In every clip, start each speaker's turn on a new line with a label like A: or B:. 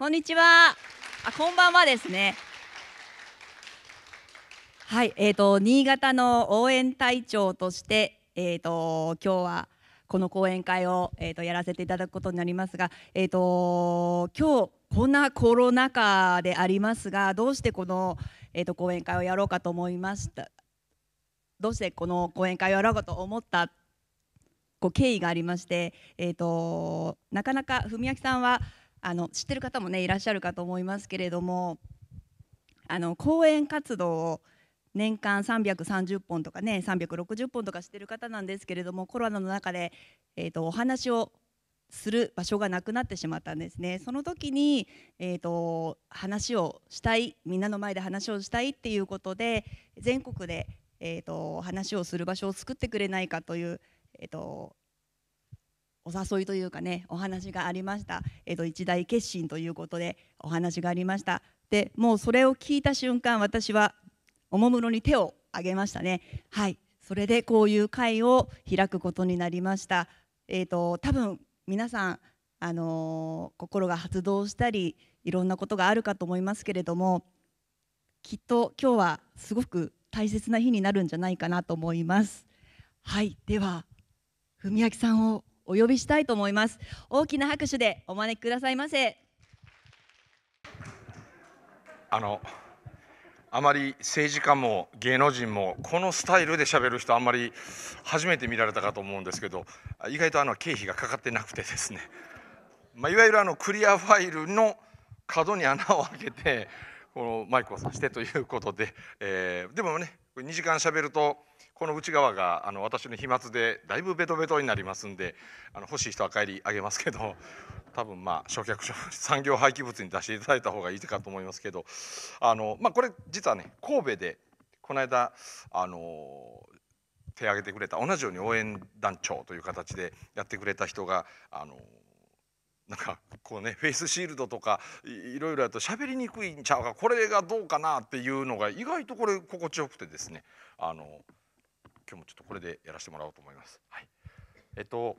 A: こんにちは。あ、こんばんはですね。はい、えっ、ー、と新潟の応援隊長として、えっ、ー、と今日はこの講演会をえっ、ー、とやらせていただくことになりますが、えっ、と今日こんなコロナ禍でありますが、どうしてこのえっ、と講演会をやろうかと思いました。どうしてこの講演会をやろうかと思ったこう経緯がありまして、えっ、となかなか文明さんはあの知ってる方もねいらっしゃるかと思いますけれどもあの講演活動を年間330本とかね360本とかしてる方なんですけれどもコロナの中で、えーと、お話をする場所がなくなってしまったんですねその時に、えーと、話をしたいみんなの前で話をしたいっていうことで全国で、えーと、話をする場所を作ってくれないかという、えー、とお誘いというかねお話がありました、えー、と一大決心ということでお話がありましたでもうそれを聞いた瞬間私はおもむろに手を挙げましたねはいそれでこういう会を開くことになりましたえっ、ー、と多分皆さんあのー、心が発動したりいろんなことがあるかと思いますけれどもきっと今日はすごく大切な日になるんじゃないかなと思いますはいでは文明さんをお呼びしたいと思います大きな拍手でお招きくださいませ
B: あのあまり政治家も芸能人もこのスタイルで喋る人あんまり初めて見られたかと思うんですけど意外とあの経費がかかってなくてですね、まあ、いわゆるあのクリアファイルの角に穴を開けてこのマイクをさしてということで、えー、でもね2時間しゃべるとこの内側があの私の飛沫でだいぶベトベトになりますんであの欲しい人は帰りあげますけど 多分まあ焼却 産業廃棄物に出していただいた方がいいかと思いますけどあの、まあ、これ実はね神戸でこの間あの手挙げてくれた同じように応援団長という形でやってくれた人があのなんかこうねフェイスシールドとかいろいろやると喋りにくいんちゃうかこれがどうかなっていうのが意外とこれ心地よくてですねあの今日もちょっとこれでやらせてもらおうと思います。はい、えっと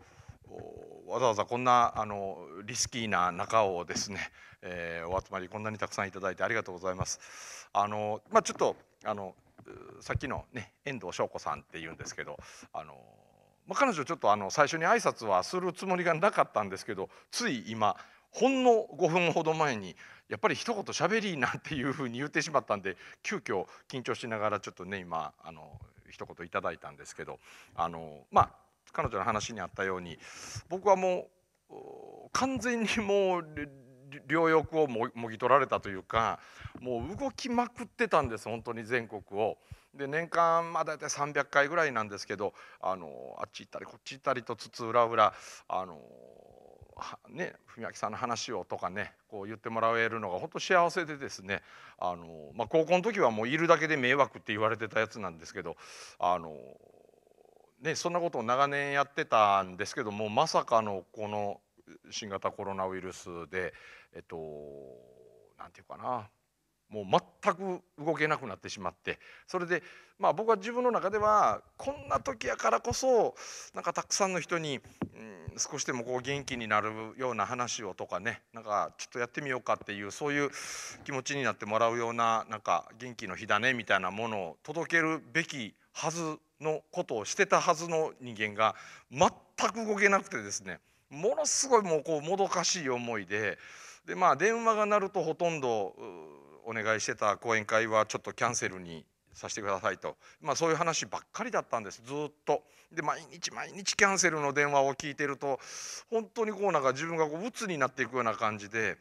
B: わざわざこんなあのリスキーな中をですね、えー、お集まりこんなにたくさんいただいてありがとうございます。あのまあ、ちょっとあのさっきのね遠藤翔子さんっていうんですけどあの、まあ、彼女ちょっとあの最初に挨拶はするつもりがなかったんですけどつい今ほんの5分ほど前にやっぱり一言しゃべりなんていうふうに言ってしまったんで急遽緊張しながらちょっとね今あの一言いただいたんですけどあのまあ彼女の話にあったように僕はもう完全にもう両翼をもぎ取られたというかもう動きまくってたんです本当に全国を。で年間まあ大体300回ぐらいなんですけどあのあっち行ったりこっち行ったりとつつ裏裏あのね文明さんの話をとかねこう言ってもらえるのが本当幸せでですねあの、まあ、高校の時はもういるだけで迷惑って言われてたやつなんですけどあの、ね、そんなことを長年やってたんですけどもまさかのこの新型コロナウイルスでえっと何て言うかなもう全く動けなくなってしまってそれでまあ僕は自分の中ではこんな時やからこそなんかたくさんの人に、うん、少しでもこう元気になるような話をとかねなんかちょっとやってみようかっていうそういう気持ちになってもらうようななんか元気の日だねみたいなものを届けるべきはずのことをしてたはずの人間が全く動けなくてですねものすごいもうこうもどかしい思いででまあ電話が鳴るとほとんどお願いしてた講演会はちょっとキャンセルにさせてくださいと、まあ、そういう話ばっかりだったんですずっと。で毎日毎日キャンセルの電話を聞いてると本当にこうなんか自分がこう鬱になっていくような感じで。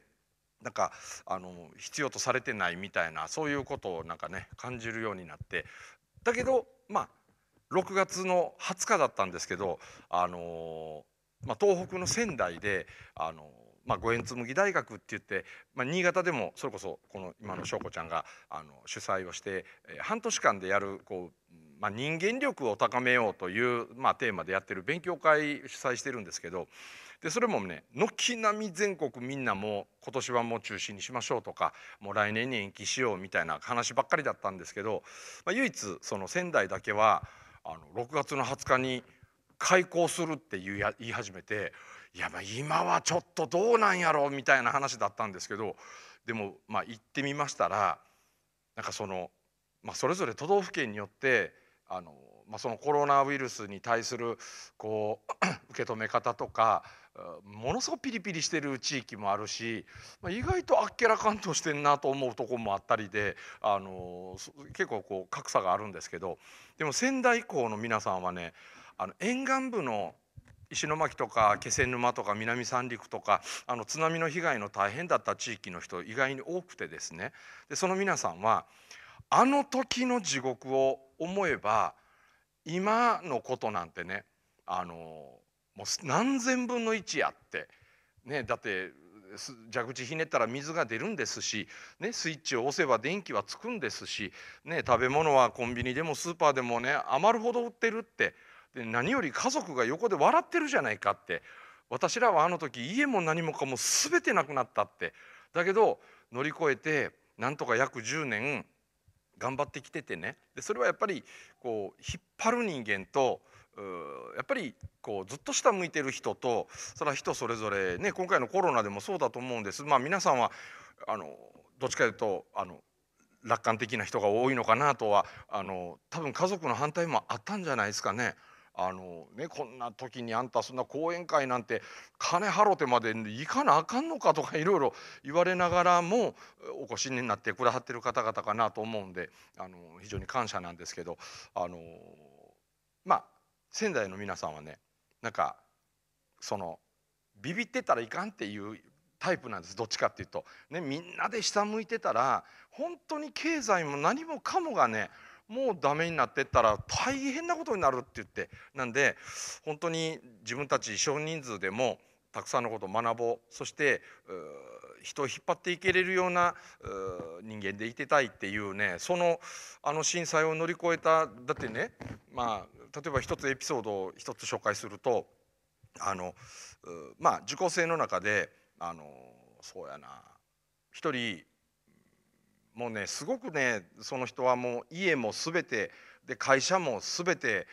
B: なんかあの必要とされてないみたいなそういうことをなんかね感じるようになってだけどまあ6月の20日だったんですけどあの、まあ、東北の仙台であのまあ、五円紬大学って言って、まあ、新潟でもそれこそこの今の翔子ちゃんがあの主催をして、えー、半年間でやるこう、まあ、人間力を高めようという、まあ、テーマでやってる勉強会主催してるんですけどでそれもね軒並み全国みんなも今年はもう中止にしましょうとかもう来年に延期しようみたいな話ばっかりだったんですけど、まあ、唯一その仙台だけはあの6月の20日に開校するって言い始めていやまあ今はちょっとどうなんやろうみたいな話だったんですけどでもまあ行ってみましたらなんかその、まあ、それぞれ都道府県によってあの、まあ、そのコロナウイルスに対するこう 受け止め方とかものすごくピリピリしてる地域もあるし、まあ、意外とあっけらかんとしてんなと思うとこもあったりで、あの結構こう格差があるんですけどでも仙台港の皆さんはねあの沿岸部の石巻とか気仙沼とか南三陸とかあの津波の被害の大変だった地域の人意外に多くてですねでその皆さんはあの時の地獄を思えば今のことなんてねあのもう何千分の1やって、ね、だって蛇口ひねったら水が出るんですし、ね、スイッチを押せば電気はつくんですし、ね、食べ物はコンビニでもスーパーでもね余るほど売ってるってで何より家族が横で笑ってるじゃないかって私らはあの時家も何もかも全てなくなったってだけど乗り越えてなんとか約10年頑張ってきててねでそれはやっぱりこう引っ張る人間とやっぱりこうずっと下向いてる人とそれは人それぞれね今回のコロナでもそうだと思うんです。まあ、皆さんはあのどっちかというとあの楽観的な人が多いのかなとはあの多分家族の反対もあったんじゃないですかね。あのね、こんな時にあんたそんな講演会なんて金払うてまで行かなあかんのかとかいろいろ言われながらもお越しになってくださってる方々かなと思うんであの非常に感謝なんですけどあのまあ仙台の皆さんはねなんかそのビビってたらいかんっていうタイプなんですどっちかっていうと、ね、みんなで下向いてたら本当に経済も何もかもがねもうダメになってったら大変なことになるって言ってなんで本当に自分たち少人数でもたくさんのことを学ぼうそして人を引っ張っていけれるような人間でいてたいっていうねそのあの震災を乗り越えただってねまあ例えば一つエピソードを一つ紹介するとあのまあ受講生の中であのそうやな一人もうねすごくねその人はもう家も全てで会社も全て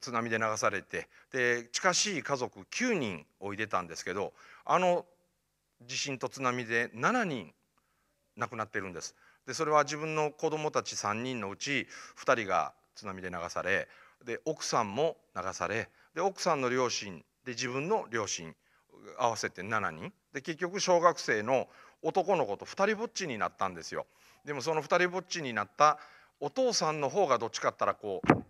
B: 津波で流されてで近しい家族9人おいでたんですけどあの地震と津波で7人亡くなってるんです。でそれは自分の子供たち3人のうち2人が津波で流されで奥さんも流されで奥さんの両親で自分の両親合わせて7人で結局小学生の男の子と2人ぼっちになったんですよ。でもその二人ぼっちになったお父さんの方がどっちかったらこう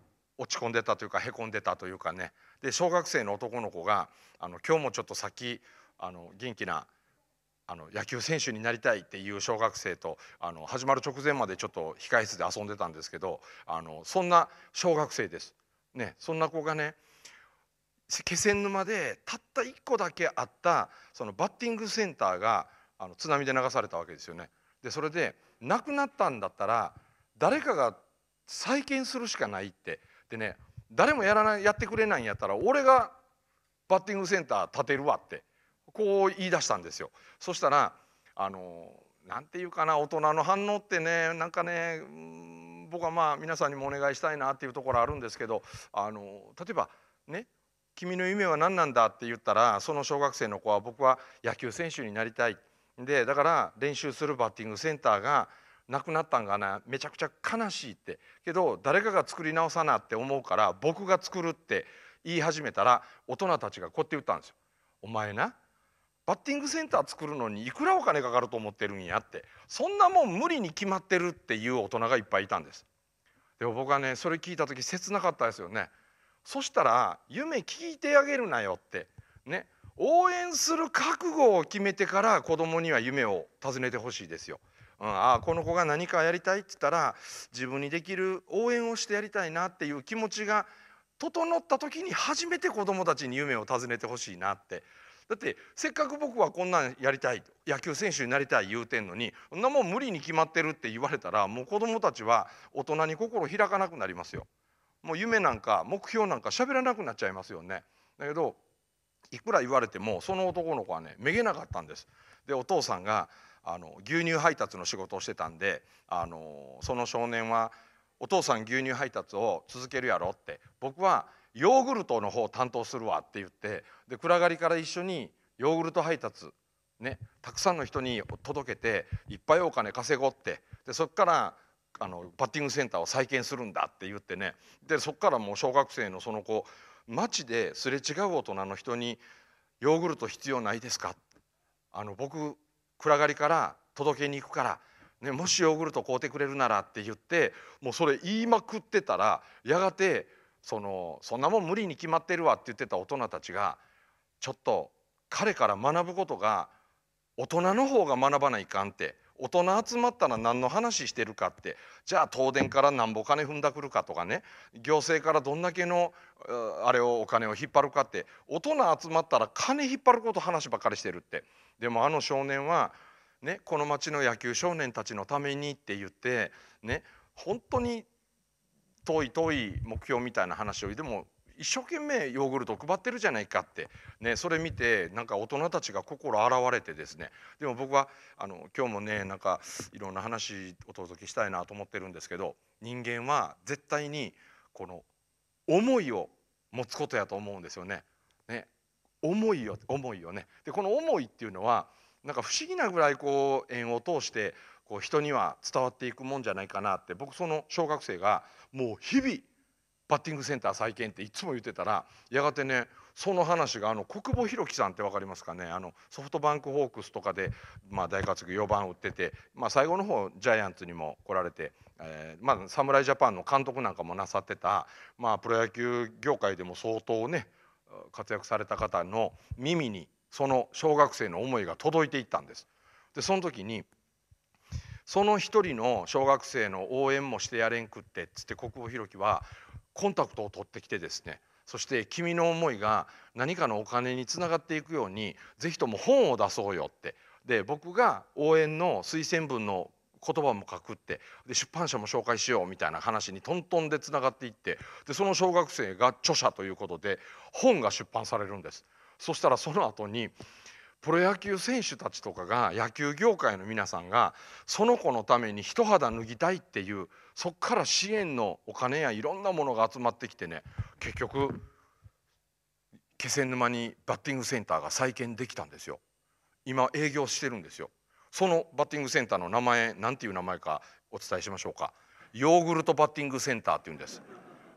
B: 落ち込んでたというかへこんでたというかねで小学生の男の子があの今日もちょっと先あの元気なあの野球選手になりたいっていう小学生とあの始まる直前までちょっと控室で遊んでたんですけどあのそんな小学生です。ね、そんな子がね気仙沼でたった1個だけあったそのバッティングセンターがあの津波で流されたわけですよね。でそれで亡くなったんだったら誰かが再建するしかないってでね誰もやらないやってくれないんやったら俺がバッティングセンター立てるわってこう言い出したんですよ。そしたらあのなんていうかな大人の反応ってねなんかね僕はまあ皆さんにもお願いしたいなっていうところあるんですけどあの例えばね君の夢は何なんだって言ったらその小学生の子は僕は野球選手になりたいってでだから練習するバッティングセンターがなくなったんかなめちゃくちゃ悲しいってけど誰かが作り直さなって思うから僕が作るって言い始めたら大人たちがこうやって言ったんですよ。お前なバッティングセンター作るのにいくらお金かかると思ってるんやってそんなもん無理に決まってるっていう大人がいっぱいいたんです。でも僕はねそれ聞いた時切なかったですよね。そしたら夢聞いてあげるなよってね応援する覚悟を決めてから子供には夢を尋ねてほしいですよ。うん、ああこの子が何かやりたいって言ったら自分にできる応援をしてやりたいなっていう気持ちが整った時に初めて子供たちに夢を尋ねてほしいなってだってせっかく僕はこんなんやりたい野球選手になりたい言うてんのにそんなもん無理に決まってるって言われたらもう子供たちは大人に心開かなくなりますよ。もう夢なんか目標なんか喋らなくなっちゃいますよね。だけどいくら言われてもその男の子はねめげなかったんです。でお父さんがあの牛乳配達の仕事をしてたんであのその少年は「お父さん牛乳配達を続けるやろ」って僕はヨーグルトの方を担当するわって言ってで暗がりから一緒にヨーグルト配達ねたくさんの人に届けていっぱいお金稼ごうってでそっからあのバッティングセンターを再建するんだって言ってねでそっからもう小学生のその子街ですれ違う大人の人に「ヨーグルト必要ないですか?」あの僕暗がりから届けに行くから、ね、もしヨーグルト買うてくれるならって言ってもうそれ言いまくってたらやがてその「そんなもん無理に決まってるわ」って言ってた大人たちがちょっと彼から学ぶことが大人の方が学ばないかんって大人集まったら何の話してるかってじゃあ東電からなんぼ金踏んだくるかとかね行政からどんだけのあれをお金を引っ張るかって大人集まったら金引っ張ること話ばっかりしてるってでもあの少年は、ね、この町の野球少年たちのためにって言って、ね、本当に遠い遠い目標みたいな話をでも一生懸命ヨーグルトを配ってるじゃないかって、ね、それ見てなんか大人たちが心洗われてですねでも僕はあの今日もねなんかいろんな話お届けしたいなと思ってるんですけど人間は絶対にこの思いを持つことやと思うんですよね。ね思いよ思いよね。でこの思いっていうのはなんか不思議なぐらいこう縁を通してこう人には伝わっていくもんじゃないかなって僕その小学生がもう日々バッティングセンター再建っていつも言ってたらやがてねその話があの国母弘樹さんって分かりますかねあのソフトバンクホークスとかで、まあ、大活躍4番打ってて、まあ、最後の方ジャイアンツにも来られて、えーまあ、侍ジャパンの監督なんかもなさってた、まあ、プロ野球業界でも相当ね活躍された方の耳にその小学生の思いが届いていったんです。でその時にその一人の小学生の応援もしてやれんくってっつって国保弘樹はコンタクトを取ってきてですねそして君の思いが何かのお金につながっていくように是非とも本を出そうよってで僕が応援の推薦文の言葉も書くってで出版社も紹介しようみたいな話にトントンでつながっていってでその小学生が著者ということで本が出版されるんです。そしたらその後にプロ野球選手たちとかが野球業界の皆さんがその子のために一肌脱ぎたいっていうそっから支援のお金やいろんなものが集まってきてね結局気仙沼にバッティングセンターが再建できたんですよ今営業してるんですよそのバッティングセンターの名前なんていう名前かお伝えしましょうかヨーグルトバッティングセンターって言うんです、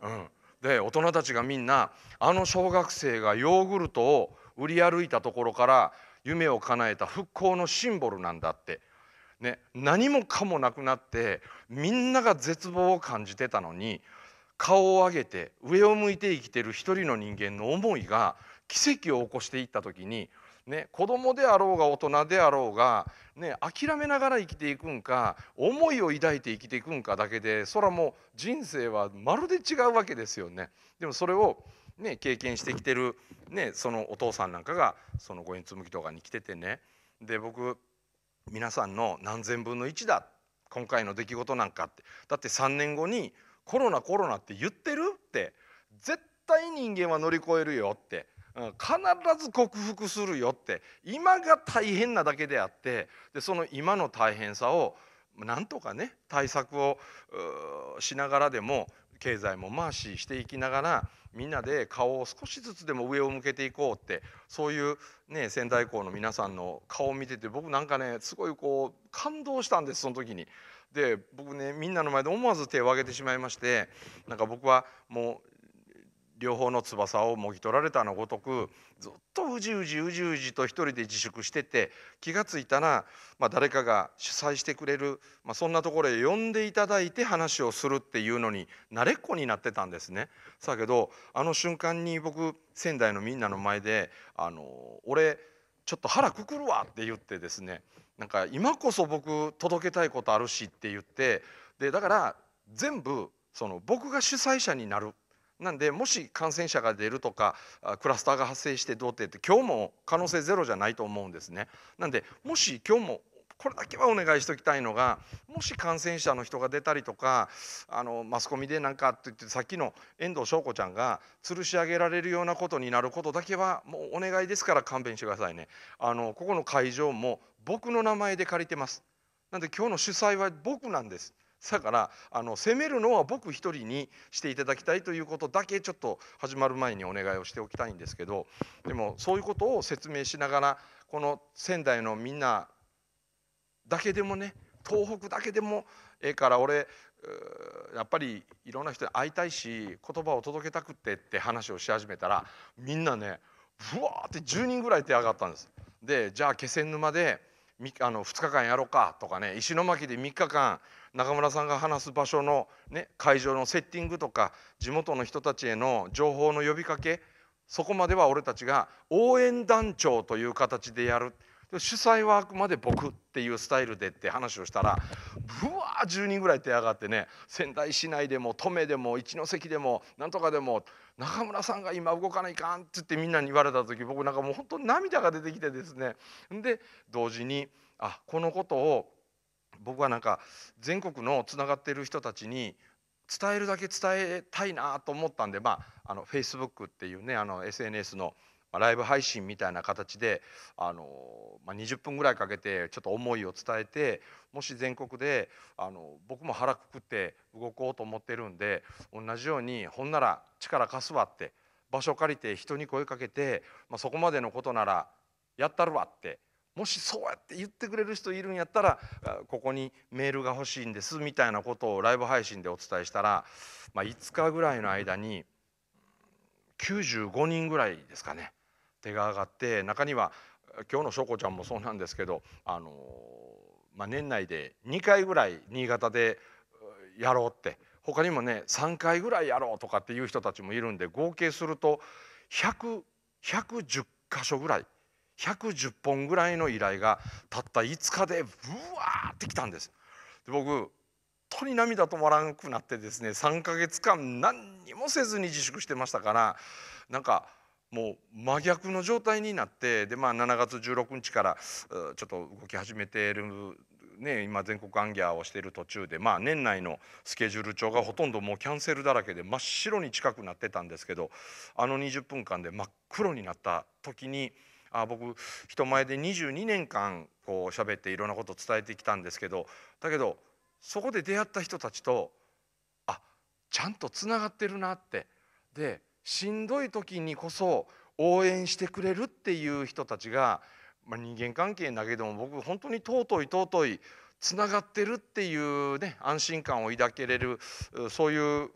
B: うん、で大人たちがみんなあの小学生がヨーグルトを売り歩いたところから夢を叶えた復興のシンボルなんだって、ね、何もかもなくなってみんなが絶望を感じてたのに顔を上げて上を向いて生きてる一人の人間の思いが奇跡を起こしていった時に、ね、子供であろうが大人であろうが、ね、諦めながら生きていくんか思いを抱いて生きていくんかだけでそれはもう人生はまるで違うわけですよね。でもそれをね、経験してきてる、ね、そのお父さんなんかがその五円紬とかに来ててねで僕皆さんの何千分の1だ今回の出来事なんかってだって3年後にコロナコロナって言ってるって絶対人間は乗り越えるよって、うん、必ず克服するよって今が大変なだけであってでその今の大変さをなんとかね対策をしながらでも経済も回ししていきながらみんなで顔を少しずつでも上を向けていこうってそういう、ね、仙台校の皆さんの顔を見てて僕なんかねすごいこう感動したんですその時に。で僕ねみんなの前で思わず手を挙げてしまいましてなんか僕はもう両方の翼をもぎ取られたのごとくずっとうじうじうじうじと一人で自粛してて気が付いたら、まあ、誰かが主催してくれる、まあ、そんなところへ呼んでいただいて話をするっていうのに慣れっこになってたんですね。だけどあの瞬間に僕仙台のみんなの前で「あの俺ちょっと腹くくるわ」って言ってですねなんか今こそ僕届けたいことあるしって言ってでだから全部その僕が主催者になるなんでもし感染者が出るとかクラスターが発生してどうってって今日も可能性ゼロじゃないと思うんですね。なんでもし今日もこれだけはお願いしておきたいのがもし感染者の人が出たりとかあのマスコミで何かって言ってさっきの遠藤翔子ちゃんが吊るし上げられるようなことになることだけはもうお願いですから勘弁してくださいね。あのここの会場も僕の名前で借りてます。なんで今日の主催は僕なんです。だからあの責めるのは僕一人にしていただきたいということだけちょっと始まる前にお願いをしておきたいんですけどでもそういうことを説明しながらこの仙台のみんなだけでもね東北だけでもええから俺やっぱりいろんな人に会いたいし言葉を届けたくってって話をし始めたらみんなねぶわーって10人ぐらい手上がったんです。でじゃあ気仙沼であの2日間やろうかとかね石巻で3日間中村さんが話す場所の、ね、会場のセッティングとか地元の人たちへの情報の呼びかけそこまでは俺たちが応援団長という形でやる主催はあくまで僕っていうスタイルでって話をしたらぶわー10人ぐらい手上がってね仙台市内でも登米でも一関でもなんとかでも中村さんが今動かないかんっつってみんなに言われた時僕なんかもう本当涙が出てきてですねで同時にあこのことを僕はなんか全国のつながってる人たちに伝えるだけ伝えたいなと思ったんでまあの Facebook っていうねあの SNS のライブ配信みたいな形であの、まあ、20分ぐらいかけてちょっと思いを伝えてもし全国であの僕も腹くくって動こうと思ってるんで同じようにほんなら力貸すわって場所借りて人に声かけて、まあ、そこまでのことならやったるわってもしそうやって言ってくれる人いるんやったらここにメールが欲しいんですみたいなことをライブ配信でお伝えしたら、まあ、5日ぐらいの間に95人ぐらいですかね手が上がって中には今日の翔子ちゃんもそうなんですけど、あのまあ、年内で2回ぐらい新潟でやろうって他にもね3回ぐらいやろうとかっていう人たちもいるんで合計すると100 110箇所ぐらい。110本ぐらいの依頼がたった5日でブワーってきたんです。で僕本当に涙止まらなくなってですね3ヶ月間何にもせずに自粛してましたからなんかもう真逆の状態になってで、まあ、7月16日からちょっと動き始めている、ね、今全国アンギャーをしている途中で、まあ、年内のスケジュール帳がほとんどもうキャンセルだらけで真っ白に近くなってたんですけどあの20分間で真っ黒になった時に。あ僕人前で22年間こう喋っていろんなことを伝えてきたんですけどだけどそこで出会った人たちとあちゃんとつながってるなってでしんどい時にこそ応援してくれるっていう人たちが、まあ、人間関係だけでも僕本当に尊い尊いつながってるっていうね安心感を抱けれるそういう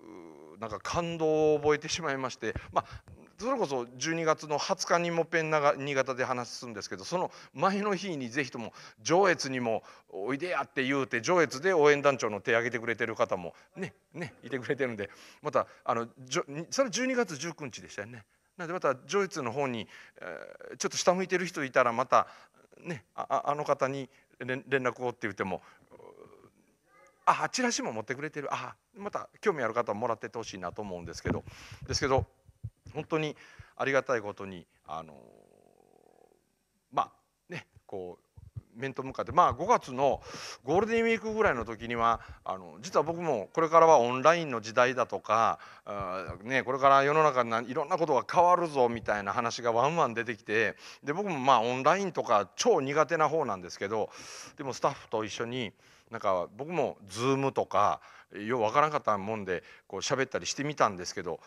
B: なんか感動を覚えてしまいまして、まあ、それこそ12月の20日にもペン長新潟で話すんですけどその前の日にぜひとも上越にもおいでやって言うて上越で応援団長の手挙げてくれてる方もねねいてくれてるんでまたあのそれ12月19日でしたよね。なのでまた上越の方に、えー、ちょっと下向いてる人いたらまたねああの方に連絡をって言ってもあチラシも持ってくれてるあまた興味ある方もらってってほしいなと思うんですけどですけど本当にありがたいことにあのまあねこう面と向かってまあ5月のゴールデンウィークぐらいの時にはあの実は僕もこれからはオンラインの時代だとかあ、ね、これから世の中にいろんなことが変わるぞみたいな話がワンワン出てきてで僕もまあオンラインとか超苦手な方なんですけどでもスタッフと一緒になんか僕も Zoom とかようわからんかったもんでこう喋ったりしてみたんですけど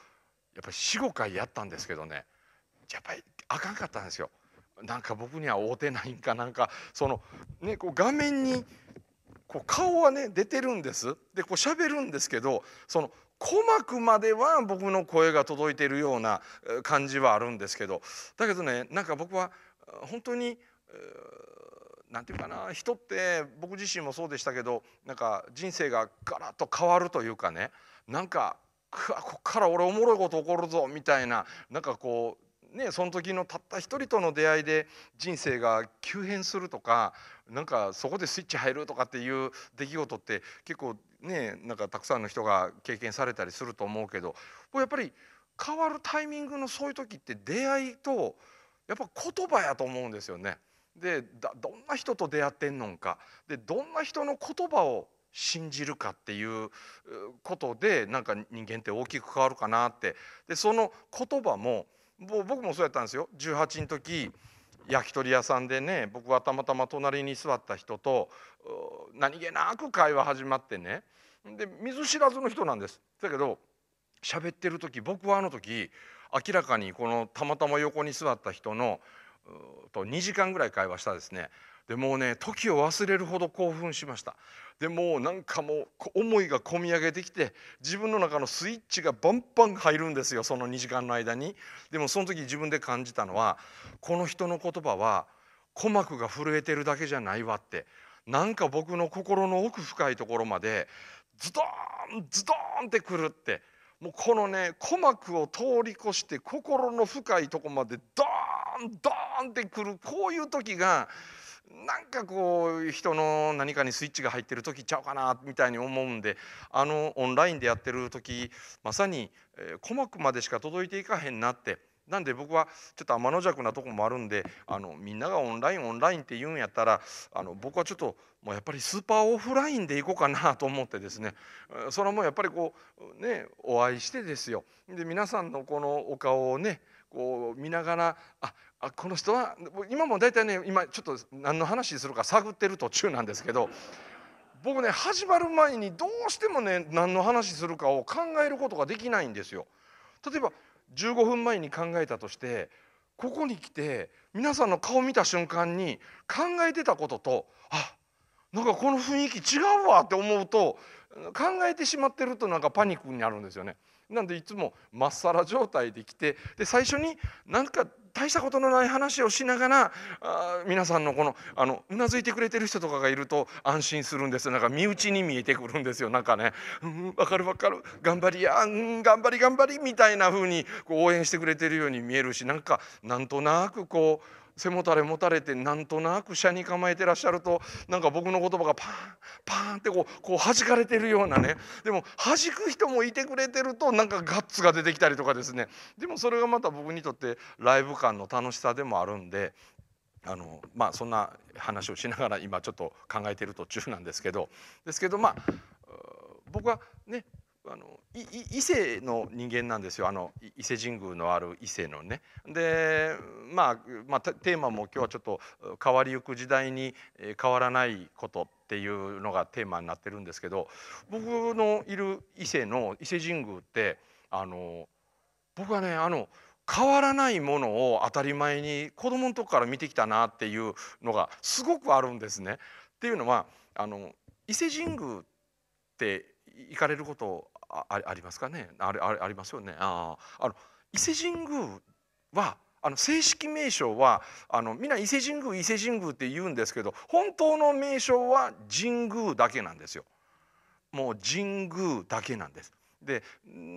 B: やっぱり45回やったんですけどねやっぱりあかんかったんですよ。なんか僕には会うてないんかなんかそのねこう画面にこう顔はね出てるんですでこう喋るんですけどその鼓膜までは僕の声が届いてるような感じはあるんですけどだけどねなんか僕は本当に何て言うかな人って僕自身もそうでしたけどなんか人生がガラッと変わるというかねなんかこっから俺おもろいこと起こるぞみたいななんかこうねその時のたった一人との出会いで人生が急変するとかなんかそこでスイッチ入るとかっていう出来事って結構ねなんかたくさんの人が経験されたりすると思うけどやっぱり変わるタイミングのそういう時って出会いとやっぱ言葉やと思うんですよね。でどんな人と出会ってんのかでどんな人の言葉を信じるかっていうことでなんか人間って大きく変わるかなってでその言葉も僕もそうやったんですよ18の時焼き鳥屋さんでね僕はたまたま隣に座った人と何気なく会話始まってねで水知らずの人なんですだけど喋ってる時僕はあの時明らかにこのたまたま横に座った人のと2時間ぐらい会話したですねでもうね時を忘れるほど興奮しましたでもうなんかもう思いが込み上げてきて自分の中のスイッチがバンバン入るんですよその2時間の間にでもその時自分で感じたのはこの人の言葉は鼓膜が震えてるだけじゃないわってなんか僕の心の奥深いところまでズドンズドンってくるってもうこのね鼓膜を通り越して心の深いとこまでドーンドーンってくるこういう時がなんかこう人の何かにスイッチが入ってる時ちゃうかなみたいに思うんであのオンラインでやってる時まさに、えー、鼓膜までしか届いていかへんなってなんで僕はちょっと天の弱なとこもあるんであのみんながオンラインオンラインって言うんやったらあの僕はちょっともうやっぱりスーパーオフラインで行こうかなと思ってですねそれはもうやっぱりこうねお会いしてですよで皆さんのこのお顔をねこう見ながらああこの人は今も大体ね今ちょっと何の話するか探ってる途中なんですけど僕ね始まる前にどうしてもね何の話するかを考えることができないんですよ。例えば15分前に考えたとしてここに来て皆さんの顔見た瞬間に考えてたこととあなんかこの雰囲気違うわって思うと考えてしまってるとなんかパニックになるんですよね。なんでいつもまっさら状態で来てで最初になんか大したことのない話をしながらあ皆さんのこのあのうなずいてくれてる人とかがいると安心するんですなんか身内に見えてくるんですよなんかね「うん分かる分かる頑張りや、うん、頑張り頑張り」みたいな風にこう応援してくれてるように見えるしなんかなんとなくこう背もたれ持たれてなんとなく車に構えてらっしゃるとなんか僕の言葉がパンパンってこうこう弾かれてるようなねでも弾く人もいてくれてるとなんかガッツが出てきたりとかですねでもそれがまた僕にとってライブ感の楽しさでもあるんであのまあそんな話をしながら今ちょっと考えてる途中なんですけどですけどまあ僕はねあの伊勢の人間なんですよあの伊勢神宮のある伊勢のね。で、まあ、まあテーマも今日はちょっと変わりゆく時代に変わらないことっていうのがテーマになってるんですけど僕のいる伊勢の伊勢神宮ってあの僕はねあの変わらないものを当たり前に子供の時から見てきたなっていうのがすごくあるんですね。っていうのはあの伊勢神宮って行かれることあありますかねあれあれありますよねああの伊勢神宮はあの正式名称はあのみんな伊勢神宮伊勢神宮って言うんですけど本当の名称は神宮だけなんですよもう神宮だけなんですで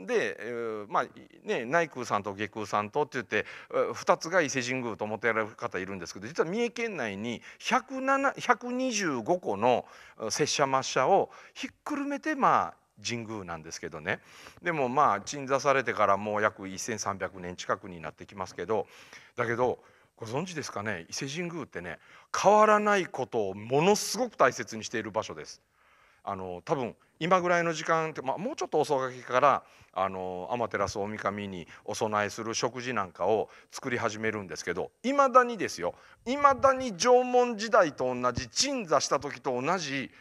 B: で、えー、まあね内宮さんと外宮さんとって言って2つが伊勢神宮と思ってやられる方いるんですけど実は三重県内に125個の拙者抹茶をひっくるめてまあ神宮なんですけどねでもまあ鎮座されてからもう約1,300年近くになってきますけどだけどご存知ですかね伊勢神宮ってね変わらないことをものすごく大切にしている場所です。あの多分今ぐらいの時間って、まあ、もうちょっと遅書きからあの天照大神にお供えする食事なんかを作り始めるんですけどいまだにですよいまだに縄文時代と同じ鎮座した時と同じ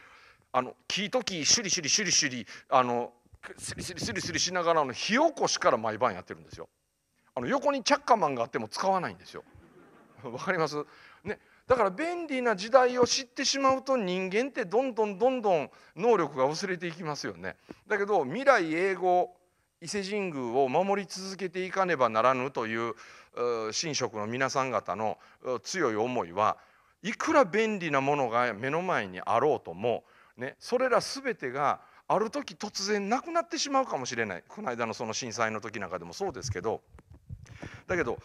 B: あのいときシュリシュリシュリシュリあのスリスリスリスリしながらの火起こしから毎晩やってるんですよ。あの横にチャッカマンがあっても使わないんですよ。わかりますねだから便利な時代を知ってしまうと人間ってどんどんどんどん能力が薄れていきますよね。だけど未来永劫伊勢神宮を守り続けていかねばならぬという神職の皆さん方の強い思いはいくら便利なものが目の前にあろうともね、それら全てがある時突然なくなってしまうかもしれないこの間のその震災の時なんかでもそうですけどだけど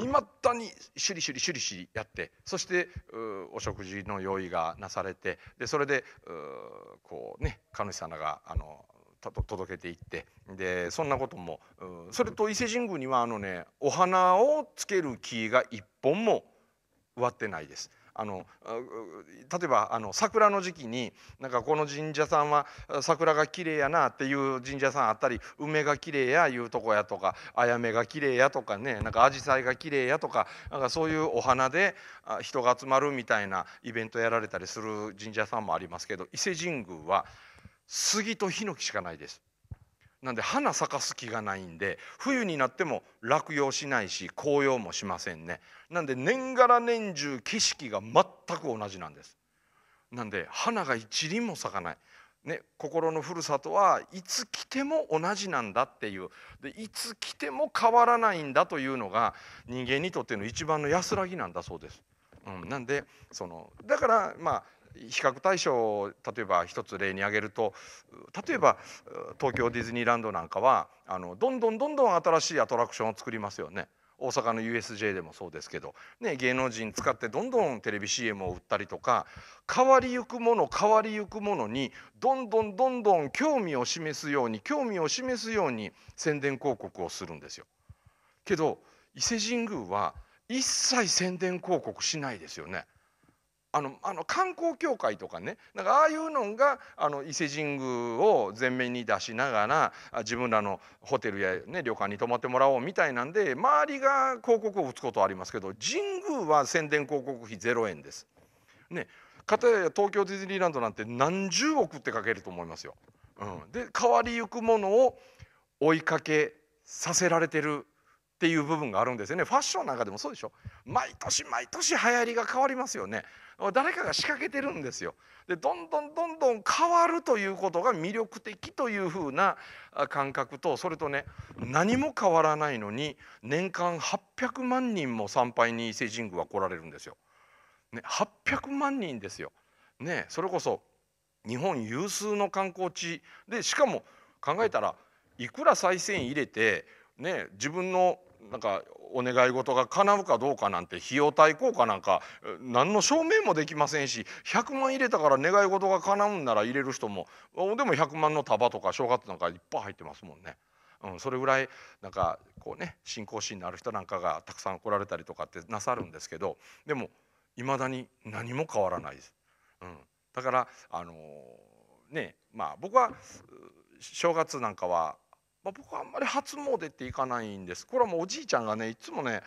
B: いまだにシュリシュリシュリシュリやってそしてお食事の用意がなされてでそれでこうね神主様があの届けていってでそんなこともそれと伊勢神宮にはあのねお花をつける木が一本も植わってないです。あの例えばあの桜の時期になんかこの神社さんは桜が綺麗やなっていう神社さんあったり梅が綺麗やいうとこやとかあやめが綺麗やとかねなんか紫陽花が綺麗やとかなんかそういうお花で人が集まるみたいなイベントやられたりする神社さんもありますけど伊勢神宮は杉とヒノキしかないです。なんで花咲かす気がないんで冬になっても落葉しないし紅葉もしませんねなんで年がら年中景色が全く同じなんですなんで花が一輪も咲かない、ね、心のふるさとはいつ来ても同じなんだっていうでいつ来ても変わらないんだというのが人間にとっての一番の安らぎなんだそうです。うん、なんでそのだからまあ比較対象を例えば一つ例に挙げると例えば東京ディズニーランドなんかはあのどんどんどんどん新しいアトラクションを作りますよね。大阪の USJ でもそうですけど、ね、芸能人使ってどんどんテレビ CM を売ったりとか変わりゆくもの変わりゆくものにどんどんどんどん興味を示すように興味を示すように宣伝広告をするんですよ。けど伊勢神宮は一切宣伝広告しないですよね。あのあの観光協会とかねなんかああいうのがあの伊勢神宮を前面に出しながら自分らのホテルや、ね、旅館に泊まってもらおうみたいなんで周りが広告を打つことはありますけど神宮は宣伝広告費0円です。ね、かたや東京ディズニーランドなんて何十億ってかけると思いますよ。うん、で変わりゆくものを追いかけさせられてるっていう部分があるんですよねファッションなんかでもそうでしょ毎年毎年流行りが変わりますよね誰かが仕掛けてるんですよでどんどんどんどん変わるということが魅力的というふうな感覚とそれとね何も変わらないのに年間800万人も参拝に伊勢神宮は来られるんですよ、ね、800万人ですよ、ね、それこそ日本有数の観光地でしかも考えたらいくら再生入れてね、自分のなんかお願い事が叶うかどうかなんて費用対効果なんか何の証明もできませんし100万入れたから願い事が叶うんなら入れる人もでも100万の束とか正月なんかいっぱい入ってますもんね。うん、それぐらいなんかこうね信仰心のある人なんかがたくさん来られたりとかってなさるんですけどでもいまだに何も変わらないです。うん、だからあのー、ねまあ僕は正月なんかはまあ、僕はあんまり初詣って行かないんですこれはもうおじいちゃんがねいつもね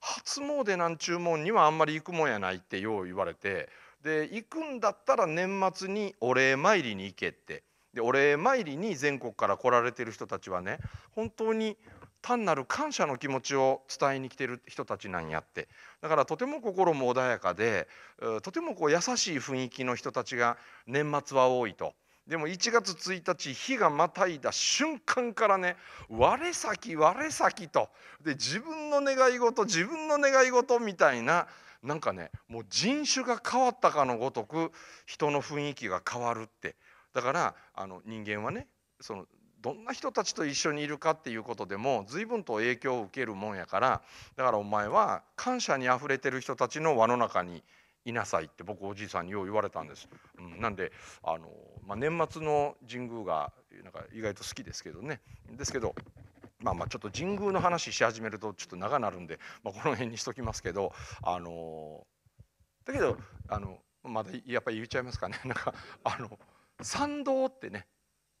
B: 初詣なんちゅうもんにはあんまり行くもんやないってよう言われてで行くんだったら年末にお礼参りに行けってでお礼参りに全国から来られてる人たちはね本当に単なる感謝の気持ちを伝えに来てる人たちなんやってだからとても心も穏やかでとてもこう優しい雰囲気の人たちが年末は多いと。でも1月1日日がまたいだ瞬間からね我先我先とで自分の願い事自分の願い事みたいななんかねもう人種が変わったかのごとく人の雰囲気が変わるってだからあの人間はねそのどんな人たちと一緒にいるかっていうことでも随分と影響を受けるもんやからだからお前は感謝にあふれてる人たちの輪の中にいなさいって僕おじいさんによう言われたんです、うん、なんであの、まあ、年末の神宮がなんか意外と好きですけどねですけどまあまあちょっと神宮の話し始めるとちょっと長なるんで、まあ、この辺にしときますけどあのだけどあのまだやっぱり言っちゃいますかね なんかあの参道ってね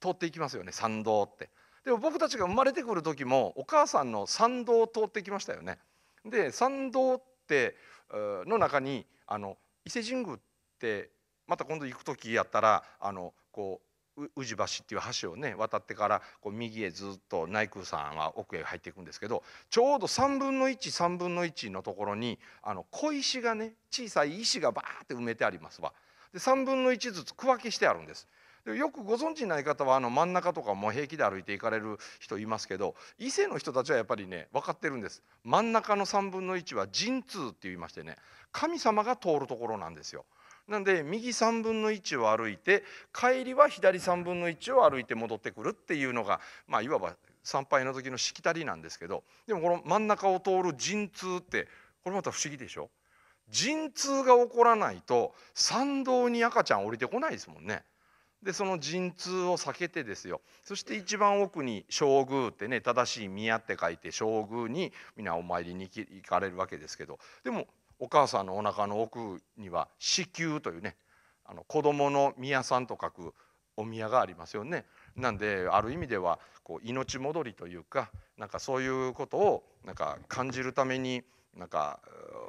B: 通っていきますよね参道って。でも僕たちが生まれてくる時もお母さんの参道を通ってきましたよね。で参道ってうの中にあの伊勢神宮ってまた今度行く時やったらあのこう宇治橋っていう橋をね渡ってからこう右へずっと内宮さんは奥へ入っていくんですけどちょうど3分の13分の1のところにあの小石がね小さい石がバーって埋めてありますわ。で3分の1ずつ区分けしてあるんです。でよくご存知ない方はあの真ん中とかも平気で歩いて行かれる人いますけど伊勢の人たちはやっぱりね分かってるんです真ん中の3分の1は神通って言いましてね神様が通るところなんですよ。なんで右3分の1を歩いて帰りは左3分の1を歩いて戻ってくるっていうのが、まあ、いわば参拝の時のしきたりなんですけどでもこの真ん中を通る陣痛ってこれまた不思議でしょ陣痛が起こらないと参道に赤ちゃん降りてこないですもんね。でその陣痛を避けてですよそして一番奥に将軍ってね正しい宮って書いて将軍に皆お参りに行かれるわけですけどでもお母さんのお腹の奥には子宮というねあの子供の宮さんと書くお宮がありますよね。なんである意味ではこう命戻りというかなんかそういうことをなんか感じるためになんか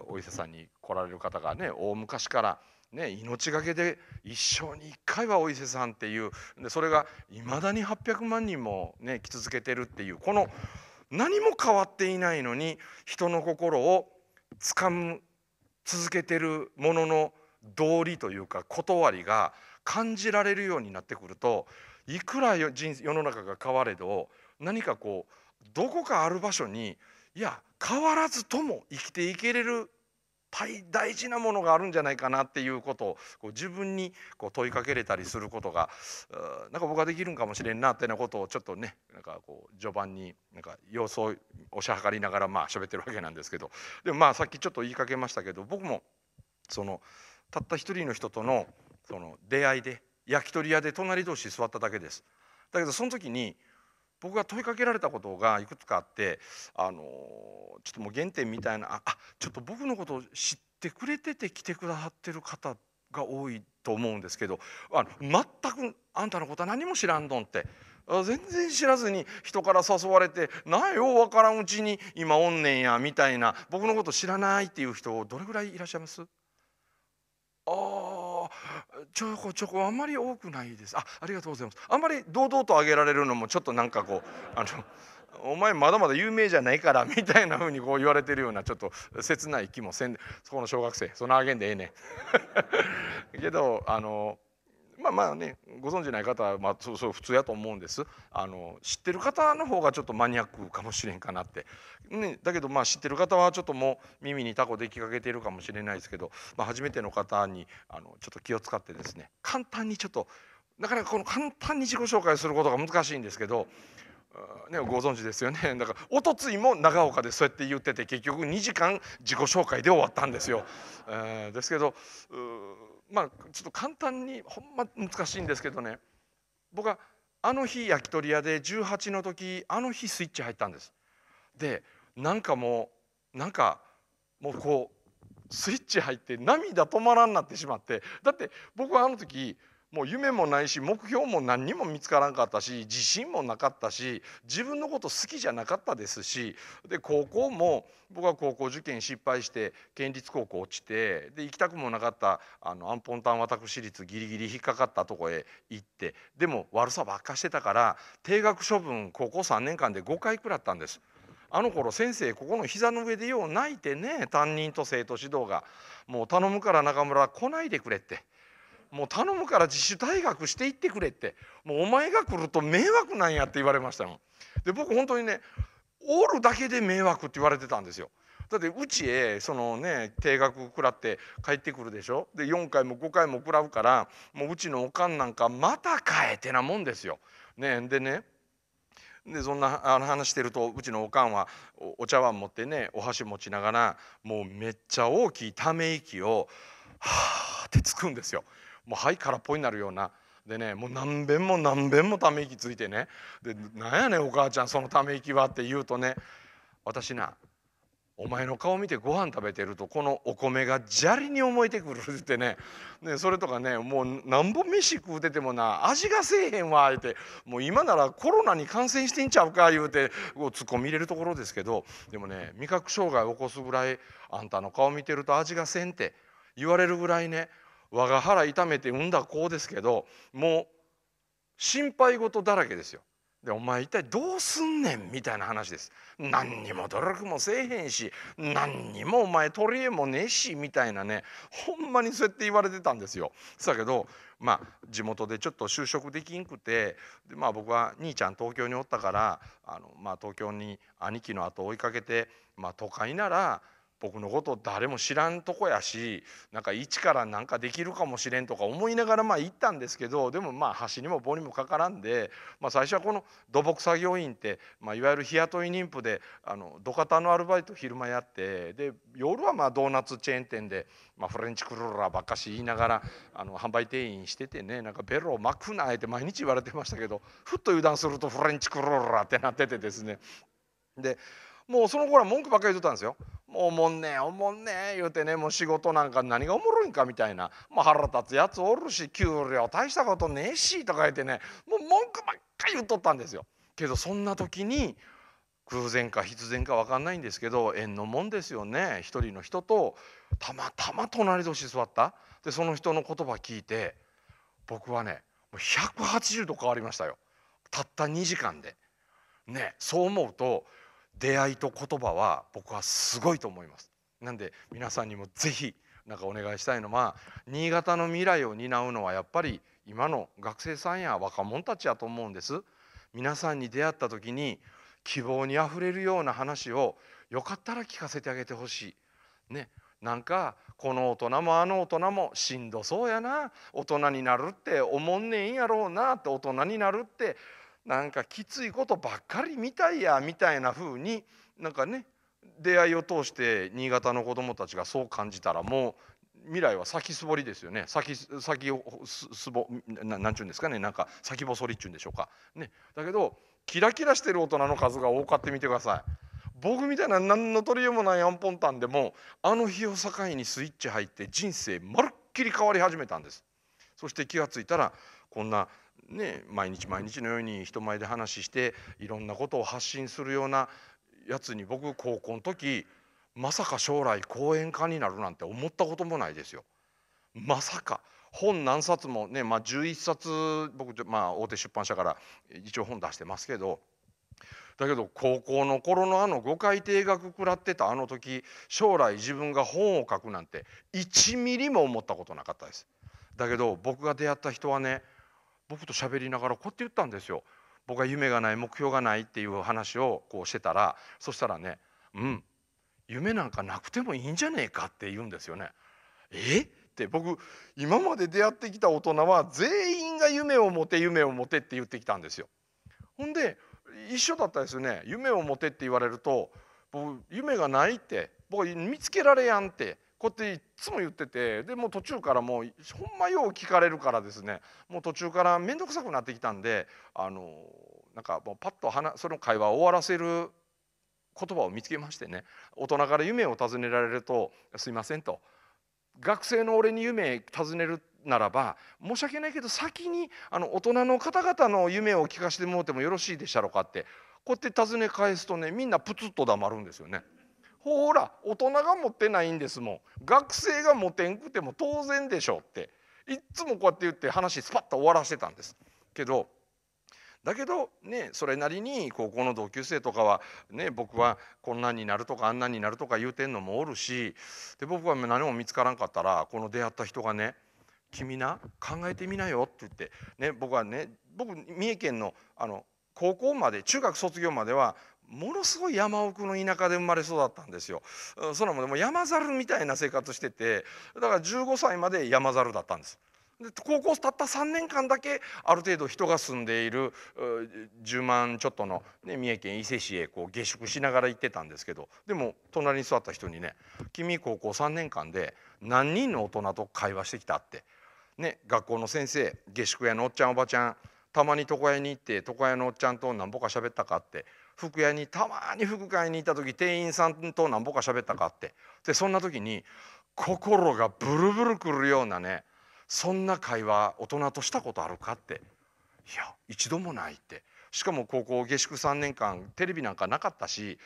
B: お医者さんに来られる方がね大昔からね、命がけで一生に1回はお伊勢さんっていうでそれがいまだに800万人も、ね、来続けてるっていうこの何も変わっていないのに人の心をつかむ続けてるものの道理というか断りが感じられるようになってくるといくら世の中が変われど何かこうどこかある場所にいや変わらずとも生きていけれるぱい大事なものがあるんじゃないかなっていうことをこう自分にこう問いかけれたりすることがなんか僕はできるんかもしれんなってなことをちょっとねなんかこう序盤になんか様子を押し量りながらまあ喋ってるわけなんですけどでもまあさっきちょっと言いかけましたけど僕もそのたった一人の人とのその出会いで焼き鳥屋で隣同士座っただけです。だけどその時に僕が問いかけられたことがいくつかあってあのちょっともう原点みたいなあちょっと僕のことを知ってくれてて来てくださってる方が多いと思うんですけどあの全くあんたのことは何も知らんどんって全然知らずに人から誘われて「なよ分からんうちに今おんねんや」みたいな僕のこと知らないっていう人どれぐらいいらっしゃいますあちょこちょこあまり多くないですあありがとうございますあまり堂々と挙げられるのもちょっとなんかこうあのお前まだまだ有名じゃないからみたいな風にこう言われてるようなちょっと切ない気もせんそこの小学生そのあげんでええねん けどあのまあまあねご存じない方は、まあ、そうそう普通やと思うんですあの知ってる方の方がちょっとマニアックかもしれんかなって、ね、だけどまあ知ってる方はちょっともう耳にタコできかけているかもしれないですけど、まあ、初めての方にあのちょっと気を使ってですね簡単にちょっとなかなかこの簡単に自己紹介することが難しいんですけどね、ご存知ですよね だからおとついも長岡でそうやって言ってて結局2時間自己紹介で終わったんですよ。えー、ですけどまあ、ちょっと簡単にほんま難しいんですけどね僕はあの日焼き鳥屋で18の時あの日スイッチ入ったんです。でなんかもうなんかもうこうスイッチ入って涙止まらんなってしまってだって僕はあの時もう夢もないし目標も何にも見つからんかったし自信もなかったし自分のこと好きじゃなかったですしで高校も僕は高校受験失敗して県立高校落ちてで行きたくもなかったあのアンポンタン私立ギリギリ引っかかったとこへ行ってでも悪さばっかしてたから定額処分高校3年間で5回くらったんです。あの頃先生ここの膝の上でよう泣いてね担任と生徒指導がもう頼むから中村来ないでくれって。もう頼むから自主退学していってくれってもうお前が来ると迷惑なんやって言われましたんで僕本当にねおるだけで迷惑って言われてたんですよ。だってうちへそのね定額食らって帰ってくるでしょで4回も5回も食らうからもううちのおかんなんかまた買えてなもんですよ。ね、でねでそんな話してるとうちのおかんはお茶碗持ってねお箸持ちながらもうめっちゃ大きいため息をはあってつくんですよ。もう肺空っぽになるようなでねもう何べんも何べんもため息ついてね「でなんやねんお母ちゃんそのため息は」って言うとね私なお前の顔見てご飯食べてるとこのお米が砂利に思えてくるってねねそれとかねもう何本飯食うててもな味がせえへんわ言うてもう今ならコロナに感染してんちゃうか言うてツッコミ入れるところですけどでもね味覚障害を起こすぐらいあんたの顔見てると味がせんって言われるぐらいね我が腹痛めて産んだ子ですけどもう心配事だらけですよ。でお前一体どうすんねんみたいな話です。何にも努力もせえへんし何にもお前取り柄もねえしみたいなねほんまにそうやって言われてたんですよ。だけどまあ地元でちょっと就職できんくてで、まあ、僕は兄ちゃん東京におったからあの、まあ、東京に兄貴の後追いかけて、まあ、都会なら僕のこと誰も知らんとこやしなんか一からなんかできるかもしれんとか思いながらまあ行ったんですけどでもまあ橋にも棒にもかからんで、まあ、最初はこの土木作業員って、まあ、いわゆる日雇い妊婦であの土方のアルバイト昼間やってで夜はまあドーナツチェーン店で、まあ、フレンチクルーラーばっかし言いながらあの販売店員しててねなんかベロを巻くなって毎日言われてましたけどふっと油断するとフレンチクルーラーってなっててですねでもうその頃は文句ばっかり言ってたんですよ。もうおもんねえおもんねえ言うてねもう仕事なんか何がおもろいんかみたいな、まあ、腹立つやつおるし給料大したことねえしとか言ってねもう文句ばっかり言っとったんですよ。けどそんな時に偶然か必然か分かんないんですけど縁のもんですよね一人の人とたまたま隣同士座ったでその人の言葉聞いて僕はねもう180度変わりましたよたった2時間で。ねそう思うと出会いと言葉は僕はすごいと思います。なんで皆さんにもぜひなんかお願いしたいのは新潟の未来を担うのはやっぱり今の学生さんや若者たちやと思うんです。皆さんに出会った時に希望にあふれるような話をよかったら聞かせてあげてほしい。ね、なんかこの大人もあの大人もしんどそうやな大人になるって思んねんやろうなって大人になるってなんかきついことばっかり見たいやみたいな風になんかね出会いを通して新潟の子どもたちがそう感じたらもう未来は先すぼりですよね先先をすすぼななんちゅうんですかねなんか先細りっちゅうんでしょうか。ね、だけどキラキラしてる大人の数が多かってみてください。僕みたいな何の取り柄もないアンポンタンでもあの日を境にスイッチ入って人生まるっきり変わり始めたんです。そして気が付いたらこんなね、毎日毎日のように人前で話していろんなことを発信するようなやつに僕高校の時まさか将来講演家になるなんて思ったこともないですよ。まさか本何冊もね、まあ、11冊僕、まあ、大手出版社から一応本出してますけどだけど高校の頃のあの誤解定額食らってたあの時将来自分が本を書くなんて1ミリも思ったことなかったです。だけど僕が出会った人はね僕と喋りながらこうやって言ったんですよ。僕は夢がない目標がないっていう話をこうしてたらそしたらね「うん夢なんかなくてもいいんじゃねえか」って言うんですよね。えって僕今まで出会ってきた大人は全員が夢を持て夢を持てって言ってきたんですよ。ほんで一緒だったですね夢を持てって言われると僕夢がないって僕見つけられやんってこうやっていっつも言っててでも途中からもうほんまよう聞かれるからですねもう途中から面倒くさくなってきたんであのなんかもうパッとその会話を終わらせる言葉を見つけましてね大人から夢を尋ねられると「すいません」と「学生の俺に夢尋ねるならば申し訳ないけど先にあの大人の方々の夢を聞かせてもらってもよろしいでしたろうか」ってこうやって尋ね返すとねみんなプツッと黙るんですよね。ほら大人が持ってないんですもん学生が持てんくても当然でしょっていっつもこうやって言って話スパッと終わらせてたんですけどだけどねそれなりに高校の同級生とかはね僕はこんなんになるとかあんなんになるとか言うてんのもおるしで僕は何も見つからんかったらこの出会った人がね「君な考えてみなよ」って言って、ね、僕はね僕三重県のあの高校まで中学卒業まではものすごい山奥の田舎で生まれ育ったんですよ。それもでも山猿みたいな生活しててだから15歳まで山猿だったんです。で高校たった3年間だけある程度人が住んでいる10万ちょっとの、ね、三重県伊勢市へこう下宿しながら行ってたんですけどでも隣に座った人にね「君高校3年間で何人の大人と会話してきた?」って、ね、学校の先生下宿屋のおっちゃんおばちゃんたまに床屋に行って床屋のおっちゃんと何ぼか喋ったかって服屋にたまに服買いに行った時店員さんと何ぼか喋ったかってでそんな時に心がブルブルくるようなねそんな会話大人としたことあるかっていや一度もないってしかも高校下宿3年間テレビなんかなかったし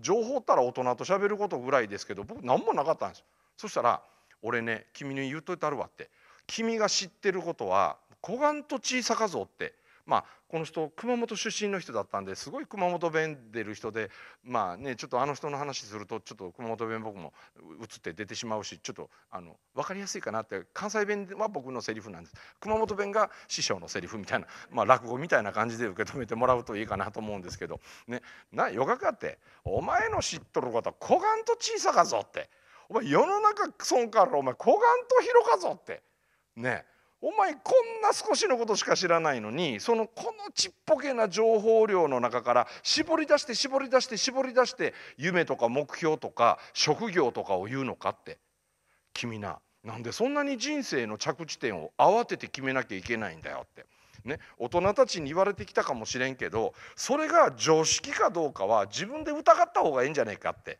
B: 情報ったら大人と喋ることぐらいですけど僕何もなかったんですそしたら「俺ね君に言うといたるわ」って「君が知ってることは小眼と小さかぞ」ってまあ、この人熊本出身の人だったんですごい熊本弁出る人でまあねちょっとあの人の話するとちょっと熊本弁僕も映って出てしまうしちょっとあの分かりやすいかなって関西弁は僕のセリフなんです熊本弁が師匠のセリフみたいな、まあ、落語みたいな感じで受け止めてもらうといいかなと思うんですけどねなよかかってお前の知っとることは小がと小さかぞってお前世の中損かるお前こがと広かぞってねえお前こんな少しのことしか知らないのにそのこのちっぽけな情報量の中から絞り出して絞り出して絞り出して夢とか目標とか職業とかを言うのかって君ななんでそんなに人生の着地点を慌てて決めなきゃいけないんだよって。ね、大人たちに言われてきたかもしれんけどそれが常識かどうかは自分で疑った方がいいんじゃないかって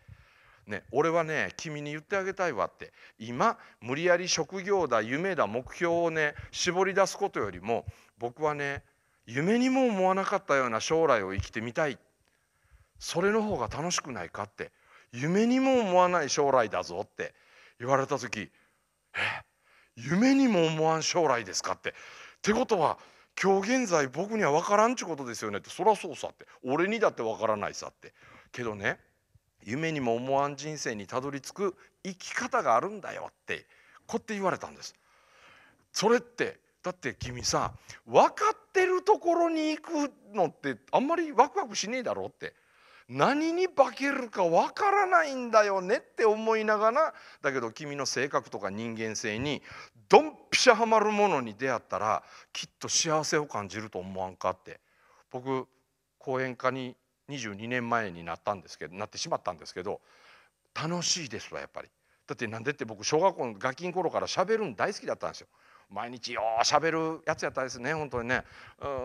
B: ね、俺はね君に言ってあげたいわって今無理やり職業だ夢だ目標をね絞り出すことよりも僕はね夢にも思わなかったような将来を生きてみたいそれの方が楽しくないかって夢にも思わない将来だぞって言われた時「え夢にも思わん将来ですか?」って。ってことは今日現在僕には分からんちゅうことですよねってそらそうさって俺にだって分からないさって。けどね夢にも思わん人生にたどり着く生き方があるんだよってこって言われたんです。それってだって君さ分かってるところに行くのってあんまりワクワクしねえだろって何に化けるか分からないんだよねって思いながらだけど君の性格とか人間性にドンピシャハマるものに出会ったらきっと幸せを感じると思わんかって僕講演家に22年前になったんですけどなってしまったんですけど楽しいですわやっぱりだってなんでって僕小学校のガキの頃から喋るの大好きだったんですよ毎日よう喋るやつやったですね本当にね、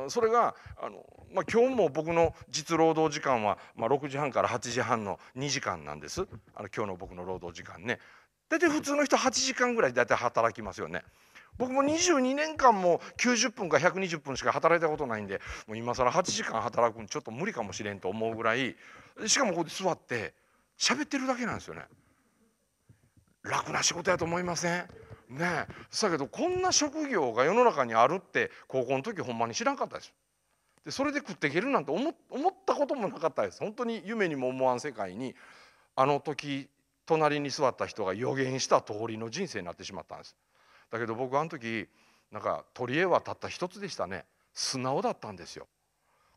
B: うん、それがあの、まあ、今日も僕の実労働時間は、まあ、6時半から8時半の2時間なんですあの今日の僕の労働時間ね大体普通の人8時間ぐらい大体働きますよね僕も22年間も90分か120分しか働いたことないんでもう今更8時間働くのちょっと無理かもしれんと思うぐらいしかもここで座って喋ってるだけなんですよね。楽な仕事やと思いませんねだけどこんな職業が世の中にあるって高校の時ほんまに知らんかったですでそれで食っていけるなんて思ったこともなかったです本当に夢にも思わん世界にあの時隣に座った人が予言した通りの人生になってしまったんです。だけど僕あの時なんか取り柄はたった一つでしたね素直だったんですよ。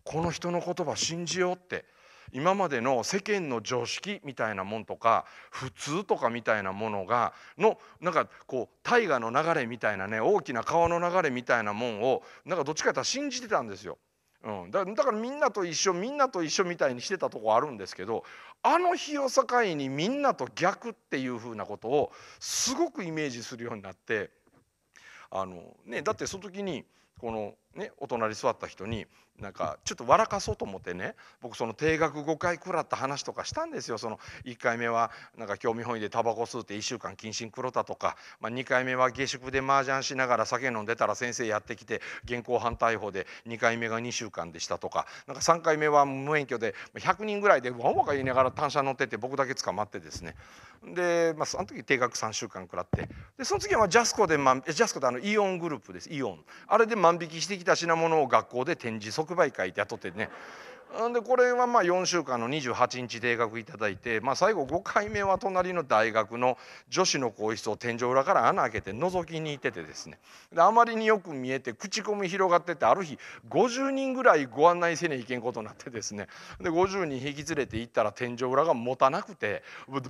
B: この人の言葉信じようって今までの世間の常識みたいなもんとか普通とかみたいなものがのなんかこう大河の流れみたいなね大きな川の流れみたいなもんをなんかどっちかというと信じてたんですよ。うん、だからみんなと一緒みんなと一緒みたいにしてたとこあるんですけどあの日を境にみんなと逆っていうふうなことをすごくイメージするようになって。あのねだってその時にこのね、お隣座った人になんかちょっと笑かそうと思ってね僕その定額5回食らった話とかしたんですよその1回目はなんか興味本位でタバコ吸うて1週間謹慎黒たとか、まあ、2回目は下宿で麻雀しながら酒飲んでたら先生やってきて現行犯逮捕で2回目が2週間でしたとかなんか3回目は無免許で100人ぐらいでわんわか言いながら単車乗ってて僕だけ捕まってですねで、まあ、その時定額3週間食らってでその次はジャスコで、まあ、ジャスコってあのイオングループですイオンあれで万引きしてきてき出しなものを学校で展示即売会で雇ってねでこれはまあ4週間の28日定額いただいて、まあ、最後5回目は隣の大学の女子の更衣室を天井裏から穴開けて覗きに行っててですねであまりによく見えて口コミ広がっててある日50人ぐらいご案内せねえいけんことになってですねで50人引き連れて行ったら天井裏が持たなくて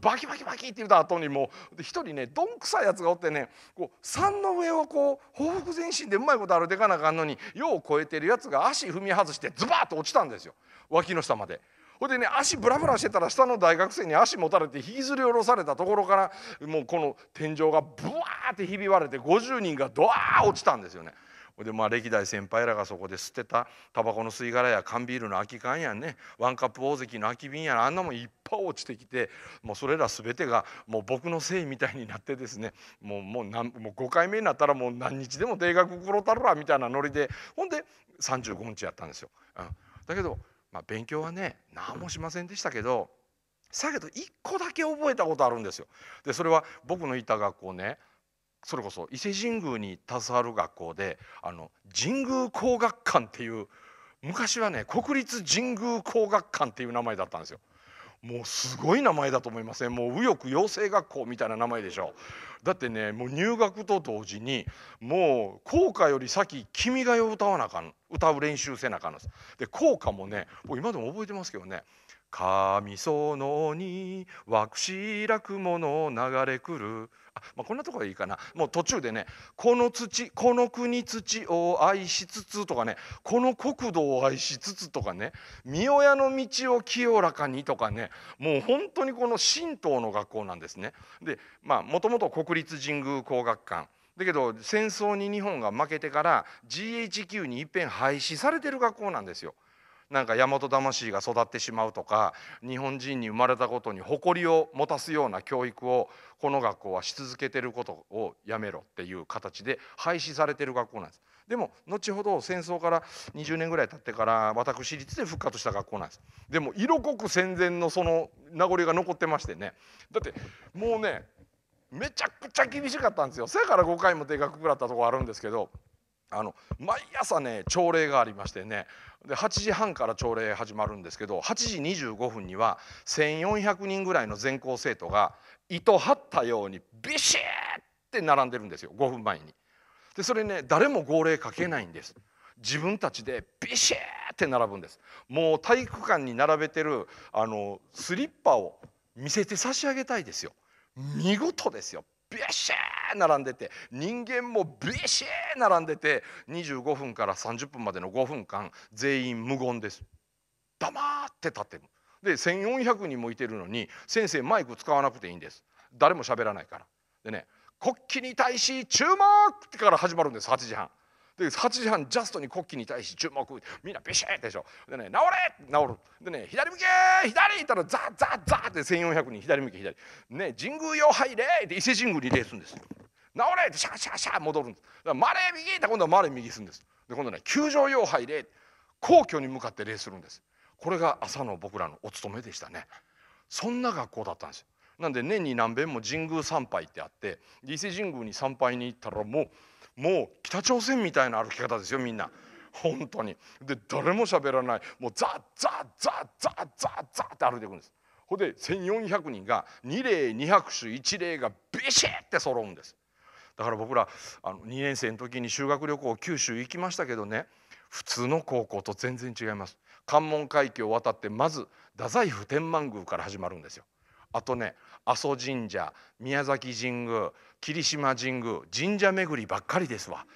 B: バキバキバキって言った後にもう一人ねどんくさいやつがおってねこう山の上をこう報復前進でうまいこと歩いてかなあかんのによう超えてるやつが足踏み外してズバッと落ちたんですよ。脇の下まで。ほいでね足ブラブラしてたら下の大学生に足持たれて引きずり下ろされたところからもうこの天井がブワーってひび割れて50人がドワー落ちたんですよね。でまあ歴代先輩らがそこで捨てたタバコの吸い殻や缶ビールの空き缶やねワンカップ大関の空き瓶やあんなもんいっぱい落ちてきてもうそれら全てがもう僕のせいみたいになってですねもうもうもう5回目になったらもう何日でも定額黒たるわみたいなノリでほんで35日やったんですよ。うん、だけどまあ、勉強はね何もしませんでしたけどさけど1個だけ覚えたことあるんですよ。でそれは僕のいた学校ねそれこそ伊勢神宮に携わる学校であの神宮工学館っていう昔はね国立神宮工学館っていう名前だったんですよ。もうすごい名前だと思いません、ね、もう右翼養成学校みたいな名前でしょだってねもう入学と同時にもう校歌より先「君が代」を歌わなあかん歌う練習せなあかんのですで校歌もね僕今でも覚えてますけどね「神そのにわくしらくもの流れくる」まあ、こんなとこがいいかなもう途中でね「この土この国土を愛しつつ」とかね「この国土を愛しつつ」とかね「三親の道を清らかに」とかねもう本当にこの神道の学校なんですね。でまあもともと国立神宮工学館だけど戦争に日本が負けてから GHQ にいっぺん廃止されてる学校なんですよ。なんか大和魂が育ってしまうとか日本人に生まれたことに誇りを持たすような教育をこの学校はし続けてることをやめろっていう形で廃止されてる学校なんです。でも後ほど戦争から20年ぐらい経ってから私立で復活した学校なんですでも色濃く戦前のその名残が残ってましてねだってもうねめちゃくちゃ厳しかったんですよそやから5回も定額食らったところあるんですけどあの毎朝ね朝礼がありましてねで8時半から朝礼始まるんですけど8時25分には1,400人ぐらいの全校生徒が糸張ったようにビシッって並んでるんですよ5分前に。でそれね誰も号令かけないんです。自分たちでビシッって並ぶんです。もう体育館に並べてるあのスリッパを見せて差し上げたいですよ。見事ですよ。ビシー並んでて人間もビシー並んでて25分から30分までの5分間全員無言です黙って立ってるで1,400人もいてるのに先生マイク使わなくていいんです誰も喋らないからでね国旗に対し注目ってから始まるんです8時半。で8時半ジャストに国旗に対し注目みんなビシッでしょでね「治れ!」治るでね「左向け左!」行ったらザッザッザッって1400人左向け左ね神宮用入れって伊勢神宮に礼するんです治れってシャシャシャ戻るんですだからマレー右って今度はマレー右するんですで今度ね球場用入れ皇居に向かって礼するんですこれが朝の僕らのお勤めでしたねそんな学校だったんですよなんで年に何遍も神宮参拝ってあって伊勢神宮に参拝に行ったらもうもう北朝鮮みたいな歩き方ですよみんな。本当にで誰も喋らないもうザッザッザッザッザッザッって歩いていくんですほで1,400人が2例200種1例がビシッて揃うんですだから僕らあの2年生の時に修学旅行九州行きましたけどね普通の高校と全然違います関門海峡を渡ってまず太宰府天満宮から始まるんですよあとね阿蘇神社宮崎神宮霧島神宮神社巡りばっかりですわ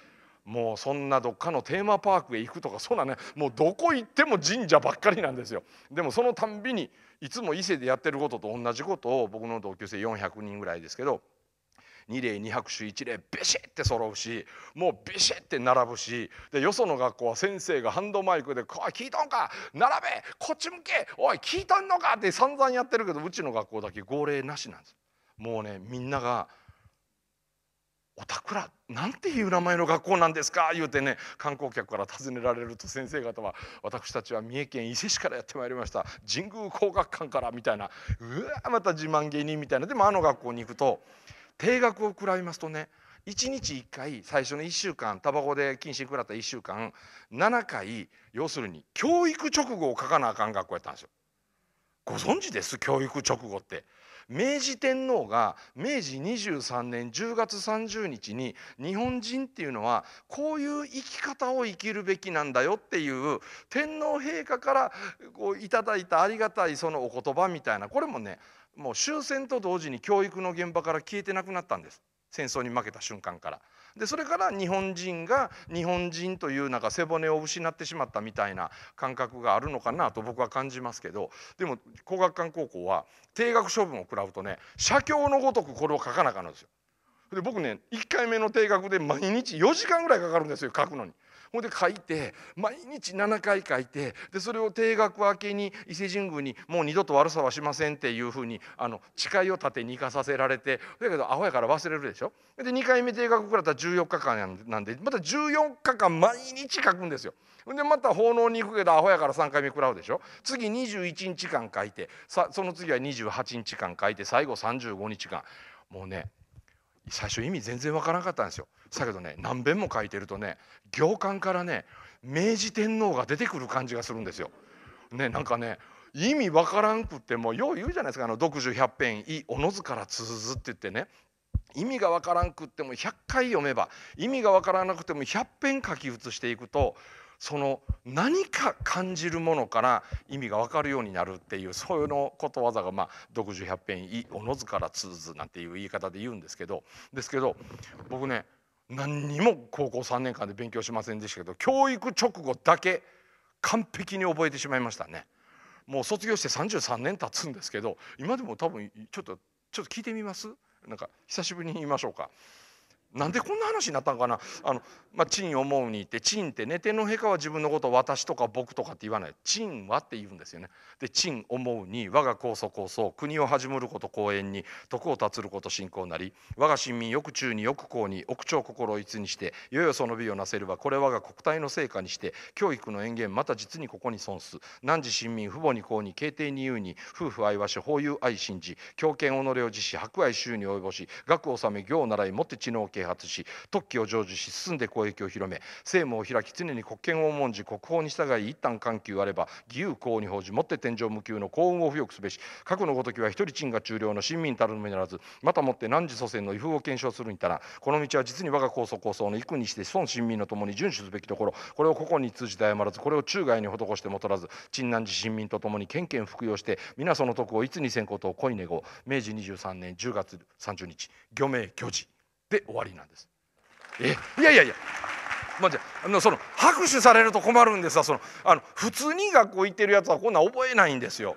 B: もうそんなどっかのテーマパークへ行くとかそうなねもうどこ行っても神社ばっかりなんですよでもそのたんびにいつも伊勢でやってることと同じことを僕の同級生400人ぐらいですけど2例200種1例ビシッて揃うしもうビシッて並ぶしでよその学校は先生がハンドマイクで「い聞いとんか並べこっち向けおい聞いとんのか」って散々やってるけどうちの学校だけ号令なしなんです。もうねみんながおたくらなんていう名前の学校なんですか?」言うてね観光客から尋ねられると先生方は「私たちは三重県伊勢市からやってまいりました神宮工学館から」みたいなうわまた自慢芸人」みたいなでもあの学校に行くと定額を食らいますとね1日1回最初の1週間タバコで禁止食らった1週間7回要するに教育直後を書かなあかん学校やったんですよ。ご存知です教育直後って。明治天皇が明治23年10月30日に日本人っていうのはこういう生き方を生きるべきなんだよっていう天皇陛下からこういただいたありがたいそのお言葉みたいなこれもねもう終戦と同時に教育の現場から消えてなくなったんです戦争に負けた瞬間から。でそれから日本人が日本人というなんか背骨を失ってしまったみたいな感覚があるのかなと僕は感じますけどでも工学館高校は定額処分を食らうとね写経のごとくこれを書かなあかんですよ。で僕ね1回目の定額で毎日4時間ぐらいかかるんですよ書くのに。ほんで書いて毎日7回書いてでそれを定額明けに伊勢神宮にもう二度と悪さはしませんっていうふうにあの誓いを立てに行かさせられてだけどアホやから忘れるでしょで2回目定額くらったら14日間なんでまた14日間毎日書くんですよ。でまた奉納に行くけどアホやから3回目食らうでしょ次21日間書いてさその次は28日間書いて最後35日間もうね最初意味全然わからなかったんですよ。だけどね何遍も書いてるとね行間からね明治天皇が出てくる感じがするんですよ。ねなんかね意味わからんくってもよう言うじゃないですか「あの独樹百遍いおのずからつづず」って言ってね意味がわからんくっても100回読めば意味がわからなくても100遍書き写していくとその何か感じるものから意味が分かるようになるっていうそういうのことわざがまあ「独樹百遍いおのずからつづず」なんていう言い方で言うんですけどですけど僕ね何にも高校3年間で勉強しませんでしたけど教育直後だけ完璧に覚えてしまいましたねもう卒業して33年経つんですけど今でも多分ちょっとちょっと聞いてみますなんか久しぶりに言いましょうかなんでこんな話になったんかなあの、まあ、チン思うにってチンってね天皇陛下は自分のことを私とか僕とかって言わないチンはって言うんですよねでチン思うに我が高祖高祖国を始むること公園に徳をつること信仰なり我が臣民欲中に欲公に奥長心を逸にしてよよその美をなせればこれ我が国体の成果にして教育の園源また実にここに損す汝臣民父母に公に敬帝に言うに夫婦愛わし法有愛信じ強権己を自し博愛衆に及ぼし学を治め行を習いもって知能系発し特許を成就し進んで公益を広め政務を開き常に国権を重んじ国宝に従い一旦緩急あれば義勇公に報じもって天井無休の幸運を付与すべし過去のごときは一人賃が中領の親民たるのみならずまたもって汝祖先の威風を検証するにたらこの道は実に我が高祖高僧の幾にして孫親民のともに遵守すべきところこれを個々に通じて謝らずこれを中外に施してもとらず陳南寺親民とともに県県服用して皆その徳をいつにせんことを恋願う明治23年10月30日漁名巨事で終わりなんです。えいやいやいやまあ、じゃあのその拍手されると困るんですがそのあの普通に学校行ってるやつはこんな覚えないんですよ。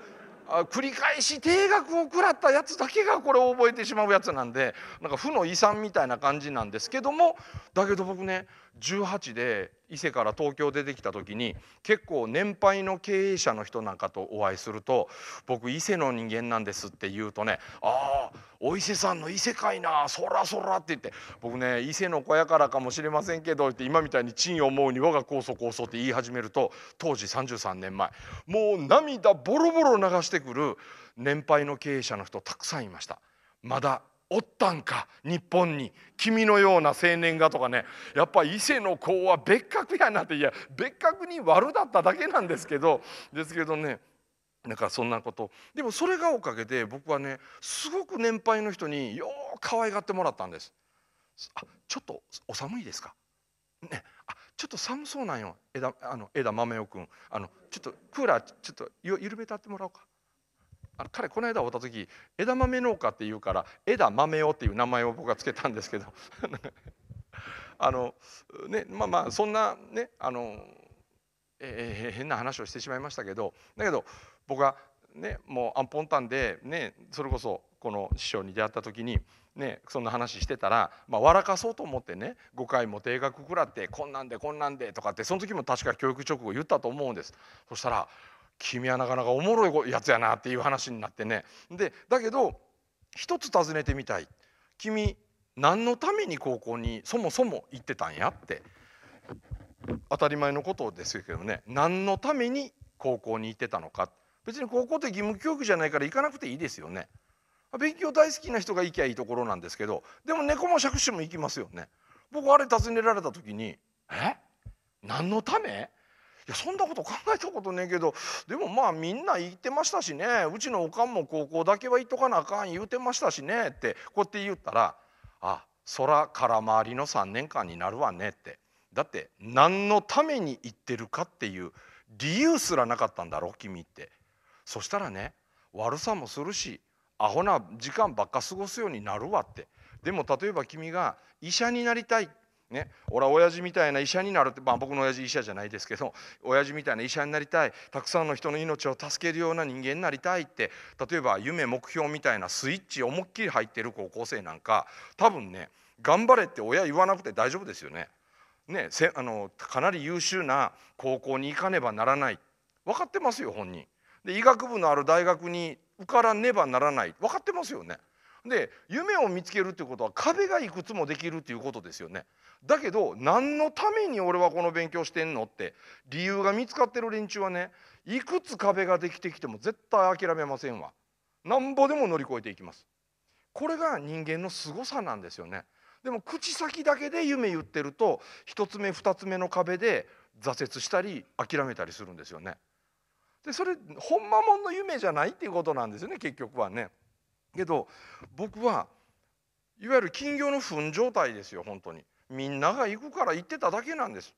B: あ繰り返し定額を食らったやつだけがこれを覚えてしまうやつなんでなんか負の遺産みたいな感じなんですけどもだけど僕ね18で伊勢から東京出てきた時に結構年配の経営者の人なんかとお会いすると「僕伊勢の人間なんです」って言うとね「ああお伊勢さんの伊勢かいなそらそら」って言って「僕ね伊勢の小屋からかもしれませんけど」って今みたいに「賃を思うに我が高祖高祖」って言い始めると当時33年前もう涙ボロボロ流してくる年配の経営者の人たくさんいました。まだおったんか日本に君のような青年がとかねやっぱ伊勢の子は別格やなっていや別格に悪だっただけなんですけどですけどねなんかそんなことでもそれがおかげで僕はねすごく年配の人によう可愛がってもらったんです。あちょっとお寒いですか、ね、あちょっと寒そうなんよ枝あの枝豆くんあのちょっとクーラーちょっと緩めたってもらおうかあ彼この間会った時枝豆農家っていうから枝豆をっていう名前を僕は付けたんですけど あのねまあまあそんなねあの、えー、変な話をしてしまいましたけどだけど僕はねもうアンポンタンでねそれこそこの師匠に出会った時にね、そんな話してたら、まあ、笑かそうと思ってね5回も定額食らってこんなんでこんなんでとかってその時も確か教育直後言ったと思うんですそしたら君はなかなかおもろいやつやなっていう話になってねでだけど一つ尋ねてみたい君何のために高校にそもそも行ってたんやって当たり前のことですけどね何のために高校に行ってたのか別に高校って義務教育じゃないから行かなくていいですよね勉強大好きな人が行きゃいいところなんですけどでも猫も借子も行きますよね僕あれ尋ねられた時に「え何のためいやそんなこと考えたことねえけどでもまあみんな言ってましたしねうちのおかんも高校だけは行っとかなあかん言うてましたしねってこうやって言ったらあ空空回りの3年間になるわねってだって何のために行ってるかっていう理由すらなかったんだろ君ってそしたらね悪さもするしアホな時間ばっか過ごすようになるわってでも例えば君が医者になりたいってね、俺は親父みたいな医者になるって、まあ、僕の親父医者じゃないですけど親父みたいな医者になりたいたくさんの人の命を助けるような人間になりたいって例えば夢目標みたいなスイッチ思いっきり入ってる高校生なんか多分ね頑張れって親言わなくて大丈夫ですよね。ねあのかなり優秀な高校に行かねばならない分かってますよ本人。で医学部のある大学に受からねばならない分かってますよね。で夢を見つけるっていうことは壁がいくつもできるっていうことですよね。だけど何のために俺はこの勉強してんのって理由が見つかってる連中はねいくつ壁ができてきても絶対諦めませんわ。なんぼでも乗り越えていきます。これが人間の凄さなんですよね。でも口先だけで夢言ってると1つ目2つ目の壁で挫折したり諦めたりするんですよね。でそれほんまもんの夢じゃないっていうことなんですよね結局はね。けど僕はいわゆる金魚の糞状態ですよ本当にみんなが行くから行ってただけなんです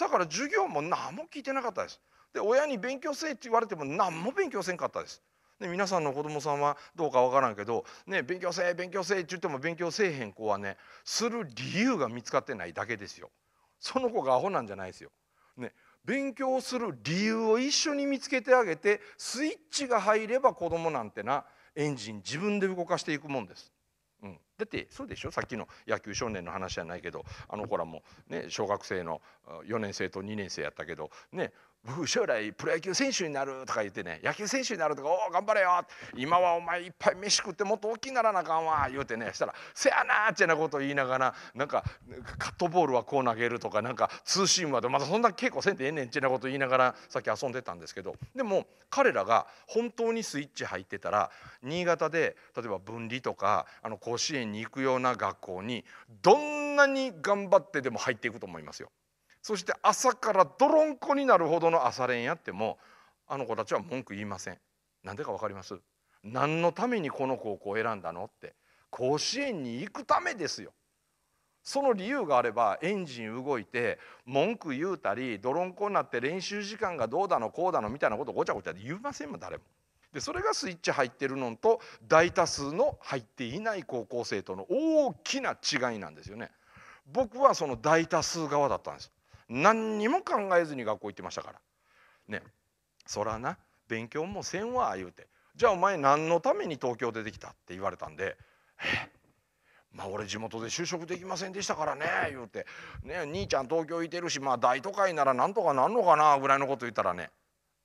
B: だから授業も何も聞いてなかったですで親に勉強せえって言われても何も勉強せんかったですで皆さんの子供さんはどうかわからんけど、ね、勉強せえ勉強せえって言っても勉強せえへん子はねする理由が見つかってないだけですよその子がアホなんじゃないですよ、ね、勉強する理由を一緒に見つけてあげてスイッチが入れば子供なんてなエンジン自分で動かしていくもんです。うん、だってそうでしょさっきの野球少年の話じゃないけどあの子らもね小学生の4年生と2年生やったけどね僕将来プロ野球選手になるとか言ってね野球選手になるとか「おお頑張れよ」今はお前いっぱい飯食ってもっと大きいならなあかんわ」言うてねしたら「せやな」ってなことを言いながらなんかカットボールはこう投げるとかなんかツーシームはでまだそんな稽古せんでええねんってなこと言いながらさっき遊んでたんですけどでも彼らが本当にスイッチ入ってたら新潟で例えば分離とかあの甲子園に行くような学校にどんなに頑張ってでも入っていくと思いますよ。そして朝から泥んこになるほどの朝練やってもあの子たちは文句言いません何でか分かります何のためにこの高校を選んだのって甲子園に行くためですよその理由があればエンジン動いて文句言うたり泥んこになって練習時間がどうだのこうだのみたいなことごちゃごちゃで言いませんもん誰も。でそれがスイッチ入ってるのと大多数の入っていない高校生との大きな違いなんですよね。僕はその大多数側だったんです。何にも考えずに学校行ってましたからねそらな勉強もせんわ言うてじゃあお前何のために東京出てきたって言われたんでえまあ俺地元で就職できませんでしたからね言うて、ね、兄ちゃん東京いてるしまあ大都会ならなんとかなんのかなぐらいのこと言ったらね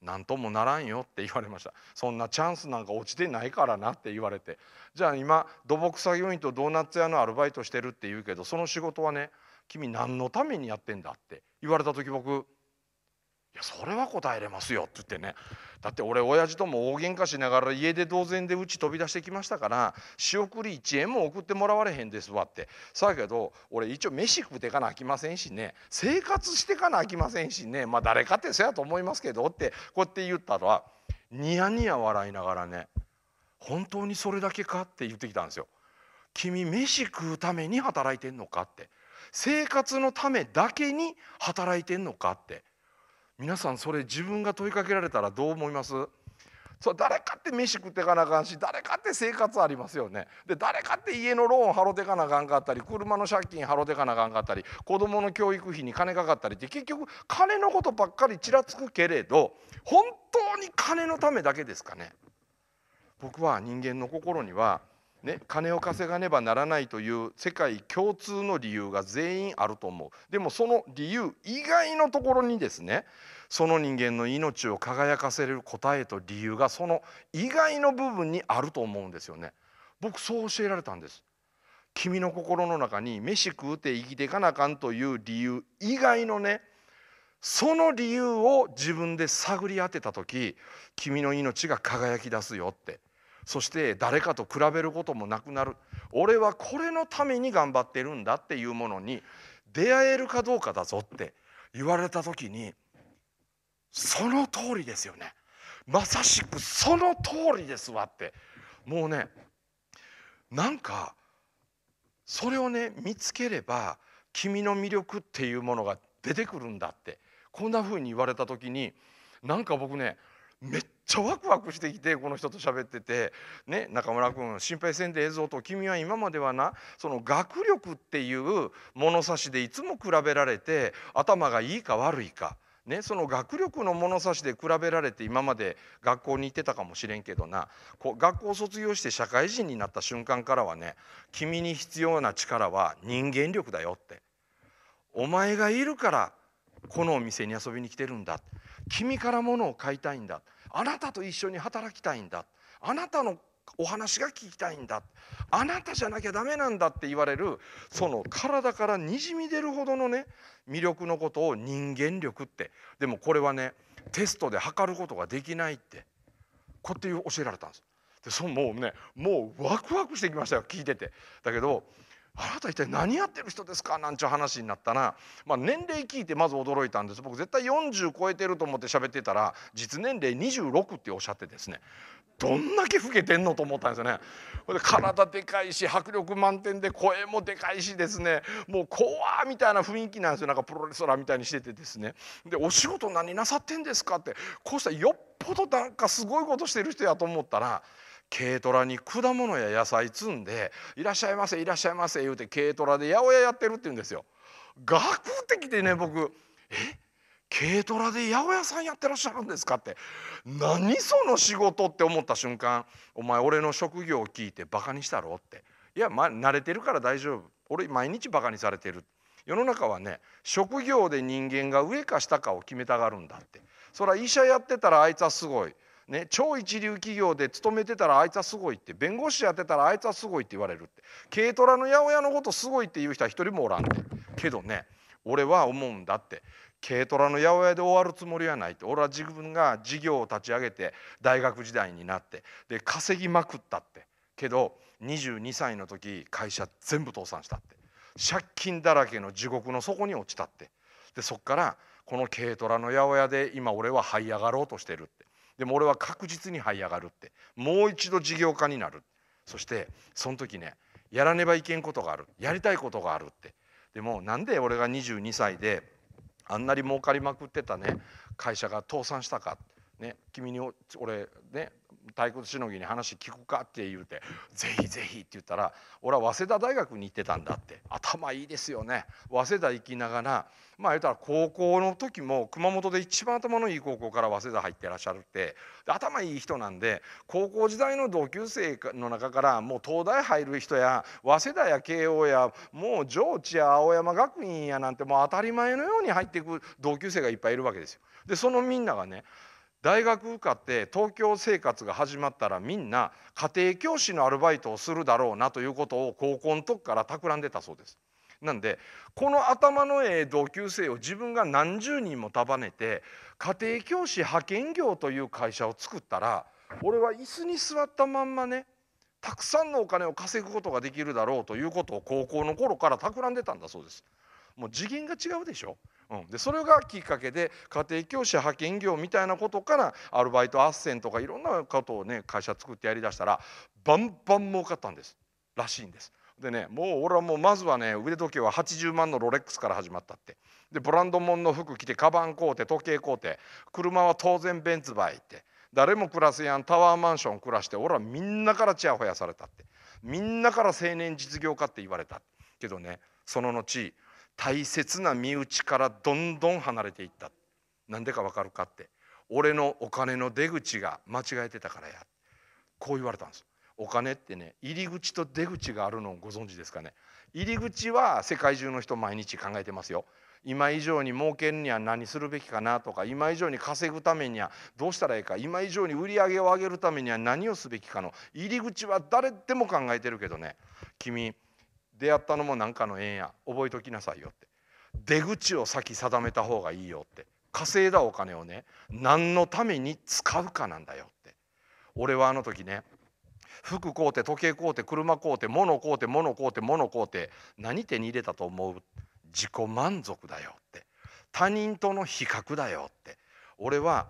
B: 何ともならんよって言われましたそんなチャンスなんか落ちてないからなって言われてじゃあ今土木作業員とドーナツ屋のアルバイトしてるって言うけどその仕事はね君何のためにやってんだって言われた時僕いやそれは答えれますよって言ってねだって俺親父とも大喧嘩しながら家出同然でうち飛び出してきましたから仕送り1円も送ってもらわれへんですわってうやけど俺一応飯食うてかなあきませんしね生活してかなあきませんしねまあ誰かってそやと思いますけどってこうやって言ったはニヤニヤ笑いながらね本当にそれだけかって言ってきたんですよ。君飯食うために働いてんのかって生活のためだけに働いてんのかって皆さんそれ自分が問いかけられたらどう思いますそう誰かって飯食ってかなあかんし誰かって生活ありますよねで誰かって家のローン払ってかなあかんかったり車の借金払ってかなあかんかったり子どもの教育費に金かかったりって結局金のことばっかりちらつくけれど本当に金のためだけですかね僕は人間の心にはね、金を稼がねばならないという世界共通の理由が全員あると思うでもその理由以外のところにですねその人間の命を輝かせる答えと理由がその以外の部分にあると思うんですよね僕そう教えられたんです君の心の中に飯食うて生きていかなあかんという理由以外のねその理由を自分で探り当てた時君の命が輝き出すよってそして誰かと比べることもなくなる俺はこれのために頑張ってるんだっていうものに出会えるかどうかだぞって言われた時にその通りですよねまさしくその通りですわってもうねなんかそれをね見つければ君の魅力っていうものが出てくるんだってこんな風に言われた時になんか僕ねめっちゃワクワクしてきてこの人と喋ってて、ね、中村君心配せんでええぞと君は今まではなその学力っていう物差しでいつも比べられて頭がいいか悪いか。ね、その学力の物差しで比べられて今まで学校に行ってたかもしれんけどなこう学校を卒業して社会人になった瞬間からはね君に必要な力は人間力だよってお前がいるからこのお店に遊びに来てるんだ君からものを買いたいんだあなたと一緒に働きたいんだあなたのお話が聞きたいんだあなたじゃなきゃダメなんだって言われるその体からにじみ出るほどのね魅力のことを人間力ってでもこれはねテストで測ることができないってこうやって教えられたんです。でそもうねもうワクワクしてきましたよ聞いてて。だけどあなた一体何やってる人ですかなんちゅう話になったら、まあ、年齢聞いてまず驚いたんです僕絶対40超えてると思って喋ってたら実年齢26っておっしゃってですねどんだけ老けてんのと思ったんですよね。で体でかいし迫力満点で声もでかいしですねもう怖みたいな雰囲気なんですよなんかプロレスラーみたいにしててですねで「お仕事何なさってんですか?」ってこうしたらよっぽどなんかすごいことしてる人やと思ったら軽トラに果物や野菜積んで「いらっしゃいませいらっしゃいませ」言うて軽トラで八百屋やってるって言うんですよ。学的てきてね僕「え軽トラで八百屋さんやってらっしゃるんですか?」って「何その仕事」って思った瞬間「お前俺の職業を聞いてバカにしたろ」って「いや、ま、慣れてるから大丈夫俺毎日バカにされてる」世の中はね職業で人間が上か下かを決めたがるんだってそれは医者やってたらあいつはすごいね、超一流企業で勤めてたらあいつはすごいって弁護士やってたらあいつはすごいって言われるって軽トラの八百屋のことすごいって言う人は一人もおらんっけどね俺は思うんだって軽トラの八百屋で終わるつもりはないって俺は自分が事業を立ち上げて大学時代になってで稼ぎまくったってけど22歳の時会社全部倒産したって借金だらけの地獄の底に落ちたってでそっからこの軽トラの八百屋で今俺は這い上がろうとしてるでも俺は確実に這い上がるってもう一度事業家になるそしてその時ねやらねばいけんことがあるやりたいことがあるってでもなんで俺が22歳であんなに儲かりまくってたね会社が倒産したか、ね、君に俺ね退屈しのぎに話聞くかって言うて「ぜひぜひ」って言ったら「俺は早稲田大学に行ってたんだ」って頭いいですよね早稲田行きながらまあ言ったら高校の時も熊本で一番頭のいい高校から早稲田入ってらっしゃるって頭いい人なんで高校時代の同級生の中からもう東大入る人や早稲田や慶応やもう上智や青山学院やなんてもう当たり前のように入っていく同級生がいっぱいいるわけですよ。でそのみんながね大学受かって東京生活が始まったらみんな家庭教師のアルバイトをするだろうなということを高校の時から企んでたそうです。なんでこの頭のええ同級生を自分が何十人も束ねて家庭教師派遣業という会社を作ったら俺は椅子に座ったまんまねたくさんのお金を稼ぐことができるだろうということを高校の頃から企んでたんだそうです。もう次元が違うでしょうん、でそれがきっかけで家庭教師派遣業みたいなことからアルバイト斡旋とかいろんなことをね会社作ってやりだしたらバンバン儲かったんですらしいんです。でねもう俺はもうまずはね腕時計は80万のロレックスから始まったってでブランド物の服着てカバン買うて時計買うて車は当然ベンツバイって誰も暮らすやんタワーマンション暮らして俺はみんなからちやほやされたってみんなから青年実業家って言われたけどねその後大切な身内からどんどん離れていったなんでかわかるかって俺のお金の出口が間違えてたからやこう言われたんですお金ってね入り口と出口があるのをご存知ですかね入り口は世界中の人毎日考えてますよ今以上に儲けるには何するべきかなとか今以上に稼ぐためにはどうしたらいいか今以上に売り上げを上げるためには何をすべきかの入り口は誰でも考えてるけどね君出会ったのも何かの縁や覚えときなさいよって出口を先定めた方がいいよって稼いだお金をね何のために使うかなんだよって俺はあの時ね服買うて時計買うて車買うて物買うて物買うて物買うて何手に入れたと思う自己満足だよって他人との比較だよって俺は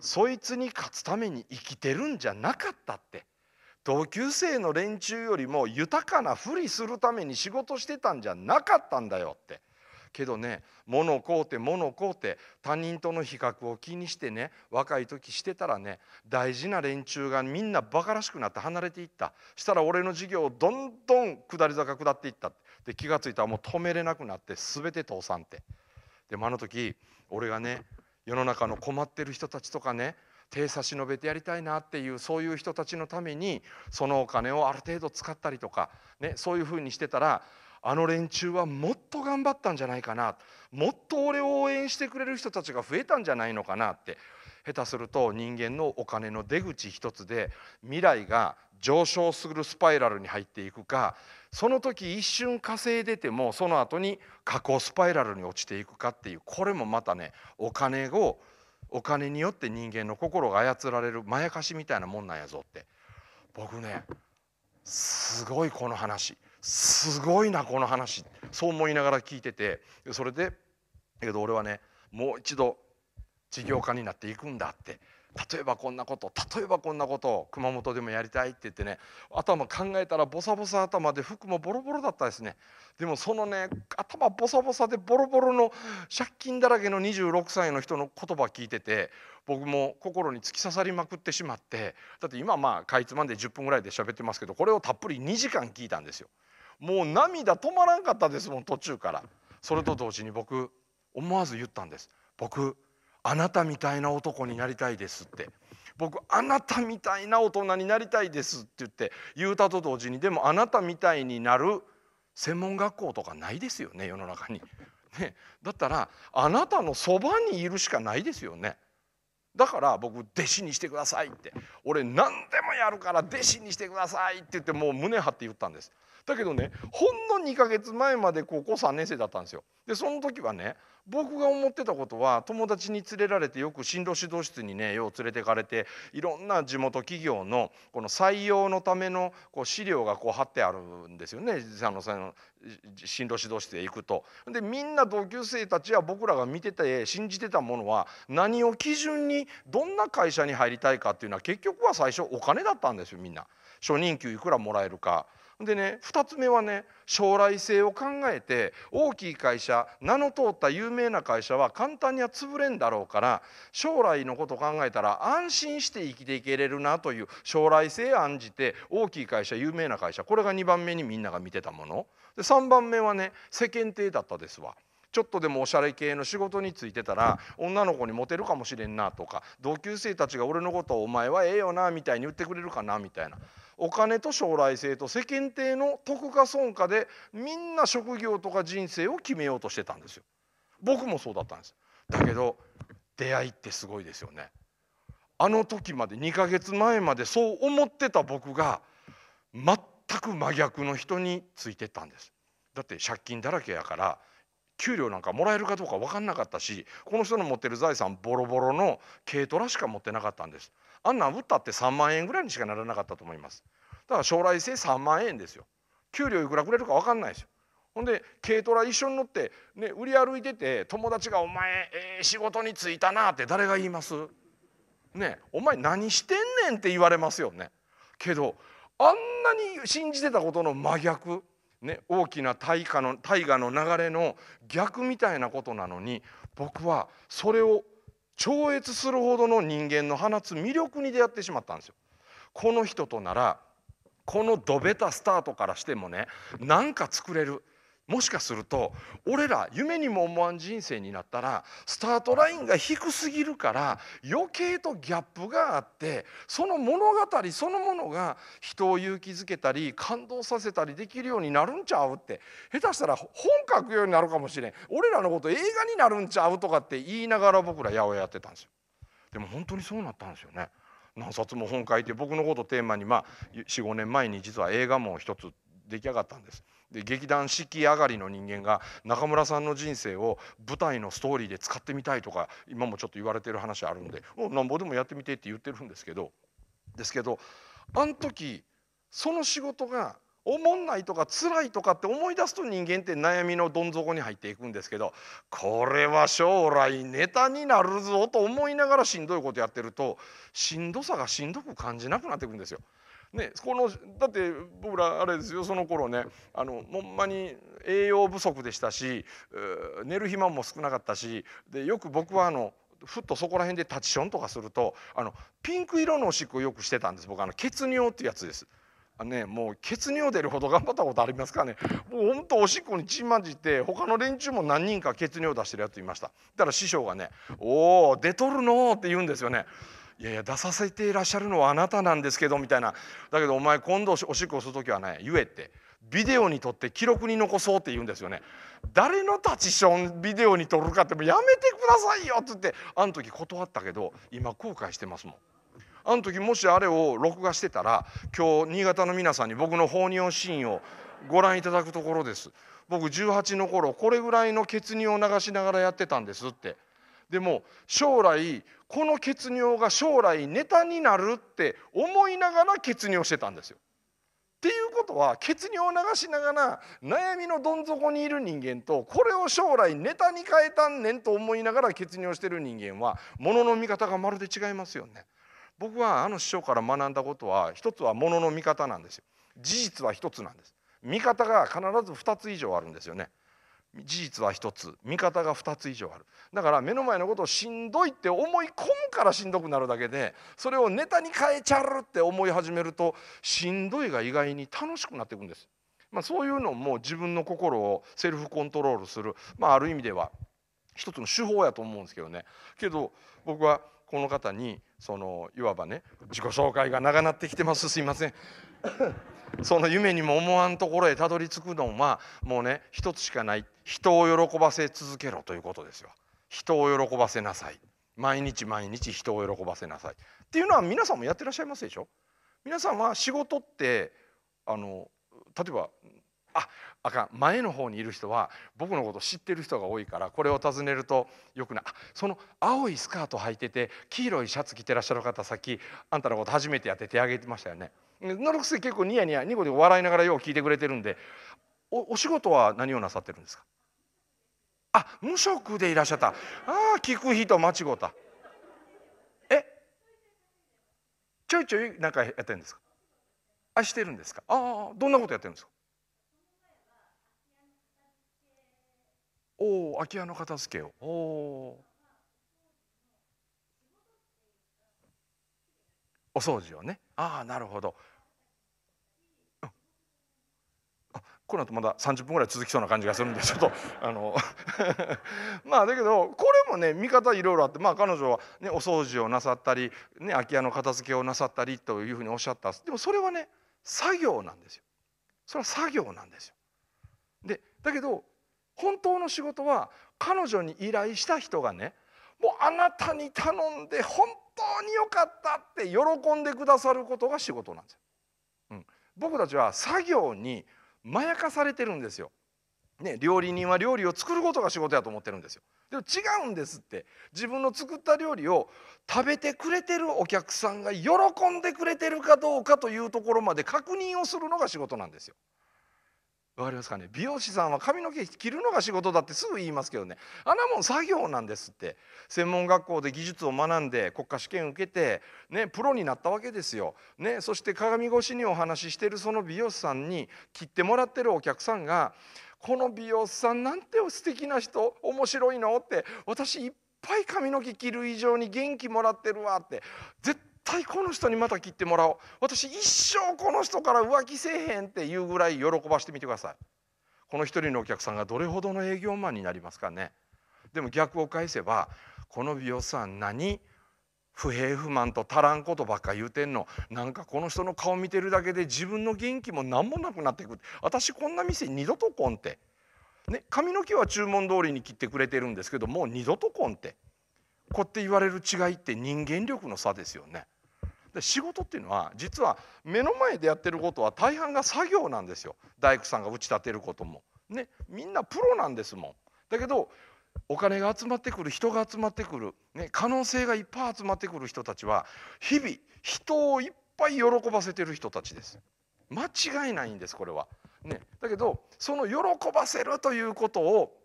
B: そいつに勝つために生きてるんじゃなかったって同級生の連中よりも豊かなふりするために仕事してたんじゃなかったんだよってけどね物を買うて物を買うて他人との比較を気にしてね若い時してたらね大事な連中がみんなバカらしくなって離れていったしたら俺の授業をどんどん下り坂下っていったで気が付いたらもう止めれなくなって全て倒産ってでもあの時俺がね世の中の困ってる人たちとかね手差し伸べてやりたいなっていうそういう人たちのためにそのお金をある程度使ったりとか、ね、そういうふうにしてたらあの連中はもっと頑張ったんじゃないかなもっと俺を応援してくれる人たちが増えたんじゃないのかなって下手すると人間のお金の出口一つで未来が上昇するスパイラルに入っていくかその時一瞬稼いでてもその後に下降スパイラルに落ちていくかっていうこれもまたねお金をお金によって人間の心が操られるまやかしみたいなもんなんやぞって僕ねすごいこの話すごいなこの話そう思いながら聞いててそれでだけど俺はねもう一度事業家になっていくんだって例えばこんなこと例えばこんなことを熊本でもやりたいって言ってね頭考えたらボサボサ頭で服もボロボロだったですねでもそのね頭ボサボサでボロボロの借金だらけの26歳の人の言葉聞いてて僕も心に突き刺さりまくってしまってだって今まあかいつまんで10分ぐらいで喋ってますけどこれをたっぷり2時間聞いたんですよ。もう涙止まらんかったですもん途中からそれと同時に僕思わず言ったんです僕あなたみたいな男になりたいです」って「僕あなたみたいな大人になりたいです」って言って言うたと同時にでもあなたみたいになる専門学校とかないですよね世の中に。ね、だったらあなたのそばにいるしかないですよね。だから僕弟子にしてくださいって俺何でもやるから弟子にしてくださいって言ってもう胸張って言ったんです。だけどねほんの2ヶ月前まで高校3年生だったんですよ。でその時はね僕が思ってたことは友達に連れられてよく進路指導室にねよう連れてかれていろんな地元企業のこの採用のためのこう資料がこう貼ってあるんですよねの進路指導室へ行くと。でみんな同級生たちは僕らが見てて信じてたものは何を基準にどんな会社に入りたいかっていうのは結局は最初お金だったんですよみんな。初任給いくらもらえるかでね2つ目はね将来性を考えて大きい会社名の通った有名な会社は簡単には潰れんだろうから将来のこと考えたら安心して生きていけれるなという将来性案じて大きい会社有名な会社これが2番目にみんなが見てたもので3番目はね世間体だったですわ。ちょっとでもおしゃれ系の仕事についてたら女の子にモテるかもしれんなとか同級生たちが俺のことをお前はええよなみたいに言ってくれるかなみたいなお金と将来性と世間体の得か損かでみんな職業とか人生を決めようとしてたんですよ。僕もそうだったんです。だけど出会いってすごいですよね。あの時まで2ヶ月前までそう思ってた僕が全く真逆の人についてたんです。だって借金だらけやから給料なんかもらえるかどうか分かんなかったしこの人の持ってる財産ボロボロの軽トラしか持ってなかったんですあんなん売ったって3万円ぐらいにしかならなかったと思いますだから将来性3万円ですよ給料いくらくれるか分かんないですよほんで軽トラ一緒に乗って、ね、売り歩いてて友達が「お前、えー、仕事に就いたな」って誰が言いますねお前何してんねんって言われますよねけどあんなに信じてたことの真逆、ね、大きな大河の大河の流れの逆みたいなことなのに僕はそれを超越するほどの人間の放つ魅力に出会ってしまったんですよ。この人とならこのドベタスタートからしてもねなんか作れるもしかすると俺ら夢にも思わん人生になったらスタートラインが低すぎるから余計とギャップがあってその物語そのものが人を勇気づけたり感動させたりできるようになるんちゃうって下手したら本書くようになるかもしれん俺らのこと映画になるんちゃうとかって言いながら僕ら八百屋やってたんですよ。でも本当にそうなったんですよね。何冊も本書いて僕のことテーマにまあ45年前に実は映画も一つ出来上がったんです。で劇団四季上がりの人間が中村さんの人生を舞台のストーリーで使ってみたいとか今もちょっと言われてる話あるんで「なんぼでもやってみて」って言ってるんですけどですけどあの時その仕事がおもんないとか辛いとかって思い出すと人間って悩みのどん底に入っていくんですけどこれは将来ネタになるぞと思いながらしんどいことやってるとしんどさがしんどく感じなくなってくるんですよ。ね、このだって僕らあれですよその頃ねあのほんまに栄養不足でしたし寝る暇も少なかったしでよく僕はあのふっとそこら辺でタチションとかするとあのピンク色のおしっこをよくしてたんです僕あの血尿っていうやつです。あね、もう血尿出るほど頑張ったことありますかねもうほんとおしっこに血まじって他の連中も何人か血尿出してるやついましただから師匠がね「おお出とるの」って言うんですよねいやいや出させていらっしゃるのはあなたなんですけどみたいなだけどお前今度おしっこする時はね言えってビデオに撮って記録に残そうって言うんですよね誰の立ちションビデオに撮るかってもうやめてくださいよっつってあの時断ったけど今後悔してますもん。あの時もしあれを録画してたら今日新潟の皆さんに僕の放尿シーンをご覧いただくところです僕18の頃これぐらいの血尿を流しながらやってたんですってでも将来この血尿が将来ネタになるって思いながら血尿してたんですよ。っていうことは血尿を流しながら悩みのどん底にいる人間とこれを将来ネタに変えたんねんと思いながら血尿してる人間はものの見方がまるで違いますよね。僕はあの師匠から学んだことは一つはものの見方なんですよ。事実は一つなんです。見方が必ず2つ以上あるんですよね。事実は1つ見方が2つ以上あるだから目の前のことをしんどいって思い込むからしんどくなるだけでそれをネタに変えちゃるって思い始めるとしんどいが意外に楽しくなっていくんです、まあ、そういうのも自分の心をセルフコントロールする、まあ、ある意味では一つの手法やと思うんですけどねけど僕はこの方にそのいわばね自己紹介が長なってきてますすいませんその夢にも思わんところへたどり着くのはもうね一つしかない人を喜ばせ続けろということですよ人を喜ばせなさい毎日毎日人を喜ばせなさいっていうのは皆さんもやってらっしゃいますでしょ皆さんは仕事ってあの例えばああかん前の方にいる人は僕のこと知ってる人が多いからこれを尋ねるとよくないその青いスカート履いてて黄色いシャツ着てらっしゃる方さっきあんたのこと初めてやって手挙げてましたよね結構ニヤニヤニコニコ笑いながらよう聞いてくれてるんでおお仕事は何をなさってるんですかあ無職でいらっしゃったああ聞く人間違うたえちょいちょい何かやってるんですかあしてるんですかああどんなことやってるんですかおお空き家の片付けをおおお掃除をねああなるほど、うん、あこの後まだ30分ぐらい続きそうな感じがするんで ちょっとあの まあだけどこれもね見方いろいろあってまあ彼女はねお掃除をなさったり、ね、空き家の片付けをなさったりというふうにおっしゃったでもそれはね作業なんですよそれは作業なんですよでだけど本当の仕事は彼女に依頼した人がねもうあなたに頼んで本当によかったって喜んでくださることが仕事なんですよ。うん、僕たちは作業にまやかされてるんですよ。ね、料理人は料理を作ることが仕事やと思ってるんですよ。でも違うんですって自分の作った料理を食べてくれてるお客さんが喜んでくれてるかどうかというところまで確認をするのが仕事なんですよ。分かりますかね美容師さんは髪の毛切るのが仕事だってすぐ言いますけどねあんなもん作業なんですって専門学校で技術を学んで国家試験受けて、ね、プロになったわけですよ、ね、そして鏡越しにお話ししてるその美容師さんに切ってもらってるお客さんが「この美容師さんなんて素敵な人面白いの?」って「私いっぱい髪の毛切る以上に元気もらってるわ」って絶対対この人にまた切ってもらおう私一生この人から浮気せえへんっていうぐらい喜ばしてみてくださいこの一人のお客さんがどれほどの営業マンになりますかねでも逆を返せばこの美容師さん何不平不満と足らんことばっか言うてんのなんかこの人の顔見てるだけで自分の元気も何もなくなってく私こんな店二度とこんって、ね、髪の毛は注文通りに切ってくれてるんですけどもう二度とこんってこうって言われる違いって人間力の差ですよね。で仕事っていうのは実は目の前でやってることは大半が作業なんですよ大工さんが打ち立てることも。ねみんなプロなんですもん。だけどお金が集まってくる人が集まってくる、ね、可能性がいっぱい集まってくる人たちは日々人をいっぱい喜ばせてる人たちです。間違いないんですこれは。ね、だけどその喜ばせるということを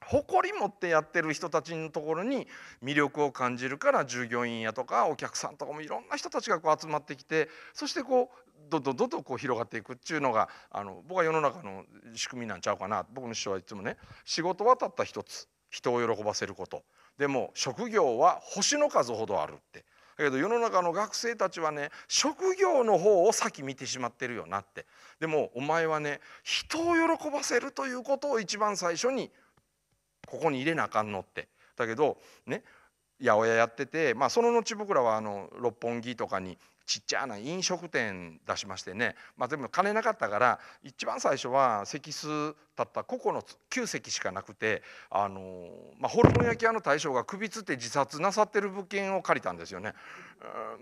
B: 誇り持ってやってる人たちのところに魅力を感じるから従業員やとかお客さんとかもいろんな人たちがこう集まってきてそしてこうどんどどどこう広がっていくっていうのがあの僕は世の中の仕組みなんちゃうかな僕の師匠はいつもね仕事はたった一つ人を喜ばせることでも職業は星の数ほどあるってだけど世の中の学生たちはね職業の方を先見てしまってるよなってでもお前はね人を喜ばせるということを一番最初にここに入れなあかんのって。だけどね八百屋やってて、まあ、その後僕らはあの六本木とかにちっちゃな飲食店出しましてね、まあ、全部金なかったから一番最初は席数たった個々の9席しかなくてあの、まあ、ホルモン焼き屋の大将が首つって自殺なさってる物件を借りたんですよね。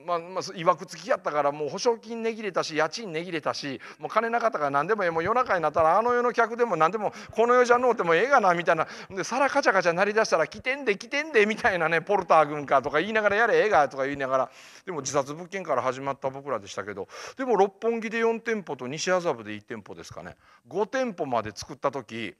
B: まあまあ、いわくつきやったからもう保証金値切れたし家賃値切れたしもう金なかったから何でもええもう夜中になったらあの世の客でも何でもこの世じゃのうてもええがなみたいなで皿カチャカチャ鳴り出したら来てんで来てんでみたいなねポルター軍かとか言いながらやれええがとか言いながらでも自殺物件から始まった僕らでしたけどでも六本木で4店舗と西麻布で1店舗ですかね5店舗まで作ったった時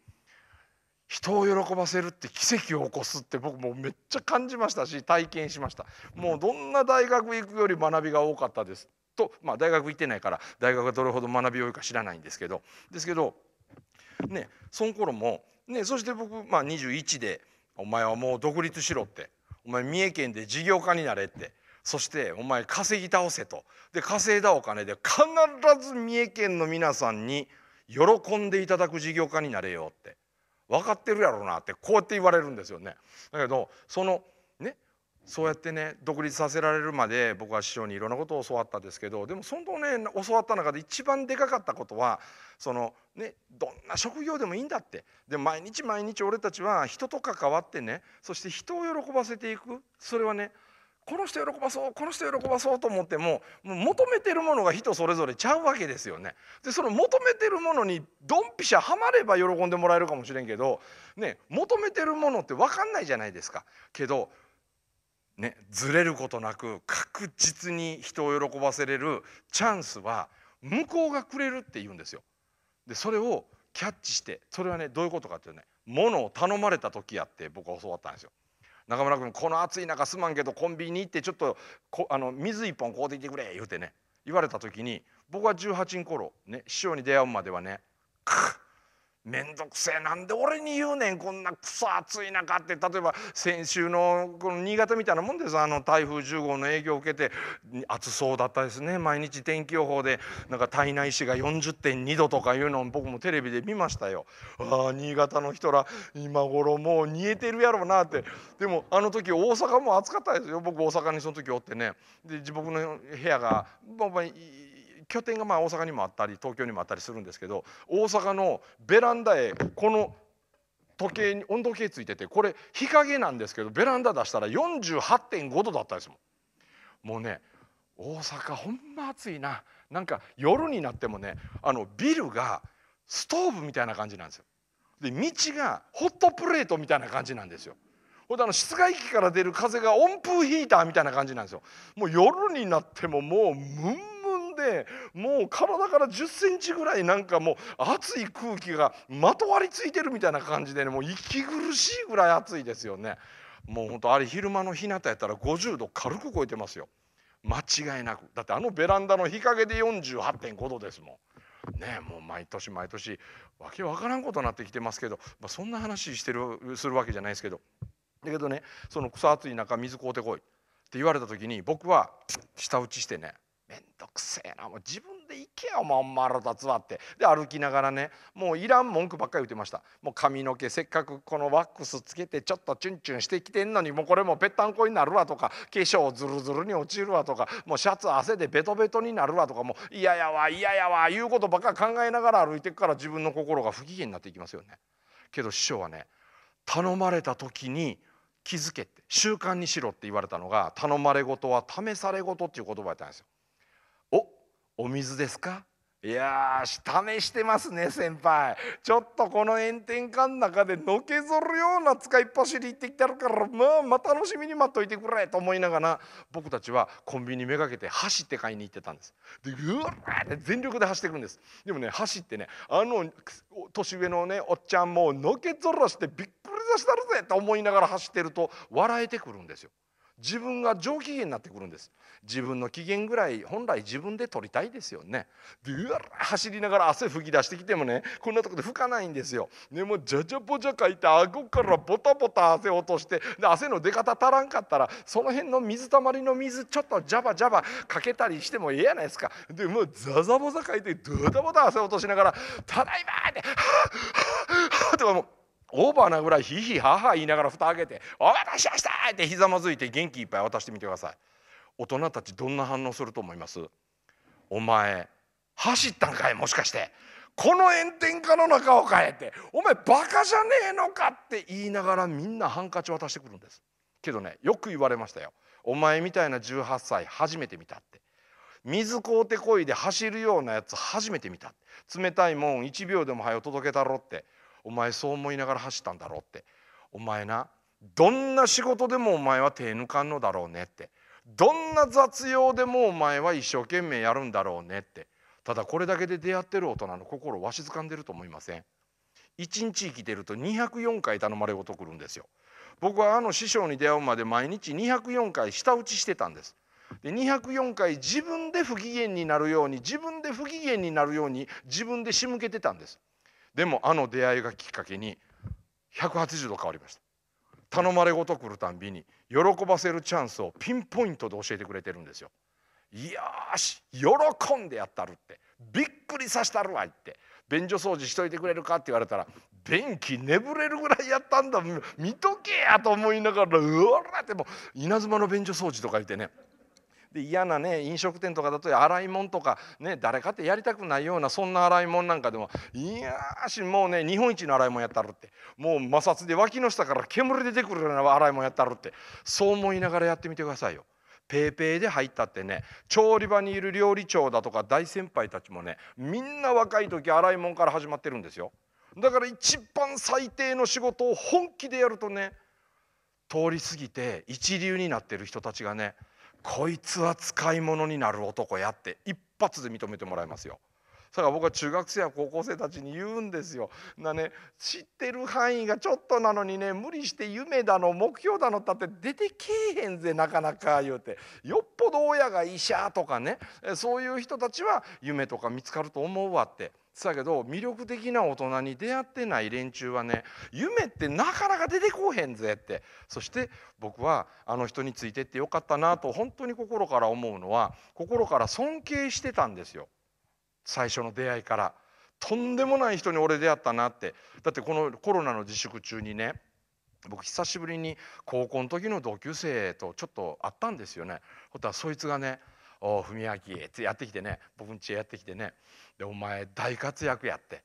B: 人を喜ばせるって奇跡を起こすって僕もめっちゃ感じましたし体験しましたもうどんな大学行くより学びが多かったですと、まあ、大学行ってないから大学がどれほど学び多いか知らないんですけどですけどねその頃も、ね、そして僕、まあ、21で「お前はもう独立しろ」って「お前三重県で事業家になれ」ってそしてお前稼ぎ倒せとで稼いだお金で必ず三重県の皆さんに喜んでいただく事業家になれよって分かってるやろうなってこうやって言われるんですよね。だけどそのねそうやってね独立させられるまで僕は師匠にいろんなことを教わったんですけどでもそのね教わった中で一番でかかったことはそのねどんな職業でもいいんだってで毎日毎日俺たちは人と関わってねそして人を喜ばせていくそれはねこの人喜ばそうこの人喜ばそうと思ってももう求めてるものが人それぞれちゃうわけですよね。でその求めてるものにドンピシャハマれば喜んでもらえるかもしれんけど、ね、求めてるものって分かんないじゃないですか。けどね、ずれることなく確実に人を喜ばせれるチャンスは向こうがくれるって言うんですよ。でそれをキャッチしてそれはねどういうことかっていうとね物を頼まれた時やって僕は教わったんですよ。中村君この暑い中すまんけどコンビニ行ってちょっとあの水一本買うてきてくれ言うてね言われた時に僕は18の頃ね師匠に出会うまではねクッ面倒くせえなんで俺に言うねんこんな草暑い中って例えば先週のこの新潟みたいなもんですあの台風10号の影響を受けて暑そうだったですね毎日天気予報でなんか体内視が40.2度とかいうのを僕もテレビで見ましたよ。あ新潟の人ら今頃もう煮えてるやろうなってでもあの時大阪も暑かったですよ僕大阪にその時おってね。で僕の部屋が、まあまあ、拠点がまあ大阪にもあったり東京にもあったりするんですけど大阪のベランダへこの時計に温度計ついててこれ日陰なんですけどベランダ出したら48.5度だったんですもん。もうね大阪ほんま暑いななんか夜になってもねあのビルがストーブみたいな感じなんですよ。で道がホットプレートみたいな感じなんですよ。ほんであの室外機から出る風が温風ヒーターみたいな感じなんですよ。もう夜になってももうムンでもう体から1 0センチぐらいなんかもう暑い空気がまとわりついてるみたいな感じでねもう息苦しいぐらい暑いですよね。もうほんとあれ昼間の日向やったら50度軽く超えてますよ間違いなくだってあのベランダの日陰で48.5度ですもんねもう毎年毎年わけわからんことになってきてますけど、まあ、そんな話してるするわけじゃないですけどだけどねその草暑い中水凍うてこいって言われた時に僕は舌打ちしてね面倒くせえなもう自分で行けよもう腹立つわってで歩きながらねもういらん文句ばっかり言ってましたもう髪の毛せっかくこのワックスつけてちょっとチュンチュンしてきてんのにもうこれもぺったんこになるわとか化粧ズルズルに落ちるわとかもうシャツ汗でベトベトになるわとかもう嫌やわ嫌やわいうことばっかり考えながら歩いてくから自分の心が不機嫌になっていきますよね。けど師匠はね頼まれた時に気づけって習慣にしろって言われたのが頼まれ事は試され事っていう言葉やったんですよ。お水ですかいやーしてますね先輩ちょっとこの炎天下の中でのけぞるような使いっ走り行ってきてるからまあまあ楽しみに待っといてくれと思いながら僕たちはコンビニめがけて箸って買いに行ってたんですでぐわーって全力で走ってくるんですでもね箸ってねあの年上のねおっちゃんものけぞらしてびっくりさせたるぜと思いながら走ってると笑えてくるんですよ自分が上機嫌になってくるんです自分の機嫌ぐらい本来自分で取りたいですよねでうわ走りながら汗吹き出してきてもねこんなとこで吹かないんですよ、でもうじゃじゃぽじゃかいて顎からポタポタ汗落としてで汗の出方足らんかったらその辺の水たまりの水ちょっとジャバジャバかけたりしてもええやないですかでもうザザボザかいてドタボタ汗落としながら「ただいま!」って「はあはあはあ」てもうオーバーなぐらいひひはは言いながら蓋開けて「お待たせしました!」ってひざまずいて元気いっぱい渡してみてください大人たちどんな反応すると思いますお前走ったんかいもしかしてこの炎天下の中を変えてお前バカじゃねえのかって言いながらみんなハンカチ渡してくるんですけどねよく言われましたよお前みたいな18歳初めて見たって水買うてこいで走るようなやつ初めて見た冷たいもん1秒でも早よ届けたろってお前そう思いながら走ったんだろうってお前などんな仕事でもお前は手抜かんのだろうねってどんな雑用でもお前は一生懸命やるんだろうねってただこれだけで出会ってる大人の心をわしづかんでると思いません一日生きてると204回頼まれごとくるんですよ僕はあの師匠に出会うまで毎日204回舌打ちしてたんですで204回自分で不機嫌になるように自分で不機嫌になるように自分で仕向けてたんですでもあの出会いがきっかけに180度変わりました頼まれごと来るたんびに喜ばせるチャンスをピンポイントで教えてくれてるんですよ。よし喜んでやったるってびっくりさしたるわいって便所掃除しといてくれるかって言われたら便器眠れるぐらいやったんだ見とけやと思いながらうわっても稲妻の便所掃除とか言ってねで嫌なね飲食店とかだと洗い物とかね誰かってやりたくないようなそんな洗い物なんかでもいやしもうね日本一の洗い物やったるってもう摩擦で脇の下から煙出てくるような洗い物やったるってそう思いながらやってみてくださいよ。ペーペーで入ったってね調理場にいる料理長だとか大先輩たちもねみんな若い時洗い物から始まってるんですよだから一番最低の仕事を本気でやるとね通り過ぎて一流になってる人たちがねこいつは使い物になる男やって一発で認めてもらいますよ。だから僕は中学生や高校生たちに言うんですよ。なね知ってる範囲がちょっとなのにね無理して夢だの目標だのったって出てけえへんぜなかなか言うてよっぽど親が医者とかねそういう人たちは夢とか見つかると思うわって。だけど魅力的な大人に出会ってない連中はね夢ってなかなか出てこへんぜってそして僕はあの人についてってよかったなと本当に心から思うのは心から尊敬してたんですよ。最初の出会いからとんでもない人に俺出会ったなってだってこのコロナの自粛中にね僕久しぶりに高校の時の同級生とちょっと会ったんですよねほたらそいつがね「おお文明」ってやってきてね僕ん家へやってきてね「でお前大活躍や」って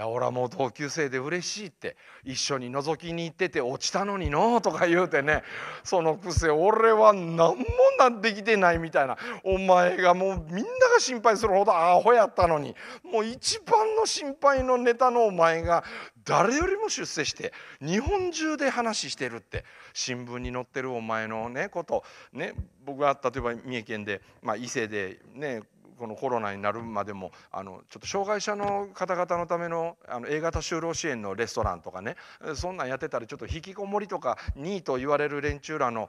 B: や俺はもう同級生で嬉しいって一緒に覗きに行ってて落ちたのにのとか言うてねそのくせ俺は何もなんできてないみたいなお前がもうみんなが心配するほどアホやったのにもう一番の心配のネタのお前が誰よりも出世して日本中で話してるって新聞に載ってるお前のねことね僕は例えば三重県で、まあ、伊勢でねこのコロナになるまでもあのちょっと障害者の方々のためのあの A 型就労支援のレストランとかねそんなんやってたらちょっと引きこもりとか2位と言われる連中らの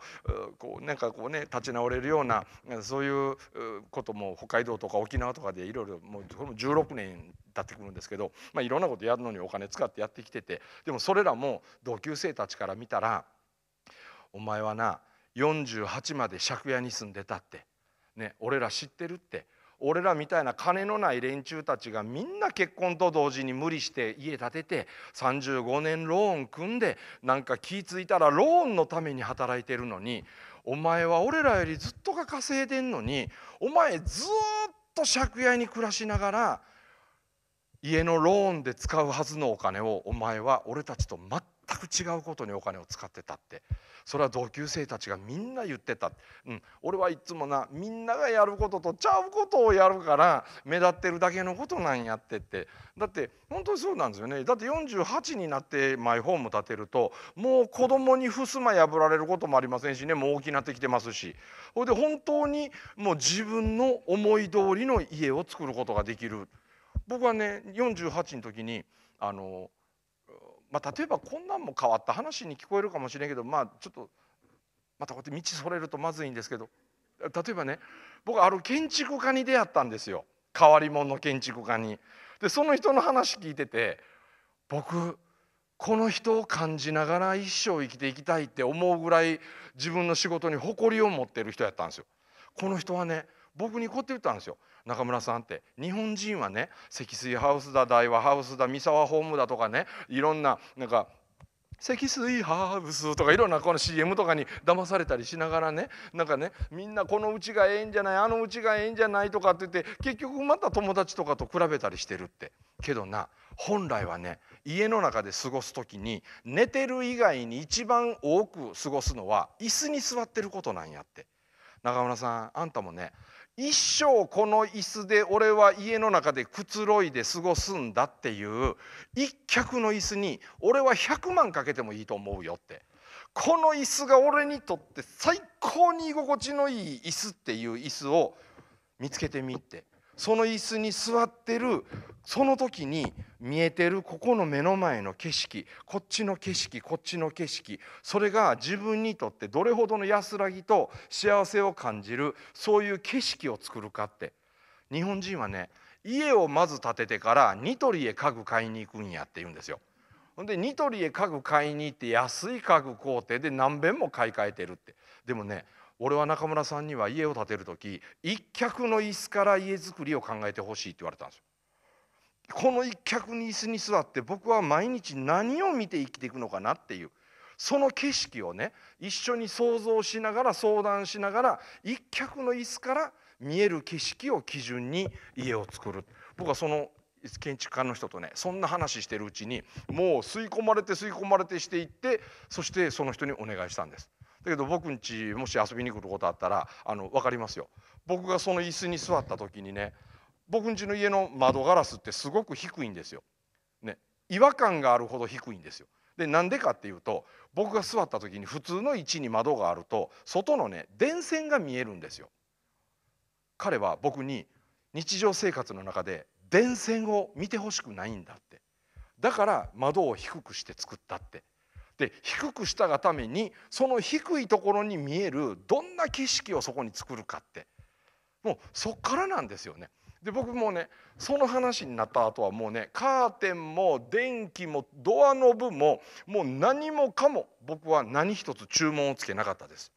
B: こうなんかこうね立ち直れるようなそういうことも北海道とか沖縄とかでいろいろもう16年経ってくるんですけど、まあ、いろんなことやるのにお金使ってやってきててでもそれらも同級生たちから見たら「お前はな48まで借家に住んでた」って。ね、俺ら知ってるって俺らみたいな金のない連中たちがみんな結婚と同時に無理して家建てて35年ローン組んでなんか気付いたらローンのために働いてるのにお前は俺らよりずっとが稼いでんのにお前ずっと借家に暮らしながら家のローンで使うはずのお金をお前は俺たちと全く違うことにお金を使ってたってそれは同級生たちがみんな言ってた、うん、俺はいつもなみんながやることとちゃうことをやるから目立ってるだけのことなんやってってだって本当にそうなんですよねだって48になってマイホーム建てるともう子供に襖破られることもありませんしねもう大きなってきてますしほいで本当にもう自分の思い通りの家を作ることができる。僕はね48の時にあのまあ、例えばこんなんも変わった話に聞こえるかもしれんけどまあちょっとまたこうやって道それるとまずいんですけど例えばね僕ある建築家に出会ったんですよ変わり者の建築家に。でその人の話聞いてて僕この人を感じながら一生生きていきたいって思うぐらい自分の仕事に誇りを持ってる人やったんですよ。この人はね僕にこうって言ったんですよ。中村さんって日本人はね積水ハウスだ大和ハウスだ三沢ホームだとかねいろんななんか積水ハーブスとかいろんなこの CM とかに騙されたりしながらねなんかねみんなこのうちがええんじゃないあのうちがええんじゃないとかって言って結局また友達とかと比べたりしてるってけどな本来はね家の中で過ごす時に寝てる以外に一番多く過ごすのは椅子に座ってることなんやって中村さんあんたもね一生この椅子で俺は家の中でくつろいで過ごすんだっていう一脚の椅子に俺は100万かけてもいいと思うよってこの椅子が俺にとって最高に居心地のいい椅子っていう椅子を見つけてみってその椅子に座ってるその時に見えてるここの目の前の景色こっちの景色こっちの景色それが自分にとってどれほどの安らぎと幸せを感じるそういう景色を作るかって日本人はね家をまず建ててからニトリへ家具買いに行くんやって言うんですよ。ほんでニトリへ家具買いに行って安い家具買うてで何べんも買い替えてるってでもね俺は中村さんには家を建てる時一脚の椅子から家づくりを考えてほしいって言われたんですよ。この一脚に椅子に座って僕は毎日何を見て生きていくのかなっていうその景色をね一緒に想像しながら相談しながら一脚の椅子から見える景色を基準に家を作る僕はその建築家の人とねそんな話してるうちにもう吸い込まれて吸い込まれてしていってそしてその人にお願いしたんです。だけど僕ん家もし遊びに来ることあったらあの分かりますよ。僕がその椅子に座った時にね僕ん家の家の窓ガラスってすごく低いんですよ。ね、違和感があるほど低いんですよ。でなんでかっていうと僕が座った時に普通の位置に窓があると外のね電線が見えるんですよ。彼は僕に日常生活の中で電線を見てほしくないんだってだから窓を低くして作ったってで低くしたがためにその低いところに見えるどんな景色をそこに作るかってもうそっからなんですよね。で僕もねその話になった後はもうねカーテンも電気もドアノブももう何もかも僕は何一つ注文をつけなかったです。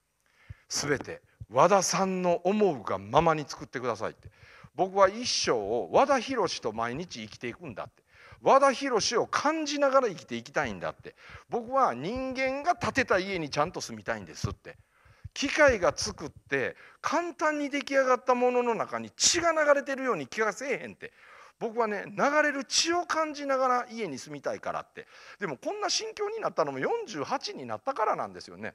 B: 全て和田さんの思うがままに作ってくださいって僕は一生を和田博と毎日生きていくんだって和田博を感じながら生きていきたいんだって僕は人間が建てた家にちゃんと住みたいんですって。機械が作って簡単に出来上がったものの中に血が流れてるように気がせえへんって僕はね流れる血を感じながら家に住みたいからってでもこんな心境になったのも48になったからなんですよね。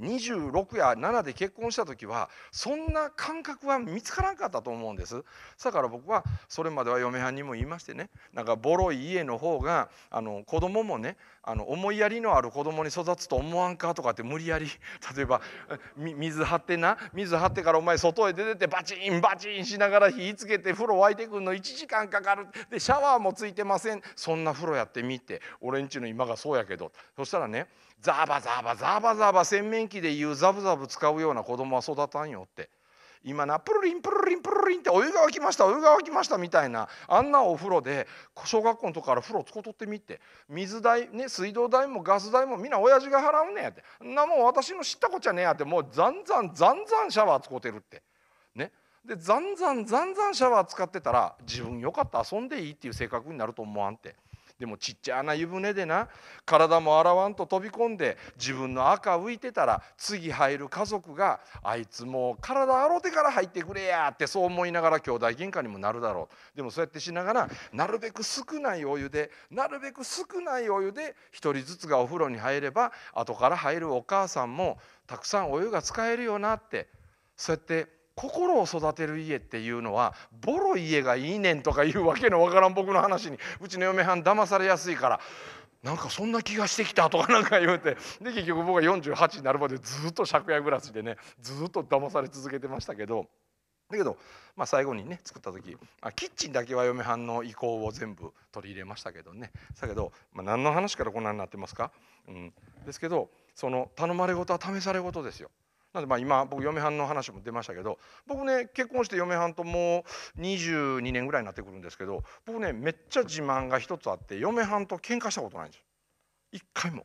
B: 26や7で結婚した時はそんな感覚は見つからんかったと思うんですだから僕はそれまでは嫁はんにも言いましてねなんかボロい家の方があの子供もねあの思いやりのある子供に育つと思わんかとかって無理やり 例えば水張ってな水張ってからお前外へ出てってバチンバチンしながら火つけて風呂沸いてくんの1時間かかるでシャワーもついてませんそんな風呂やってみて俺んちの今がそうやけどそしたらねザバザバザバザバ洗面器でいうザブザブ使うような子供は育たんよって今なプルリンプルリンプルリンってお湯が沸きましたお湯が沸きましたみたいなあんなお風呂で小学校のとこから風呂使ことってみて水代ね水道代もガス代もみんな親父が払うねやってなもう私の知ったこっちゃねえやってもうざんざんざんざんシャワー使うてるってねでざんざんざんざんシャワー使ってたら自分よかった遊んでいいっていう性格になると思わんってでもちっちゃな湯船でな体も洗わんと飛び込んで自分の赤浮いてたら次入る家族があいつもう体洗うてから入ってくれやってそう思いながら兄弟喧嘩にもなるだろうでもそうやってしながらなるべく少ないお湯でなるべく少ないお湯で1人ずつがお風呂に入れば後から入るお母さんもたくさんお湯が使えるよなってそうやって心を育てる家っていうのはボロ家がいいねんとかいうわけのわからん僕の話にうちの嫁はん騙されやすいからなんかそんな気がしてきたとかなんか言うてで結局僕は48になるまでずっと借家暮らしでねずっと騙され続けてましたけどだけど、まあ、最後にね作った時あキッチンだけは嫁はんの意向を全部取り入れましたけどねだけど、まあ、何の話からこんなになってますか、うん、ですけどその頼まれ事は試され事ですよ。なんでまあ今僕嫁はんの話も出ましたけど僕ね結婚して嫁はんともう22年ぐらいになってくるんですけど僕ねめっちゃ自慢が一つあって嫁はんと喧嘩したことないんですよ。一回も。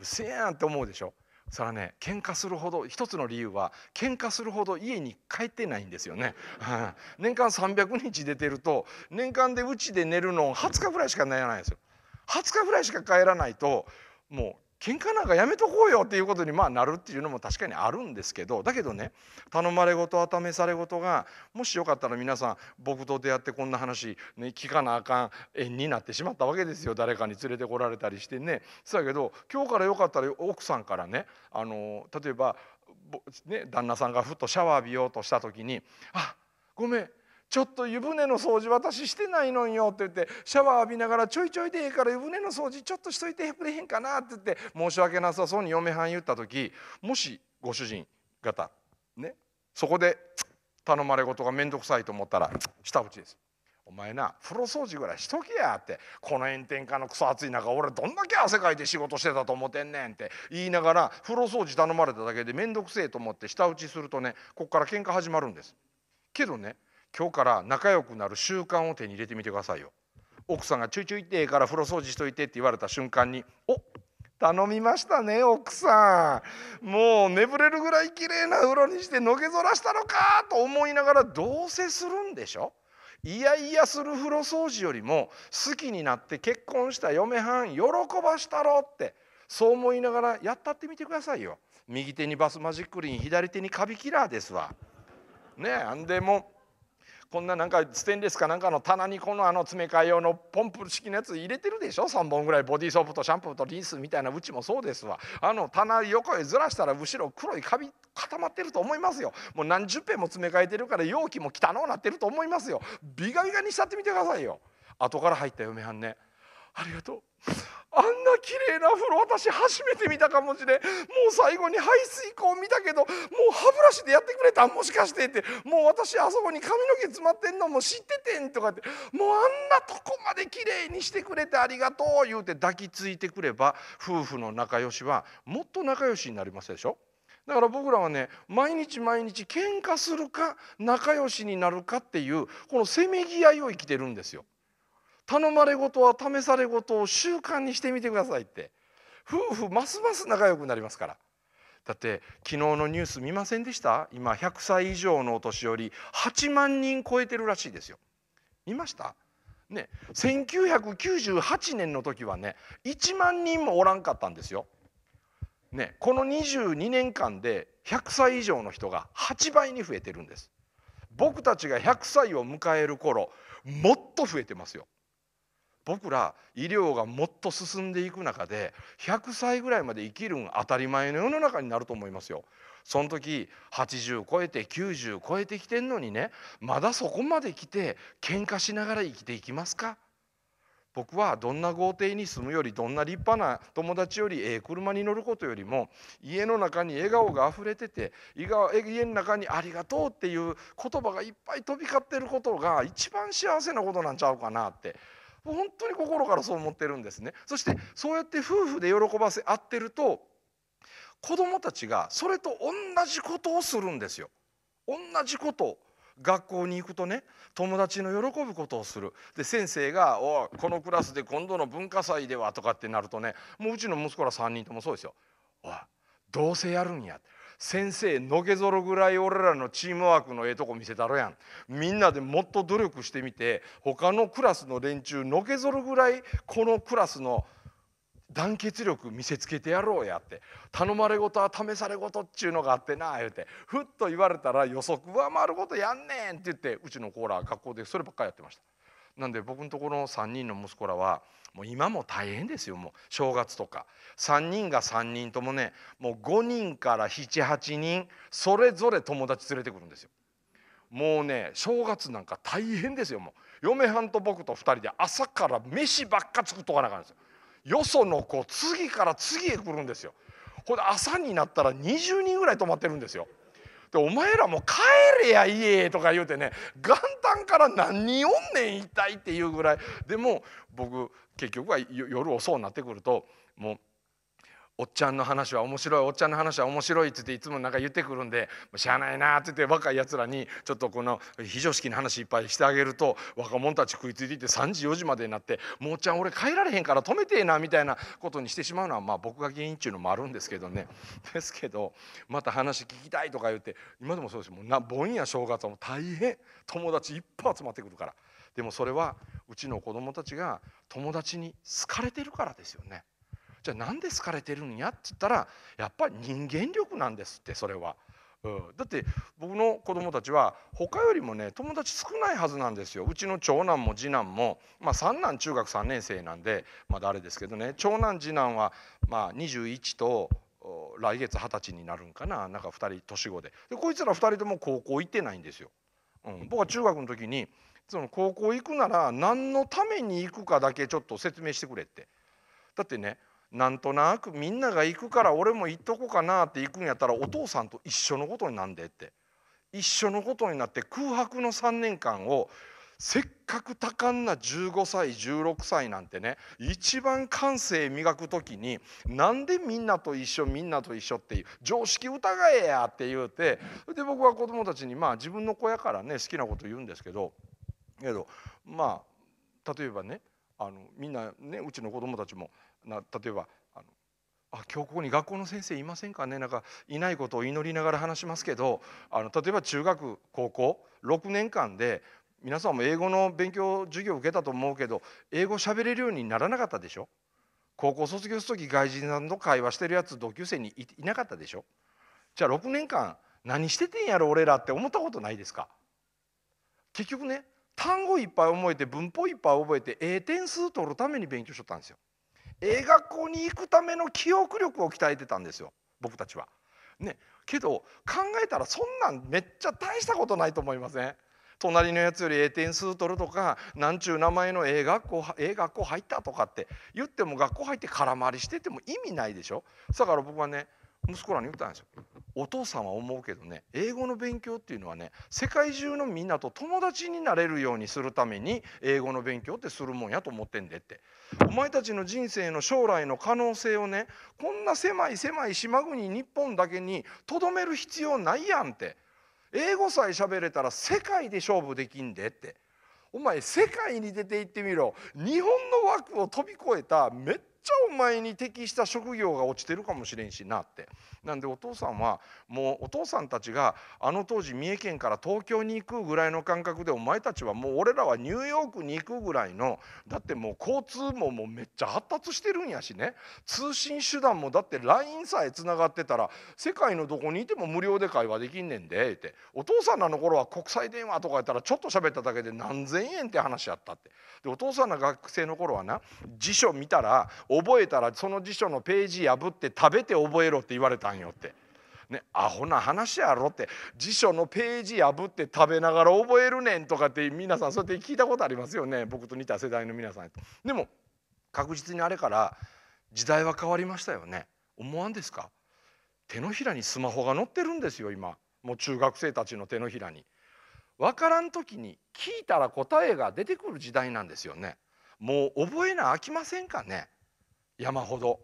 B: うせやんって思うでしょ。それはね喧嘩するほど一つの理由は喧嘩するほど家に帰ってないんですよね、年間300日出てると年間でうちで寝るの20日ぐらいしか寝ないんですよ20日ぐらいしか帰らないともう喧嘩なんかやめとこうよっていうことにまあなるっていうのも確かにあるんですけどだけどね頼まれごとは試されごとがもしよかったら皆さん僕と出会ってこんな話、ね、聞かなあかん縁になってしまったわけですよ誰かに連れてこられたりしてね。そやけど今日からよかったら奥さんからねあの例えば、ね、旦那さんがふっとシャワー浴びようとした時に「あごめんちょっと湯船の掃除私してないのよ」って言ってシャワー浴びながら「ちょいちょいでええから湯船の掃除ちょっとしといてくれへんかな」って言って申し訳なさそうに嫁はん言った時もしご主人方ねそこで頼まれ事が面倒くさいと思ったら下打ちです。お前な風呂掃除ぐらいしとけやってこの炎天下のクソ暑い中俺どんだけ汗かいて仕事してたと思ってんねんって言いながら風呂掃除頼まれただけで面倒くせえと思って下打ちするとねこっから喧嘩始まるんです。けどね今日から仲良くなる習慣を手に入れてみてくださいよ奥さんが「ちょいちょいってええから風呂掃除しといて」って言われた瞬間に「お頼みましたね奥さんもう眠れるぐらい綺麗な風呂にしてのけぞらしたのか」と思いながらどうせするんでしょいやいやする風呂掃除よりも好きになって結婚した嫁はん喜ばしたろってそう思いながらやったってみてくださいよ右手にバスマジックリン左手にカビキラーですわねあんでもこんななんかステンレスかなんかの棚にこのあの詰め替え用のポンプ式のやつ入れてるでしょ3本ぐらいボディーソープとシャンプーとリンスみたいなうちもそうですわあの棚横へずらしたら後ろ黒いカビ固まってると思いますよもう何十遍も詰め替えてるから容器も汚なってると思いますよビガビガにしちゃってみてくださいよ後から入った嫁はんねありがとうあんな綺麗な風呂私初めて見たかもしれんもう最後に排水口見たけどもう歯ブラシでやってくれたもしかしてってもう私あそこに髪の毛詰まってんのも知っててんとかってもうあんなとこまで綺麗にしてくれてありがとう言うて抱きついてくれば夫婦の仲良しはもっと仲良しになりますでしょだから僕らはね毎日毎日喧嘩するか仲良しになるかっていうこのせめぎ合いを生きてるんですよ。頼まれ事は試され事を習慣にしてみてくださいって夫婦ますます仲良くなりますからだって昨日のニュース見ませんでした今100歳以上のお年寄り8万人超えてるらしいですよ見ましたね、1998年の時はね1万人もおらんかったんですよ。ね、この22年間で100歳以上の人が8倍に増えてるんです。僕たちが100歳を迎える頃もっと増えてますよ。僕ら医療がもっと進んでいく中で100歳ぐらいまで生きるん当たり前の世の中になると思いますよ。その時80超えて90超えてきてんのにねまだそこまで来て喧嘩しながら生きていきますか僕はどんな豪邸に住むよりどんな立派な友達よりええ車に乗ることよりも家の中に笑顔があふれてて家の中に「ありがとう」っていう言葉がいっぱい飛び交ってることが一番幸せなことなんちゃうかなって本当に心からそう思ってるんですねそしてそうやって夫婦で喜ばせ合ってると子供たちがそれと同じことをするんですよ同じこと学校に行くとね友達の喜ぶことをするで先生が「おこのクラスで今度の文化祭では」とかってなるとねもううちの息子ら3人ともそうですよ「おいどうせやるんや」先生のけぞるぐらい俺らのチームワークのええとこ見せたろやんみんなでもっと努力してみて他のクラスの連中のけぞるぐらいこのクラスの団結力見せつけてやろうやって頼まれごとは試されとっちゅうのがあってな言うてふっと言われたら予測上回ることやんねんって言ってうちのコーラ学校でそればっかりやってました。なんで僕のところの3人の息子らはもう今も大変ですよもう正月とか3人が3人ともねもう5人から78人それぞれ友達連れてくるんですよ。もうね正月なんか大変ですよもう嫁はんと僕と2人で朝から飯ばっか作っとかなあかんですよ。よその子次から次へ来るんですよ。ほんで朝になったら20人ぐらい泊まってるんですよ。でお前らもう帰れや家とか言うてね元旦から何におんねん痛いっていうぐらいでも僕結局は夜遅うになってくるともうおっちゃんの話は面白いおっちゃんの話は面白いってっていつもなんか言ってくるんでしゃあないなって言って若いやつらにちょっとこの非常識の話いっぱいしてあげると若者たち食いついていって3時4時までになって「もうちゃん俺帰られへんから止めてえな」みたいなことにしてしまうのはまあ僕が原因っていうのもあるんですけどね ですけどまた話聞きたいとか言って今でもそうですもうな盆や正月はも大変友達いっぱい集まってくるからでもそれはうちの子供たちが友達に好かれてるからですよね。じゃあ何で好かれてるんやって言ったらやっぱり人間力なんですってそれは。うん、だって僕の子供たちは他よりもね友達少ないはずなんですようちの長男も次男も、まあ、三男中学3年生なんでまだあれですけどね長男次男はまあ21と来月二十歳になるんかななんか2人年子ででこいつら2人とも高校行ってないんですよ。うん、僕は中学の時にその高校行くなら何のために行くかだけちょっと説明してくれって。だってねなんとなくみんなが行くから俺も行っとこうかなって行くんやったらお父さんと一緒のことになんでって一緒のことになって空白の3年間をせっかく多感な15歳16歳なんてね一番感性磨く時になんでみんなと一緒みんなと一緒っていう常識疑えやって言うてで僕は子供たちにまあ自分の子やからね好きなこと言うんですけどけどまあ例えばねあのみんなねうちの子供たちもな例えばあのあ今日ここに学校の先生いませんかねなんかいないことを祈りながら話しますけどあの例えば中学高校6年間で皆さんも英語の勉強授業を受けたと思うけど英語喋れるようにならなかったでしょ高校卒業する時外人さんと会話してるやつ同級生にいいなかったでしょじゃあ6年間何しててんやろ俺らって思ったことないですか結局ね単語いっぱい覚えて文法いっぱい覚えて A 点数取るために勉強しとったんですよ。映画校に行くための記憶力を鍛えてたんですよ僕たちは。ね、けど考えたらそんなんめっちゃ大したことないと思いません隣のやつよりええ点数取るとかなんちゅう名前のええ学校ええ学校入ったとかって言っても学校入って空回りしてても意味ないでしょだから僕はね息子らに言ったんですよお父さんは思うけどね英語の勉強っていうのはね世界中のみんなと友達になれるようにするために英語の勉強ってするもんやと思ってんでってお前たちの人生の将来の可能性をねこんな狭い狭い島国日本だけにとどめる必要ないやんって英語さえ喋れたら世界で勝負できんでってお前世界に出て行ってみろ日本の枠を飛び越えためっちゃお前に適した職業が落ちてるかもしれんしなって。なんでお父さんはもうお父さんたちがあの当時三重県から東京に行くぐらいの感覚でお前たちはもう俺らはニューヨークに行くぐらいのだってもう交通網もめっちゃ発達してるんやしね通信手段もだって LINE さえつながってたら世界のどこにいても無料で会話できんねんでってお父さんらの頃は国際電話とかやったらちょっと喋っただけで何千円って話やったってでお父さんの学生の頃はな辞書見たら覚えたらその辞書のページ破って食べて覚えろって言われたんよって。ね、アホな話やろって辞書のページ破って食べながら覚えるねんとかって皆さんそうやって聞いたことありますよね僕と似た世代の皆さんでも確実にあれから時代は変わりましたよね思わんですか手のひらにスマホが載ってるんですよ今もう中学生たちの手のひらに分からん時に聞いたら答えが出てくる時代なんですよねもう覚えなあきませんかね山ほど。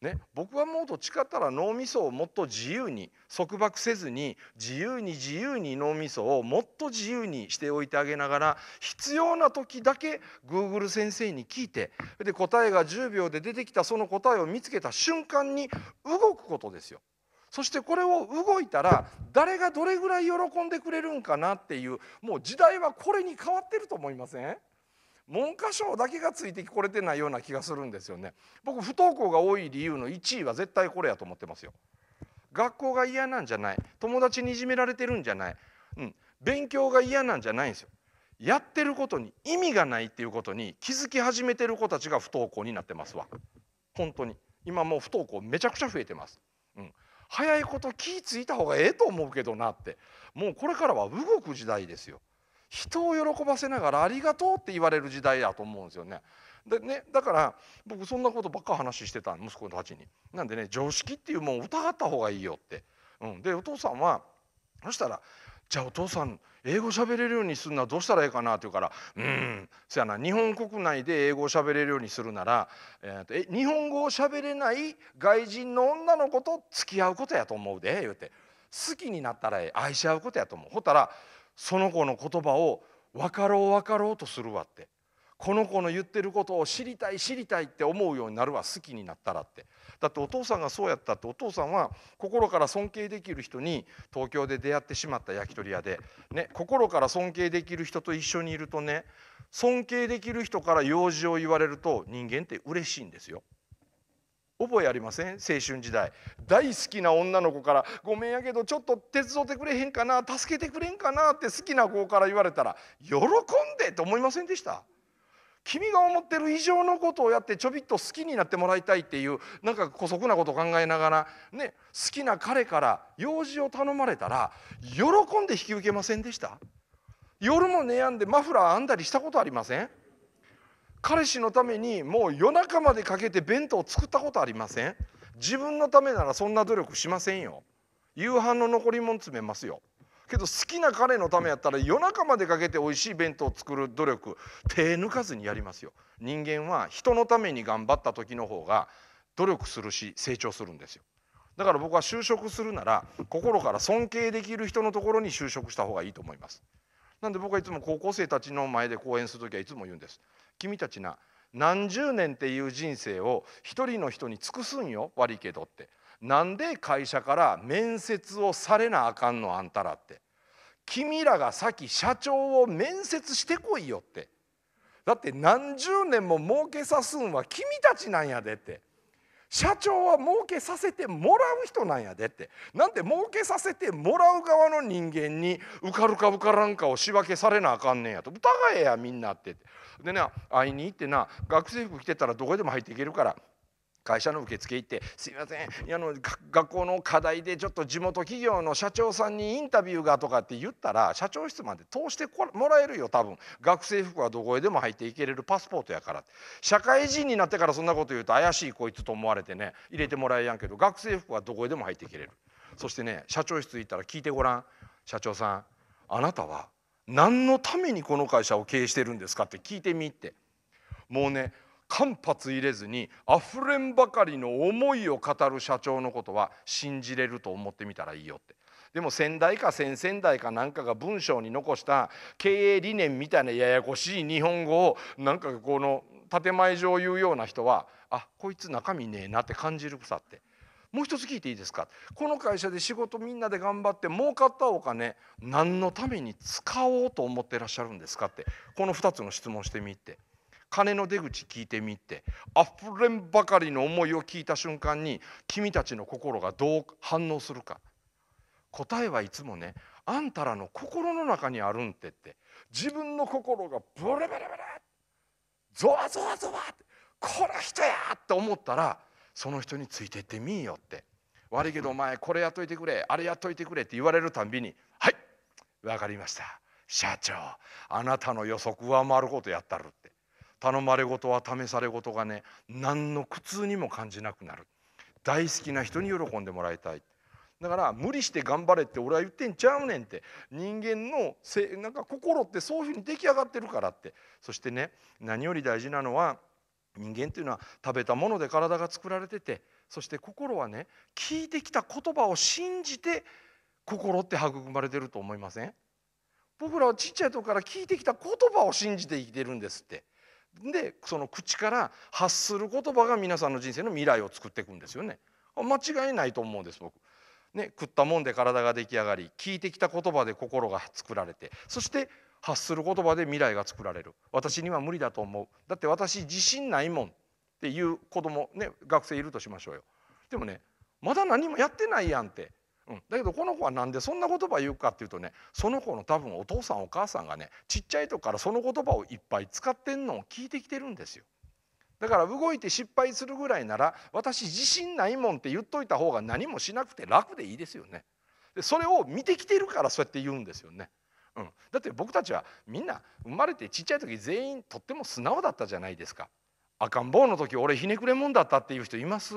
B: ね、僕はもっと誓ったら脳みそをもっと自由に束縛せずに自由に自由に脳みそをもっと自由にしておいてあげながら必要な時だけ Google 先生に聞いてで答えが10秒で出てきたその答えを見つけた瞬間に動くことですよ。そしてこれを動いたら誰がどれぐらい喜んでくれるんかなっていうもう時代はこれに変わってると思いません文科省だけがついてこれてないような気がするんですよね僕不登校が多い理由の1位は絶対これやと思ってますよ学校が嫌なんじゃない友達にいじめられてるんじゃない、うん、勉強が嫌なんじゃないんですよやってることに意味がないっていうことに気づき始めてる子たちが不登校になってますわ本当に今もう不登校めちゃくちゃ増えてます、うん、早いこと気付いた方がええと思うけどなってもうこれからは動く時代ですよ人を喜ばせながら「ありがとう」って言われる時代だと思うんですよね。でねだから僕そんなことばっか話してた息子たちに。なんでね常識っていうもん疑った方がいいよって。うん、でお父さんはそしたらじゃあお父さん英語喋れるようにするのはどうしたらいいかなって言うから「うんそやな日本国内で英語を喋れるようにするなら、えーと、と日本語を喋れない外人の女の子と付き合うことやと思うで」言うて「好きになったら愛し合うことやと思う」ほったらその子の言葉を分かろう分かろうとするわってこの子の言ってることを知りたい知りたいって思うようになるわ好きになったらってだってお父さんがそうやったってお父さんは心から尊敬できる人に東京で出会ってしまった焼き鳥屋で、ね、心から尊敬できる人と一緒にいるとね尊敬できる人から用事を言われると人間って嬉しいんですよ。覚えありません青春時代大好きな女の子から「ごめんやけどちょっと手伝ってくれへんかな助けてくれんかな」って好きな子から言われたら「喜んで!」って思いませんでした君が思ってる以上のことをやってちょびっと好きになってもらいたいっていうなんか姑息なことを考えながら、ね、好きな彼から用事を頼まれたら喜んで引き受けませんでした夜も悩んでマフラー編んだりしたことありません彼氏のためにもう夜中までかけて弁当を作ったことありません自分のためならそんな努力しませんよ夕飯の残り物詰めますよけど好きな彼のためやったら夜中までかけて美味しい弁当を作る努力手抜かずにやりますよ人間は人のために頑張った時の方が努力するし成長するんですよだから僕は就職するなら心から尊敬できる人のところに就職した方がいいと思いますなんで僕はいつも高校生たちの前で講演する時はいつも言うんです君たちな何十年っていう人生を一人の人に尽くすんよ悪いけどってなんで会社から面接をされなあかんのあんたらって君らが先社長を面接してこいよってだって何十年も儲けさすんは君たちなんやでって社長は儲けさせてもらう人なんやでってなんて儲けさせてもらう側の人間に受かるか受からんかを仕分けされなあかんねんやと疑えやみんなってでね会いに行ってな学生服着てたらどこでも入っていけるから。会社の受付行って「すいませんあの学校の課題でちょっと地元企業の社長さんにインタビューが」とかって言ったら社長室まで通してもらえるよ多分学生服はどこへでも入っていけれるパスポートやから社会人になってからそんなこと言うと怪しいこいつと思われてね入れてもらえやんけど学生服はどこへでも入っていけれるそしてね社長室行ったら聞いてごらん社長さんあなたは何のためにこの会社を経営してるんですかって聞いてみってもうね間髪入れずにあふれんばかりの思いを語る社長のことは信じれると思ってみたらいいよってでも先代か先々代かなんかが文章に残した経営理念みたいなややこしい日本語をなんかこの建前上言うような人はあこいつ中身ねえなって感じるさってもう一つ聞いていいですかこの会社で仕事みんなで頑張って儲かったお金何のために使おうと思ってらっしゃるんですかってこの2つの質問してみて金の出口聞いてみてあふれんばかりの思いを聞いた瞬間に君たちの心がどう反応するか答えはいつもねあんたらの心の中にあるんってって自分の心がブレブレブレゾワゾワゾワってこの人やって思ったらその人についていってみいよって悪いけどお前これやっといてくれあれやっといてくれって言われるたんびにはい分かりました社長あなたの予測上回ることやったるって頼まれ事は試され事がね何の苦痛にも感じなくなる大好きな人に喜んでもらいたいだから無理して頑張れって俺は言ってんちゃうねんって人間のせなんか心ってそういうふうに出来上がってるからってそしてね何より大事なのは人間というのは食べたもので体が作られててそして心はね聞いてきた言葉を信じて心って育まれてると思いません僕らはちっちゃい時から聞いてきた言葉を信じて生きてるんですって。でその口から発する言葉が皆さんの人生の未来を作っていくんですよね。間違いないと思うんです僕。ね、食ったもんで体が出来上がり聞いてきた言葉で心が作られてそして発する言葉で未来が作られる私には無理だと思うだって私自信ないもんっていう子供ね学生いるとしましょうよでもねまだ何もやってないやんって、うん、だけどこの子は何でそんな言葉言うかっていうとねその子の多分お父さんお母さんがねちっちゃい時からその言葉をいっぱい使ってんのを聞いてきてるんですよだから動いて失敗するぐらいなら私自信ないもんって言っといた方が何もしなくて楽でいいですよねでそれを見てきてるからそうやって言うんですよねうん、だって僕たちはみんな生まれてちっちゃい時全員とっても素直だったじゃないですか赤ん坊の時俺ひねくれもんだったっていう人います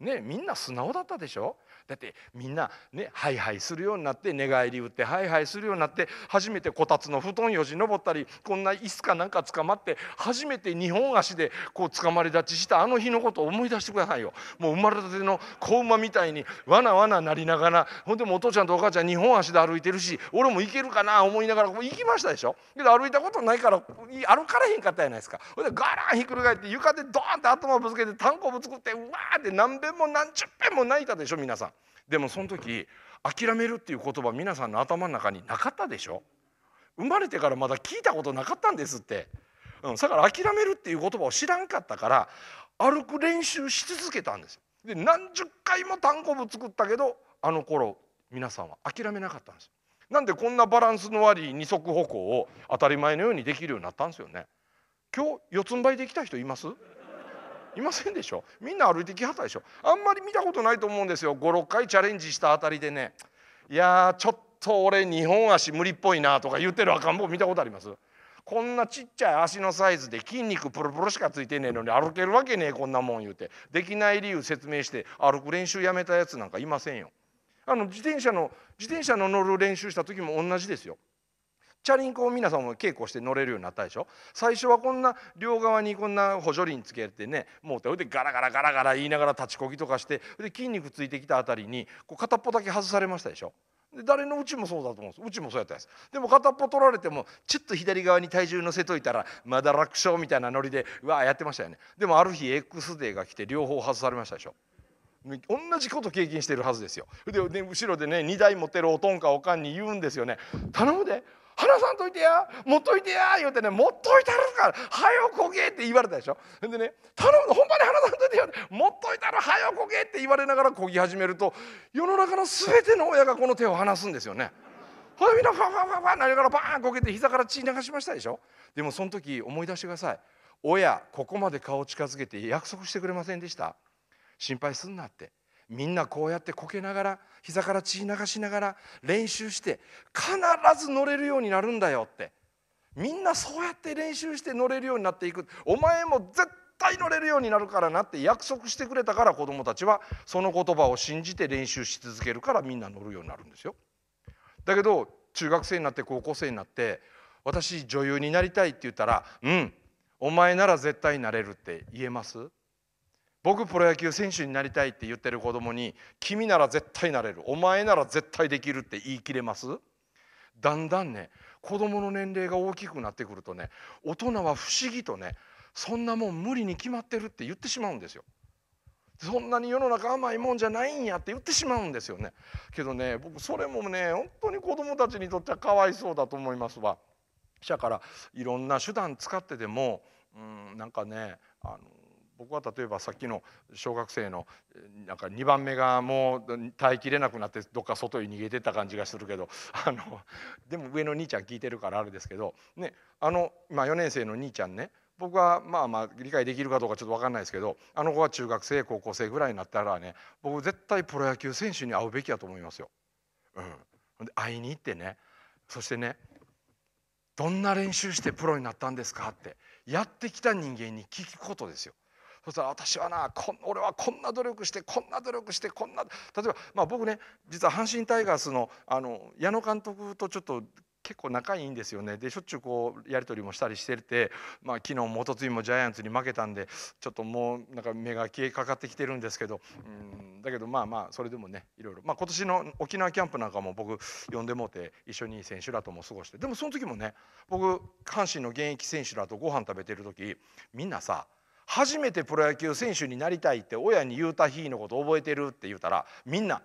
B: ねみんな素直だったでしょだってみんなねハイハイするようになって寝返り打ってハイハイするようになって初めてこたつの布団よじ登ったりこんな椅子かなんか捕まって初めて2本足でこう捕まり立ちしたあの日のことを思い出してくださいよもう生まれたての子馬みたいにわなわななりながらほんでもお父ちゃんとお母ちゃん2本足で歩いてるし俺も行けるかな思いながらこう行きましたでしょけど歩いたことないから歩かれへんかったじゃないですかほんでガランひっくり返って床でドーンって頭ぶつけて炭鉱物ぶつくってうわーって何遍も何十遍も泣いたでしょ皆さん。でもその時諦めるっていう言葉皆さんの頭の中になかったでしょ生まれてからまだ聞いたことなかったんですって、うん、だから諦めるっていう言葉を知らんかったから歩く練習し続けたんですで何十回も単行部作ったけどあの頃皆さんは諦めなかったんですなんでこんなバランスの悪い二足歩行を当たり前のようにできるようになったんですよね今日四つん這いできた人いますいませんでしょみんな歩いてきはったでしょあんまり見たことないと思うんですよ56回チャレンジしたあたりでねいやちょっと俺2本足無理っぽいなとか言ってる赤ん坊見たことありますこんなちっちゃい足のサイズで筋肉プルプルしかついてねえのに歩けるわけねえこんなもん言うてできない理由説明して歩く練習やめたやつなんかいませんよ。あの自転車の自転車の乗る練習した時も同じですよ。チャリンコを皆さんも稽古して乗れるようになったでしょ最初はこんな両側にこんな補助輪つけてねもう手でガラガラガラガラ言いながら立ちこぎとかしてで筋肉ついてきたあたりにこう片っぽだけ外されましたでしょで誰のうちもそうだと思うんですうちもそうやったんですでも片っぽ取られてもちょっと左側に体重乗せといたらまだ楽勝みたいなノリでうわーやってましたよねでもある日 X デーが来て両方外されましたでしょ同じこと経験してるはずですよで後ろでね2台持ってるおとんかおかんに言うんですよね頼むで話さんといてや持っといてや」言うてね「持っといたるからはよこげ」って言われたでしょでね「頼むのほんまに話さんといてや」持っといたらはよこげ」って言われながらこぎ始めると世の中の全ての親がこの手を離すんですよね。ほいみんなファファファファなりながらバーンこげて膝から血流しましたでしょでもその時思い出してください親ここまで顔近づけて約束してくれませんでした心配すんなってみんなこうやってこけながら膝から血流しながら練習して必ず乗れるようになるんだよってみんなそうやって練習して乗れるようになっていくお前も絶対乗れるようになるからなって約束してくれたから子どもたちはその言葉を信じて練習し続けるからみんな乗るようになるんですよ。だけど中学生になって高校生になって私女優になりたいって言ったら「うんお前なら絶対なれる」って言えます僕プロ野球選手になりたいって言ってる子供に君なら絶対なれるお前なら絶対できるって言い切れますだんだんね子供の年齢が大きくなってくるとね大人は不思議とねそんなもん無理に決まってるって言ってしまうんですよ。そんなに世の中甘いもんじゃないんやって言ってしまうんですよね。けどね僕それもね本当に子供たちにとってはかわいそうだと思いますわ。だからいろんな手段使ってでもうんなんかねあの僕は例えばさっきの小学生のなんか2番目がもう耐えきれなくなってどっか外に逃げてった感じがするけど あのでも上の兄ちゃん聞いてるからあれですけど、ね、あの、ま4年生の兄ちゃんね僕はまあまあ理解できるかどうかちょっと分かんないですけどあの子は中学生高校生ぐらいになったらね僕絶対プロ野球選手に会うべきだと思いますよ。うん、で会いに行ってねそしてねどんな練習してプロになったんですかってやってきた人間に聞くことですよ。そしたら私はなこん俺はこんな努力してこんな努力してこんな例えば、まあ、僕ね実は阪神タイガースのあの矢野監督とちょっと結構仲いいんですよねでしょっちゅうこうやり取りもしたりしてて、まあ、昨日もおとついもジャイアンツに負けたんでちょっともうなんか目が消えかかってきてるんですけどうんだけどまあまあそれでもねいろいろ、まあ、今年の沖縄キャンプなんかも僕呼んでもうて一緒に選手らとも過ごしてでもその時もね僕阪神の現役選手らとご飯食べてる時みんなさ初めてプロ野球選手になりたいって親に言うた日のこと覚えてるって言うたらみんな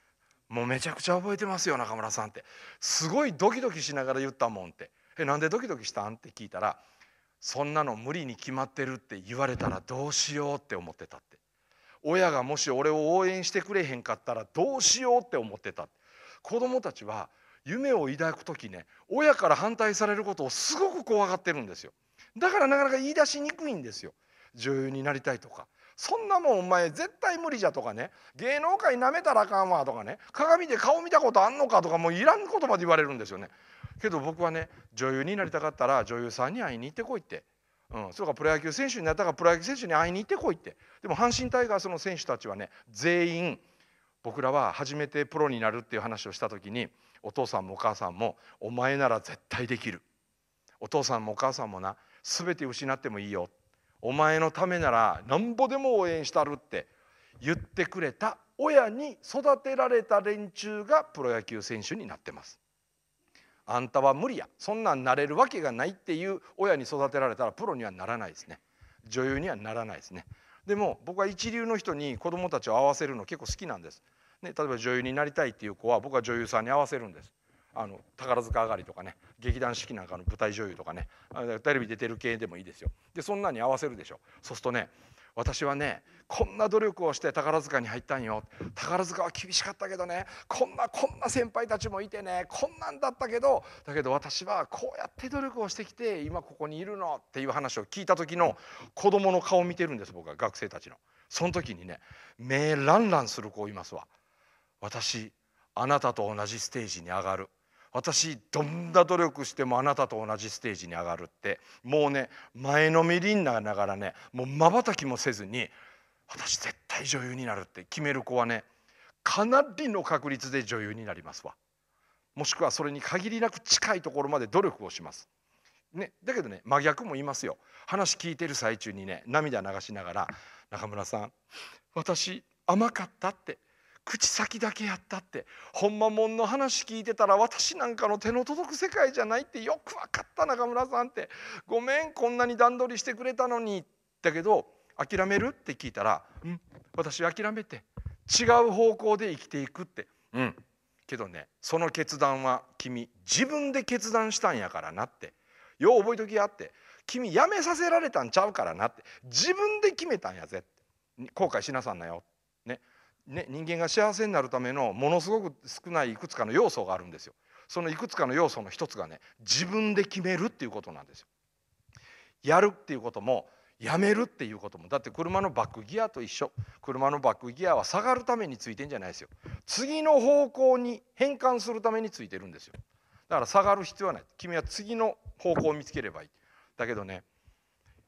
B: 「もうめちゃくちゃ覚えてますよ中村さん」ってすごいドキドキしながら言ったもんって「えなんでドキドキしたん?」って聞いたら「そんなの無理に決まってる」って言われたらどうしようって思ってたって親がもし俺を応援してくれへんかったらどうしようって思ってたって子供たちは夢を抱く時ね親から反対されることをすごく怖がってるんですよだからなかなか言い出しにくいんですよ女優になりたいとかそんなもんお前絶対無理じゃとかね芸能界なめたらあかんわとかね鏡で顔見たことあんのかとかもういらんことまで言われるんですよねけど僕はね女優になりたかったら女優さんに会いに行ってこいって、うん、それからプロ野球選手になったからプロ野球選手に会いに行ってこいってでも阪神タイガースの選手たちはね全員僕らは初めてプロになるっていう話をした時にお父さんもお母さんも「お前なら絶対できる」「お父さんもお母さんもな全て失ってもいいよ」お前のためならなんぼでも応援したるって言ってくれた親に育てられた連中がプロ野球選手になってます。あんたは無理やそんなんなれるわけがないっていう親に育てられたらプロにはならないですね女優にはならないですねでも僕は一流の人に子供たちを合わせるの結構好きなんです、ね、例えば女優になりたいっていう子は僕は女優さんに合わせるんですあの宝塚上がりとかね劇団四季なんかの舞台女優とかねテレビ出てる系でもいいですよでそんなに合わせるでしょそうするとね私はねこんな努力をして宝塚に入ったんよ宝塚は厳しかったけどねこんなこんな先輩たちもいてねこんなんだったけどだけど私はこうやって努力をしてきて今ここにいるのっていう話を聞いた時の子供の顔を見てるんです僕は学生たちのその時にね目ランランする子いますわ私あなたと同じステージに上がる私どんな努力してもあなたと同じステージに上がるってもうね前のめりにながらねもう瞬きもせずに私絶対女優になるって決める子はねかなりの確率で女優になりますわもしくはそれに限りなく近いところまで努力をします。ね、だけどね真逆も言いますよ話聞いてる最中にね涙流しながら「中村さん私甘かった」って口先だけやったってほんまもんの話聞いてたら私なんかの手の届く世界じゃないってよく分かった中村さんってごめんこんなに段取りしてくれたのにだけど諦めるって聞いたら「うん私諦めて違う方向で生きていく」って「うんけどねその決断は君自分で決断したんやからな」って「よう覚えときや」って「君辞めさせられたんちゃうからな」って「自分で決めたんやぜ」って「後悔しなさんなよ」って。ね、人間が幸せになるためのものすごく少ないいくつかの要素があるんですよ。そのいくつかの要素の一つがね自分で決めるっていうことなんですよ。やるっていうこともやめるっていうこともだって車のバックギアと一緒車のバックギアは下がるためについてんじゃないですよ次の方向に変換するためについてるんですよだから下がる必要はない君は次の方向を見つければいいだけどね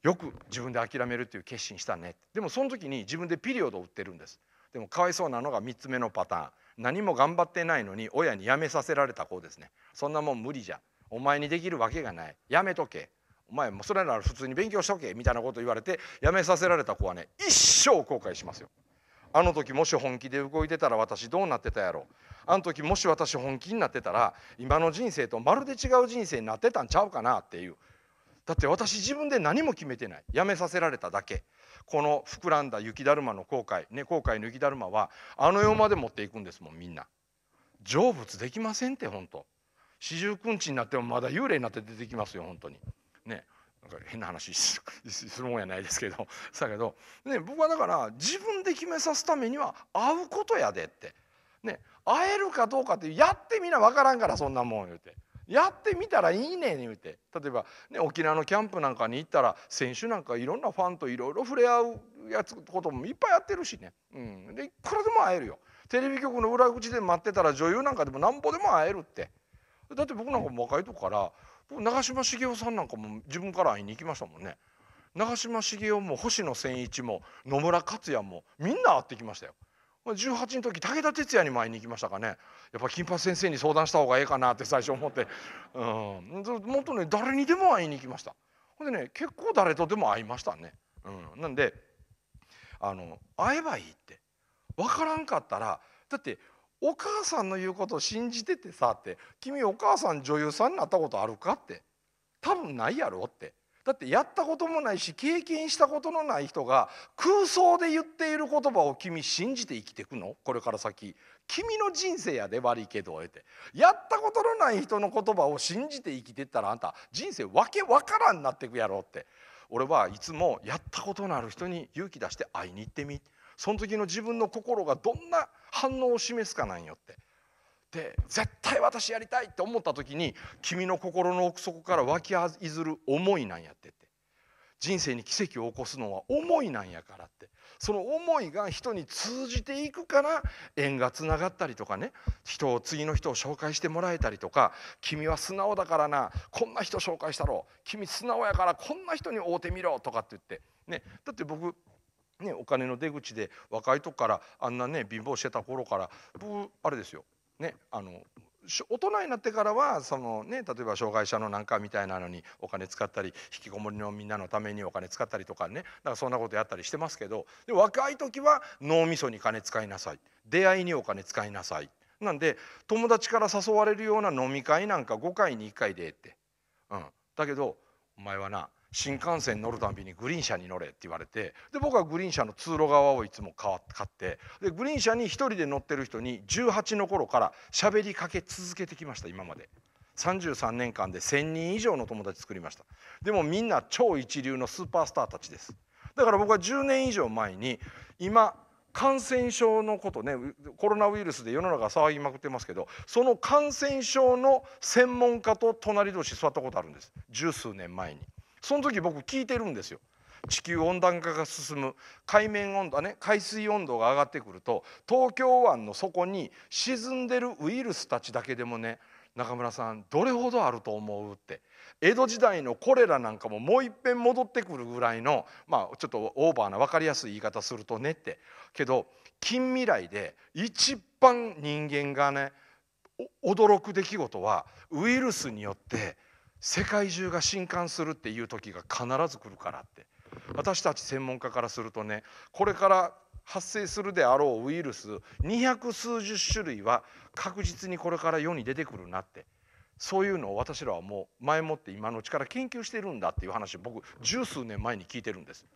B: よく自分で諦めるっていう決心したねでもその時に自分でピリオドを打ってるんですでもかわいそうなのが3つ目のパターン何も頑張ってないのに親に辞めさせられた子ですねそんなもん無理じゃお前にできるわけがないやめとけお前もそれなら普通に勉強しとけみたいなこと言われて辞めさせられた子はね一生後悔しますよあの時もし本気で動いてたら私どうなってたやろあの時もし私本気になってたら今の人生とまるで違う人生になってたんちゃうかなっていうだって私自分で何も決めてない辞めさせられただけこの膨らんだ雪だるまの後悔ね、後悔の雪だるまはあの世まで持っていくんですもんみんな。成仏できませんって本当四十九日になってもまだ幽霊になって出てきますよ本当に。ねなんか変な話するもんやないですけどだ けど、ね、僕はだから自分で決めさすためには会うことやでって、ね、会えるかどうかってやってみな分からんからそんなもん言うて。やってみたらいいねん言うて例えば、ね、沖縄のキャンプなんかに行ったら選手なんかいろんなファンといろいろ触れ合うやつこともいっぱいやってるしね、うん、でいくらでも会えるよテレビ局の裏口で待ってたら女優なんかでもなんぼでも会えるってだって僕なんかも若いとこから僕長嶋茂雄さんなんかも自分から会いに行きましたもんね長嶋茂雄も星野千一も野村克也もみんな会ってきましたよ。18の時武田鉄矢に前に行きましたかねやっぱ金八先生に相談した方がええかなって最初思って、うん、もっとね誰にでも会いに行きましたほんでね結構誰とでも会いましたね、うん、なんであの会えばいいって分からんかったらだってお母さんの言うことを信じててさって君お母さん女優さんになったことあるかって多分ないやろってだってやったこともないし経験したことのない人が空想で言っている言葉を君信じて生きていくのこれから先君の人生やで悪いけど得てやったことのない人の言葉を信じて生きてったらあんた人生わけわからんになっていくやろって俺はいつもやったことのある人に勇気出して会いに行ってみその時の自分の心がどんな反応を示すかなんよって。って絶対私やりたいって思った時に君の心の奥底から湧きいずる思いなんやってって人生に奇跡を起こすのは思いなんやからってその思いが人に通じていくから縁がつながったりとかね人を次の人を紹介してもらえたりとか君は素直だからなこんな人紹介したろ君素直やからこんな人に会うてみろとかって言って、ね、だって僕ね、お金の出口で若いとこからあんなね貧乏してた頃から僕あれですよねあの大人になってからはその、ね、例えば障害者のなんかみたいなのにお金使ったり引きこもりのみんなのためにお金使ったりとかねだからそんなことやったりしてますけどで若い時は脳みそに金使いなさい出会いにお金使いなさいなんで友達から誘われるような飲み会なんか5回に1回でって、うん、だけどお前はな新幹線乗るたびにグリーン車に乗れって言われてで僕はグリーン車の通路側をいつも買ってでグリーン車に1人で乗ってる人に18の頃から喋りかけ続けてきました今まで。33年間で1,000人以上の友達作りましたでもみんな超一流のスーパースターたちですだから僕は10年以上前に今感染症のことねコロナウイルスで世の中騒ぎまくってますけどその感染症の専門家と隣同士座ったことあるんです十数年前にその時僕聞いてるんですよ。地球温暖化が進む海面温度ね海水温度が上がってくると東京湾の底に沈んでるウイルスたちだけでもね中村さんどれほどあると思うって江戸時代のコレラなんかももういっぺん戻ってくるぐらいのまあちょっとオーバーな分かりやすい言い方するとねってけど近未来で一番人間がね驚く出来事はウイルスによって世界中が震撼するっていう時が必ず来るからって私たち専門家からするとねこれから発生するであろうウイルス200数十種類は確実にこれから世に出てくるなってそういうのを私らはもう前もって今のうちから研究してるんだっていう話を僕十数年前に聞いてるんです。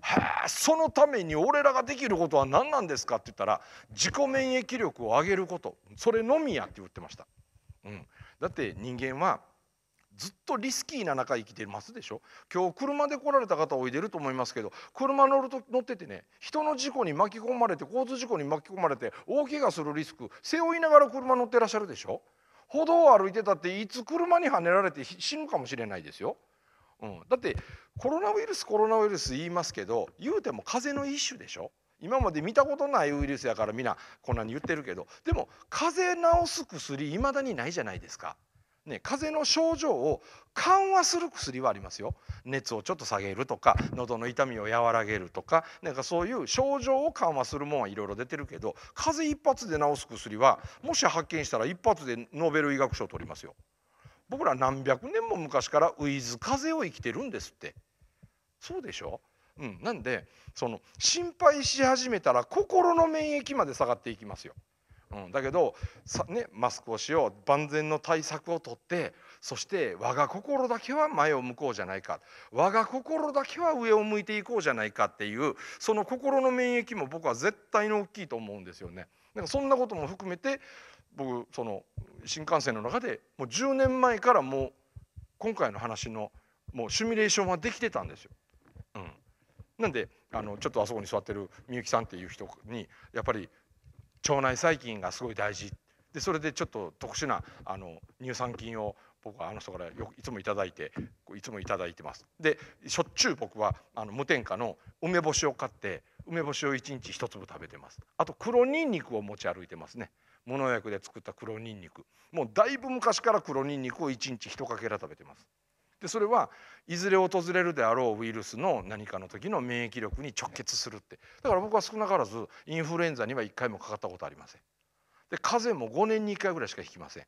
B: はあそのために俺らができることは何なんですかって言ったら自己免疫力を上げることそれのみやって言ってました。うん、だって人間はずっとリスキーな中生きてますでしょ今日車で来られた方おいでると思いますけど車乗ると乗っててね人の事故に巻き込まれて交通事故に巻き込まれて大怪我するリスク背負いながら車乗ってらっしゃるでしょ歩道を歩いてたっていつ車にはねられて死ぬかもしれないですよ。うん、だってコロナウイルスコロナウイルス言いますけど言うても風邪の一種でしょ今まで見たことないウイルスやからみんなこんなに言ってるけどでも風邪治す薬いまだにないじゃないですか。ね、風邪の症状を緩和する薬はありますよ熱をちょっと下げるとか喉の痛みを和らげるとかなんかそういう症状を緩和するもんはいろいろ出てるけど風邪一発で治す薬はもし発見したら一発でノーベル医学賞取りますよ。僕ら何百年も昔からウィズ風邪を生きてるんですってそうでしょうん、なんでその心配し始めたら心の免疫まで下がっていきますよ。うん、だけどさ、ね、マスクをしよう万全の対策をとってそして我が心だけは前を向こうじゃないか我が心だけは上を向いていこうじゃないかっていうその心の免疫も僕は絶対に大きいと思うんですよね。なんかそんなことも含めて僕その新幹線の中でもう10年前からもう今回の話のもうシミュレーションはできてたんですよ。うん、なんであのちょっとあそこに座ってるみゆきさんっていう人にやっぱり腸内細菌がすごい大事でそれでちょっと特殊なあの乳酸菌を僕はあの人からよいつも頂いていつも頂いてますでしょっちゅう僕はあの無添加の梅干しを買って梅干しを1日1粒食べてますあと黒にんにくを持ち歩いてますね無農薬で作った黒にんにくもうだいぶ昔から黒にんにくを1日1かけら食べてますでそれはいずれ訪れるであろうウイルスの何かの時の免疫力に直結するってだから僕は少なからずインフルエンザには1回もかかったことありませんで風邪も5年に1回ぐらいしか引きません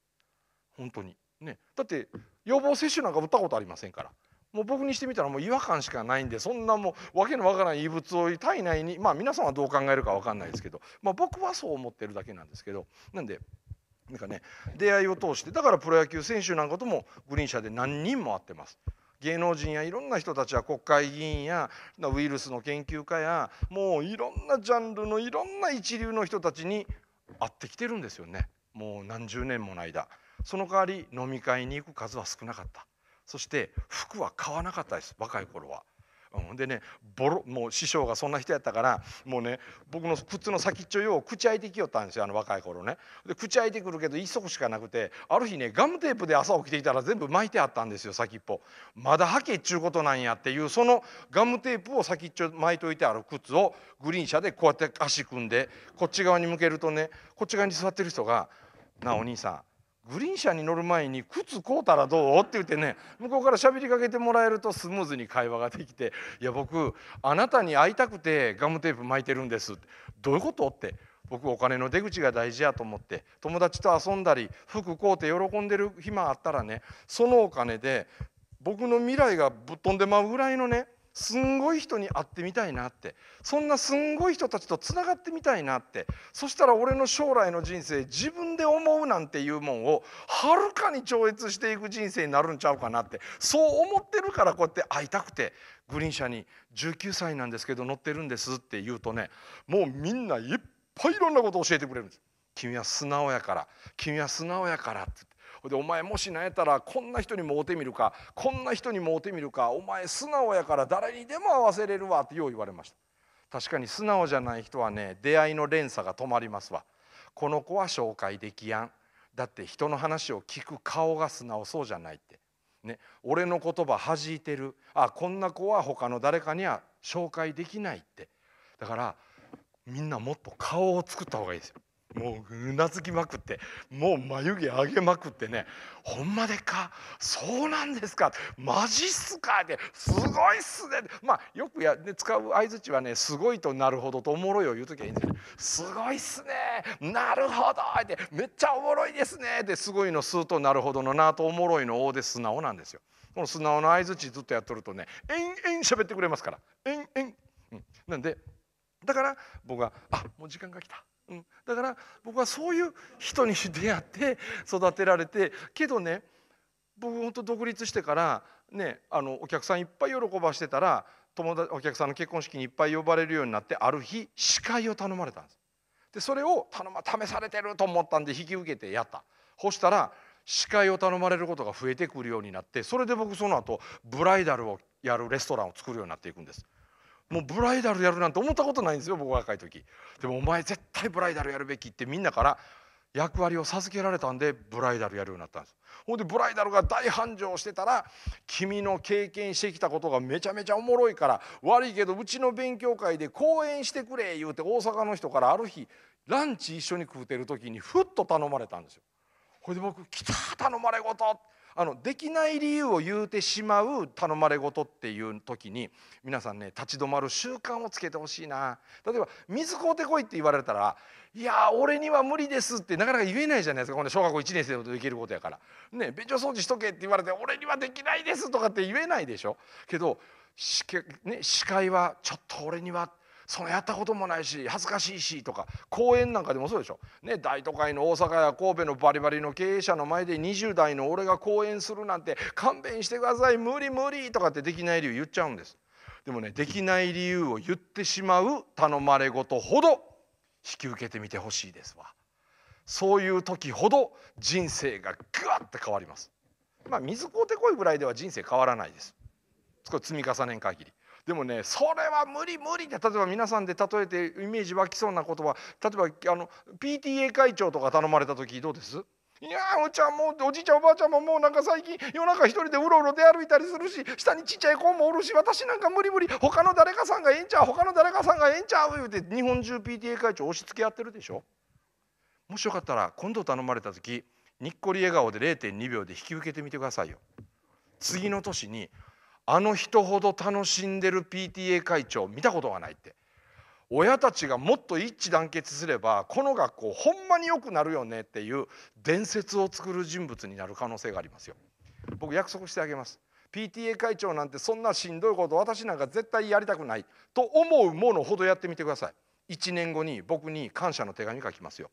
B: 本当にねだって予防接種なんか打ったことありませんからもう僕にしてみたらもう違和感しかないんでそんなもう訳のわからない異物を体内にまあ皆さんはどう考えるか分かんないですけど、まあ、僕はそう思ってるだけなんですけどなんでなんかね出会いを通してだからプロ野球選手なんかともグリーン車で何人も会ってます。芸能人やいろんな人たちは国会議員やウイルスの研究家やもういろんなジャンルのいろんな一流の人たちに会ってきてるんですよねもう何十年もの間その代わり飲み会に行く数は少なかったそして服は買わなかったです若い頃はうん、でねボロもう師匠がそんな人やったからもうね僕の靴の先っちょよう口開いてきよったんですよあの若い頃ね。で口開いてくるけど一足しかなくてある日ねガムテープで朝起きていたら全部巻いてあったんですよ先っぽ。まだはけっちゅうことなんやっていうそのガムテープを先っちょ巻いといてある靴をグリーン車でこうやって足組んでこっち側に向けるとねこっち側に座ってる人が「なあお兄さんグリーン車に乗る前に「靴買うたらどう?」って言ってね向こうから喋りかけてもらえるとスムーズに会話ができて「いや僕あなたに会いたくてガムテープ巻いてるんです」って「どういうこと?」って僕お金の出口が大事やと思って友達と遊んだり服買うて喜んでる暇あったらねそのお金で僕の未来がぶっ飛んでまうぐらいのねすんごい人に会ってみたいなってそんなすんごい人たちとつながってみたいなってそしたら俺の将来の人生自分で思うなんていうもんをはるかに超越していく人生になるんちゃうかなってそう思ってるからこうやって会いたくてグリーン車に「19歳なんですけど乗ってるんです」って言うとねもうみんないっぱいいろんなことを教えてくれるんです。君は素直やから君は素直やからでお前もしなんやったらこんな人にもおうてみるかこんな人にもおうてみるかお前素直やから誰にでも会わせれるわってよう言われました確かに素直じゃない人はね出会いの連鎖が止まりますわこの子は紹介できやんだって人の話を聞く顔が素直そうじゃないってね、俺の言葉弾いてるあこんな子は他の誰かには紹介できないってだからみんなもっと顔を作った方がいいですよもううなずきまくってもう眉毛上げまくってね「ほんまでかそうなんですかマジっすか」って「すごいっすね」まあよくや、使う相づちはね「すごいとなるほど」と「おもろい」を言う時はいいんですよすごいっすねなるほど」って「めっちゃおもろいですね」って「すごいのすうとなるほどのな」と「おもろいのお」で素直なんですよ。この素直な相づちずっとやっとるとね延々喋ってくれますから延々。うん、なんでだから僕は「あもう時間が来た」うん、だから僕はそういう人に出会って育てられてけどね僕本当独立してから、ね、あのお客さんいっぱい喜ばしてたら友達お客さんの結婚式にいっぱい呼ばれるようになってある日司会を頼まれたんです。でそれを頼ま試されてると思ったんで引き受けてやった。ほしたら司会を頼まれることが増えてくるようになってそれで僕その後ブライダルをやるレストランを作るようになっていくんです。もうブライダルやるなんて思ったことないんですよ僕若い時でもお前絶対ブライダルやるべきってみんなから役割を授けられたんでブライダルやるようになったんですほんでブライダルが大繁盛してたら君の経験してきたことがめちゃめちゃおもろいから悪いけどうちの勉強会で講演してくれ言うて大阪の人からある日ランチ一緒に食うてる時にふっと頼まれたんですよほいで僕「来た頼まれ事」あのできない理由を言うてしまう頼まれ事っていう時に皆さんね立ち止まる習慣をつけてほしいな例えば「水買うてこい」って言われたら「いや俺には無理です」ってなかなか言えないじゃないですかこの小学校1年生の時できることやから。ね便所掃除しとけって言われて「俺にはできないです」とかって言えないでしょ。けど、ね、司会は「ちょっと俺には」ってそのやったこともないし恥ずかしいしとか公園なんかでもそうでしょ、ね、大都会の大阪や神戸のバリバリの経営者の前で20代の俺が講演するなんて勘弁してください無理無理とかってできない理由言っちゃうんですでもねできない理由を言ってしまう頼まれごとほど引き受けてみてほしいですわそういう時ほど人生がグワッて変わりますまあ水こうてこいぐらいでは人生変わらないですこれ積み重ねん限りでもねそれは無理無理で例えば皆さんで例えてイメージ湧きそうな言葉例えばあの PTA 会長とか頼まれた時どうですいやおちゃんもおじいちゃんおばあちゃんももうなんか最近夜中一人でうろうろ出歩いたりするし下にちっちゃい子もおるし私なんか無理無理他の誰かさんがええんちゃう他の誰かさんがええんちゃう言うて日本中 PTA 会長押し付け合ってるでしょもしよかったら今度頼まれた時にっこり笑顔で0.2秒で引き受けてみてくださいよ次の年にあの人ほど楽しんでる PTA 会長見たことがないって親たちがもっと一致団結すればこの学校ほんまによくなるよねっていう伝説を作る人物になる可能性がありますよ僕約束してあげます PTA 会長なんてそんなしんどいこと私なんか絶対やりたくないと思うものほどやってみてください1年後に僕に感謝の手紙書きますよ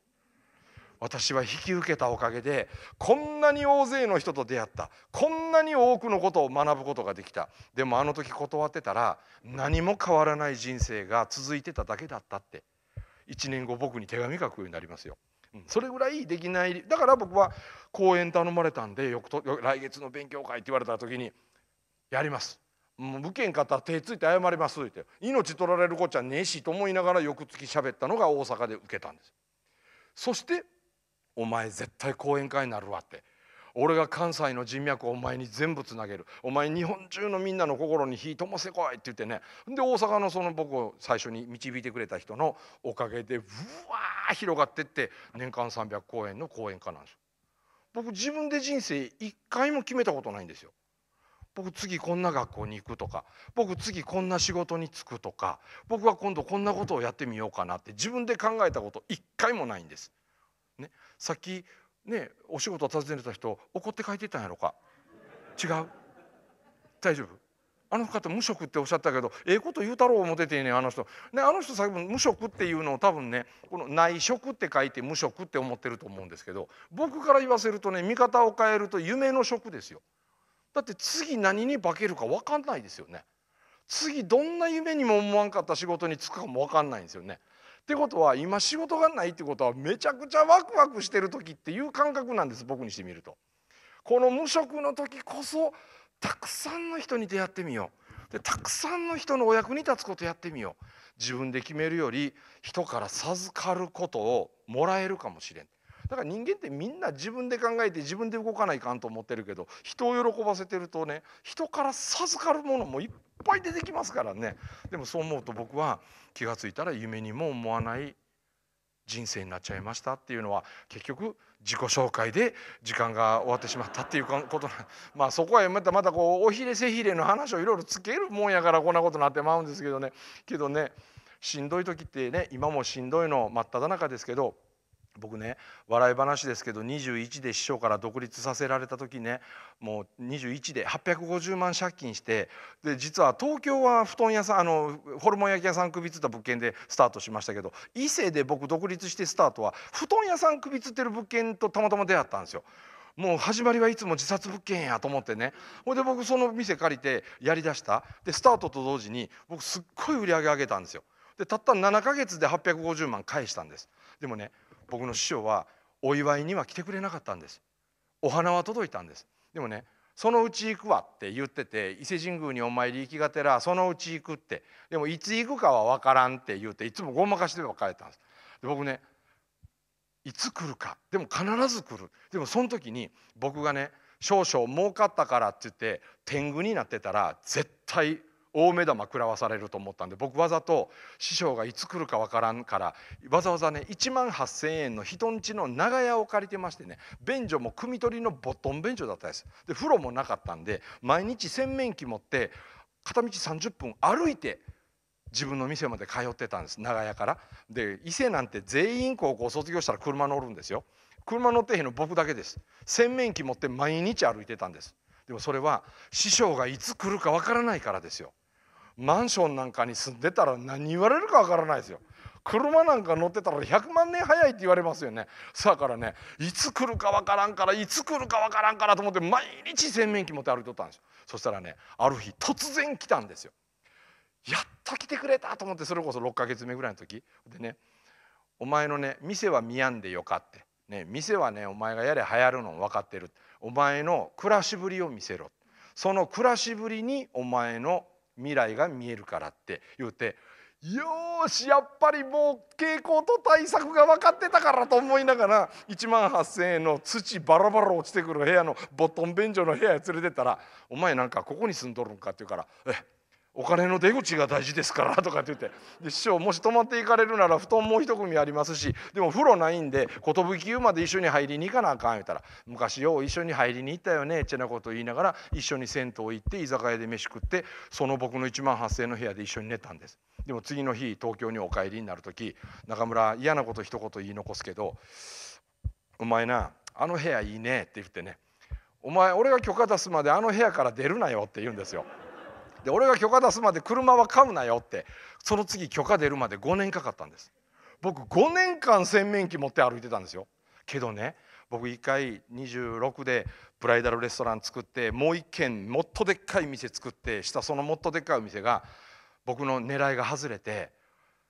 B: 私は引き受けたおかげでこんなに大勢の人と出会ったこんなに多くのことを学ぶことができたでもあの時断ってたら何も変わらない人生が続いてただけだったって1年後僕に手紙書くようになりますよ。それぐらいできないだから僕は講演頼まれたんでよくと来月の勉強会って言われた時に「やります」もう「受けんかったら手ついて謝ります」って「命取られるこっちゃねえし」と思いながらよくつき喋ったのが大阪で受けたんです。そしてお前絶対講演会になるわって俺が関西の人脈をお前に全部つなげるお前日本中のみんなの心に火ともせこいって言ってねで大阪のその僕を最初に導いてくれた人のおかげでうわー広がってって年間300公演の講演家なんですよ。僕自分で人生一回も決めたことないんですよ。僕次こんな学校に行くとか僕次こんな仕事に就くとか僕は今度こんなことをやってみようかなって自分で考えたこと一回もないんです。ね、さっきねお仕事を訪ねた人怒って書いてたんやろか違う大丈夫あの方無職っておっしゃったけどええこと言うたろう思っててねあの人ねあの人さ無職っていうのを多分ねこの内職って書いて無職って思ってると思うんですけど僕から言わせるとね見方を変えると夢の職ですよだって次何に化けるか分かんないですよね次どんな夢にも思わんかった仕事に就くかも分かんないんですよねってことは今仕事がないってことはめちゃくちゃワクワクしてる時っていう感覚なんです僕にしてみると。この無職の時こそたくさんの人に出会ってみようでたくさんの人のお役に立つことやってみよう自分で決めるより人から授かることをもらえるかもしれんだから人間ってみんな自分で考えて自分で動かないかんと思ってるけど人を喜ばせてるとね人から授かるものもいっぱい出てきますからねでもそう思うと僕は気が付いたら夢にも思わない人生になっちゃいましたっていうのは結局自己紹介で時間が終わってしまったっていうことな まあそこはまたまたこうおひれせひれの話をいろいろつけるもんやからこんなことになってまうんですけどねけどねしんどい時ってね今もしんどいの真っ只中ですけど僕ね笑い話ですけど21で師匠から独立させられた時ねもう21で850万借金してで実は東京は布団屋さんあのホルモン焼き屋さん首つった物件でスタートしましたけど伊勢で僕独立してスタートは布団屋さん首つってる物件とたまたま出会ったんですよ。もう始まりはいつも自殺物件やと思ってねほんで僕その店借りてやりだしたでスタートと同時に僕すっごい売り上げ上げたんですよ。でたった7ヶ月で850万返したんです。でもね僕の師匠はお祝いには来てくれなかったんですお花は届いたんですでもねそのうち行くわって言ってて伊勢神宮にお参り行きがてらそのうち行くってでもいつ行くかは分からんって言うていつもごまかして別れたんですで僕ねいつ来るかでも必ず来るでもその時に僕がね少々儲かったからって言って天狗になってたら絶対大目玉食らわされると思ったんで僕わざと師匠がいつ来るかわからんからわざわざね1万8,000円の人んちの長屋を借りてましてね便所も汲み取りのボットン便所だったんですで風呂もなかったんで毎日洗面器持って片道30分歩いて自分の店まで通ってたんです長屋からで伊勢なんて全員高校卒業したら車乗るんですよ車乗ってへんの僕だけです洗面器持って毎日歩いてたんですでもそれは師匠がいつ来るかわからないからですよマンションなんかに住んでたら何言われるかわからないですよ。車なんか乗ってたら100万年早いって言われますよねだからねいつ来るかわからんからいつ来るかわからんからと思って毎日洗面器持って歩いとったんですよそしたらねある日突然来たんですよやっと来てくれたと思ってそれこそ6ヶ月目ぐらいの時でね「お前のね店は見やんでよか」って、ね「店はねお前がやれ流行るの分かってる」「お前の暮らしぶりを見せろ」その暮らしぶりにお前の未来が見えるからって言うてよしやっぱりもう傾向と対策が分かってたからと思いながら1万8,000円の土バラバラ落ちてくる部屋のボトン便所の部屋へ連れてったら「お前なんかここに住んどるんか」って言うから「えお金の出口が大事ですからとかって言ってで師匠もし泊まっていかれるなら布団もう一組ありますしでも風呂ないんで寿湯まで一緒に入りに行かなあかん言うたら昔よう一緒に入りに行ったよねってなこと言いながら一緒に銭湯行って居酒屋で飯食ってその僕の1万8,000円の部屋で一緒に寝たんですでも次の日東京にお帰りになる時中村嫌なこと一言言い残すけど「お前なあの部屋いいね」って言ってね「お前俺が許可出すまであの部屋から出るなよ」って言うんですよ。って俺が許可出すまで車は買うなよってその次許可出るまで5年かかったんです僕5年間洗面器持って歩いてたんですよけどね僕1回26でブライダルレストラン作ってもう1軒もっとでっかい店作ってしたそのもっとでっかいお店が僕の狙いが外れて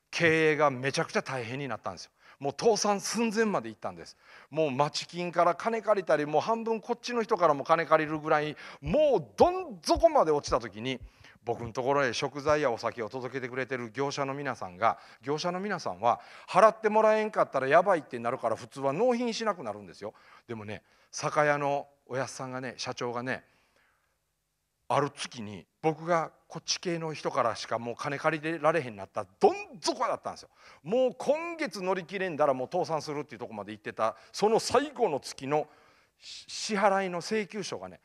B: 経営がめちゃくちゃ大変になったんですよもう倒産寸前まで行ったんですもう町金から金借りたりもう半分こっちの人からも金借りるぐらいもうどん底まで落ちた時に僕のところへ食材やお酒を届けてくれてる業者の皆さんが業者の皆さんは払ってもらえんかったらやばいってなるから普通は納品しなくなるんですよでもね酒屋のおやすさんがね社長がねある月に僕がこっち系の人からしかもう金借りてられへんなったどん底だったんですよもう今月乗り切れんだらもう倒産するっていうとこまで行ってたその最後の月の支払いの請求書がね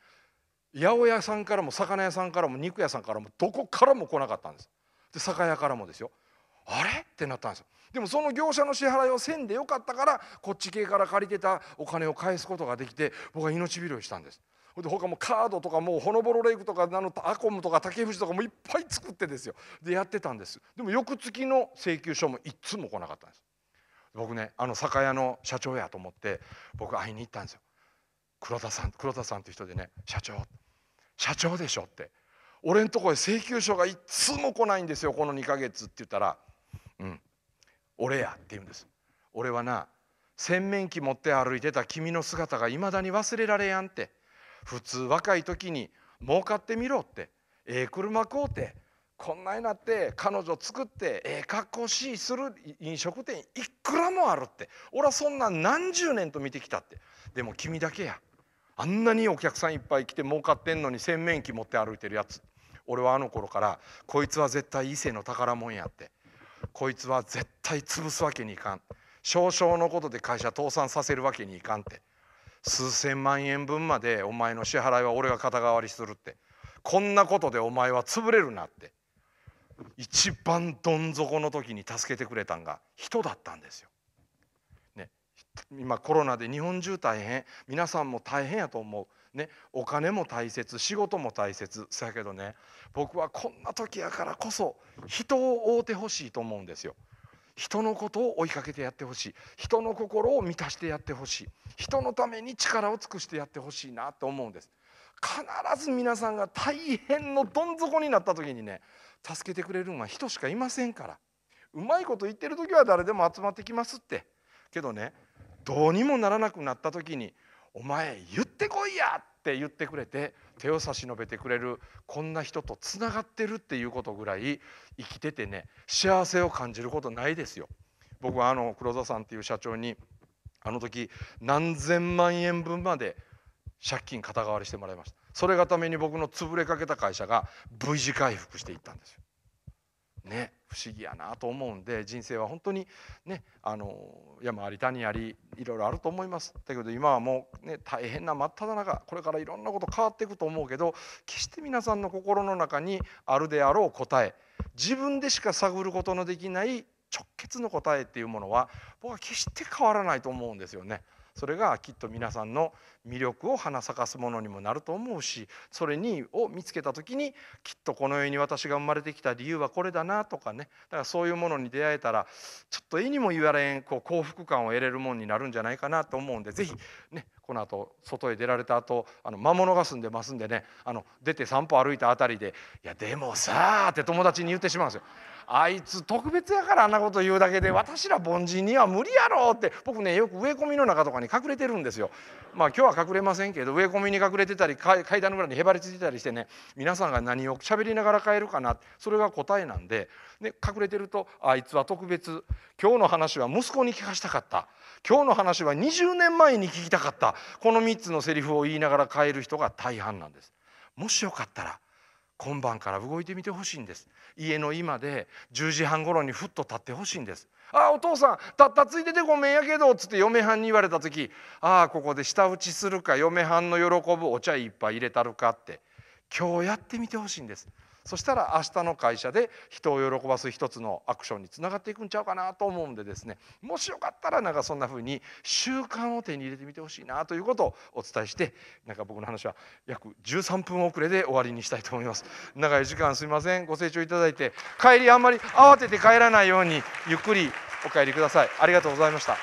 B: 八百屋さんからも魚屋さんからも肉屋さんからもどこからも来なかったんですで酒屋からもですよあれってなったんですよでもその業者の支払いをせんでよかったからこっち系から借りてたお金を返すことができて僕は命拾いしたんですで他もカードとかもうほのぼろレイクとかあのアコムとか竹藤とかもいっぱい作ってですよでやってたんですでも翌月の請求書もいつも来なかったんです僕ねあの酒屋の社長やと思って僕会いに行ったんですよ黒田さん黒田さんって人でね社長社長でしょって俺んとこへ請求書がいつも来ないんですよこの2ヶ月って言ったら「うん俺や」って言うんです俺はな洗面器持って歩いてた君の姿がいまだに忘れられやんって普通若い時に儲かってみろってええ車買うてこんなになって彼女作ってええ格好しいする飲食店いくらもあるって俺はそんな何十年と見てきたってでも君だけやあんなにお客さんいっぱい来て儲かってんのに洗面器持って歩いてるやつ俺はあの頃からこいつは絶対伊勢の宝物やってこいつは絶対潰すわけにいかん少々のことで会社倒産させるわけにいかんって数千万円分までお前の支払いは俺が肩代わりするってこんなことでお前は潰れるなって一番どん底の時に助けてくれたんが人だったんですよ。今コロナで日本中大変皆さんも大変やと思う、ね、お金も大切仕事も大切そやけどね僕はこんな時やからこそ人を追うてほしいと思うんですよ。人のことを追いかけてやってほしい人の心を満たしてやってほしい人のために力を尽くしてやってほしいなと思うんです必ず皆さんが大変のどん底になった時にね助けてくれるのは人しかいませんからうまいこと言ってる時は誰でも集まってきますってけどねどうにもならなくなった時に「お前言ってこいや!」って言ってくれて手を差し伸べてくれるこんな人とつながってるっていうことぐらい生きててね幸せを感じることないですよ。僕はあの黒田さんっていう社長にあの時何千万円分まで借金肩代わりしてもらいましたそれがために僕の潰れかけた会社が V 字回復していったんですよね不思議やなと思うんで人生は本当にねあの山あり谷ありいろいろあると思いますだけど今はもうね大変な真っ只中これからいろんなこと変わっていくと思うけど決して皆さんの心の中にあるであろう答え自分でしか探ることのできない直結の答えっていうものは僕は決して変わらないと思うんですよね。それがきっと皆さんの魅力を花咲かすものにもなると思うしそれにを見つけた時にきっとこの世に私が生まれてきた理由はこれだなとかねだからそういうものに出会えたらちょっと絵にも言われんこう幸福感を得れるもんになるんじゃないかなと思うんで是非ねこの後外へ出られた後あの魔物が住んでますんでねあの出て散歩歩いた辺りで「いやでもさ」って友達に言ってしまうんですよ。あいつ特別やからあんなこと言うだけで私ら凡人には無理やろって僕ねよく植え込みの中とかに隠れてるんですよ。まあ今日は隠れませんけど植え込みに隠れてたり階段の裏にへばりついてたりしてね皆さんが何を喋りながら帰るかなそれが答えなんでで隠れてるとあいつは特別今日の話は息子に聞かしたかった今日の話は20年前に聞きたかったこの3つのセリフを言いながら帰る人が大半なんです。もしよかったら今晩から動いてみてほしいんです家の今で10時半頃にふっと立ってほしいんです。ああお父さんたったついててごめんやけど」っつって嫁はんに言われた時「ああここで舌打ちするか嫁はんの喜ぶお茶一杯入れたるか」って今日やってみてほしいんです。そしたら明日の会社で人を喜ばす一つのアクションにつながっていくんちゃうかなと思うんでですねもしよかったらなんかそんな風に習慣を手に入れてみてほしいなということをお伝えしてなんか僕の話は約13分遅れで終わりにしたいと思います長い時間すいませんご清聴いただいて帰りあんまり慌てて帰らないようにゆっくりお帰りくださいありがとうございました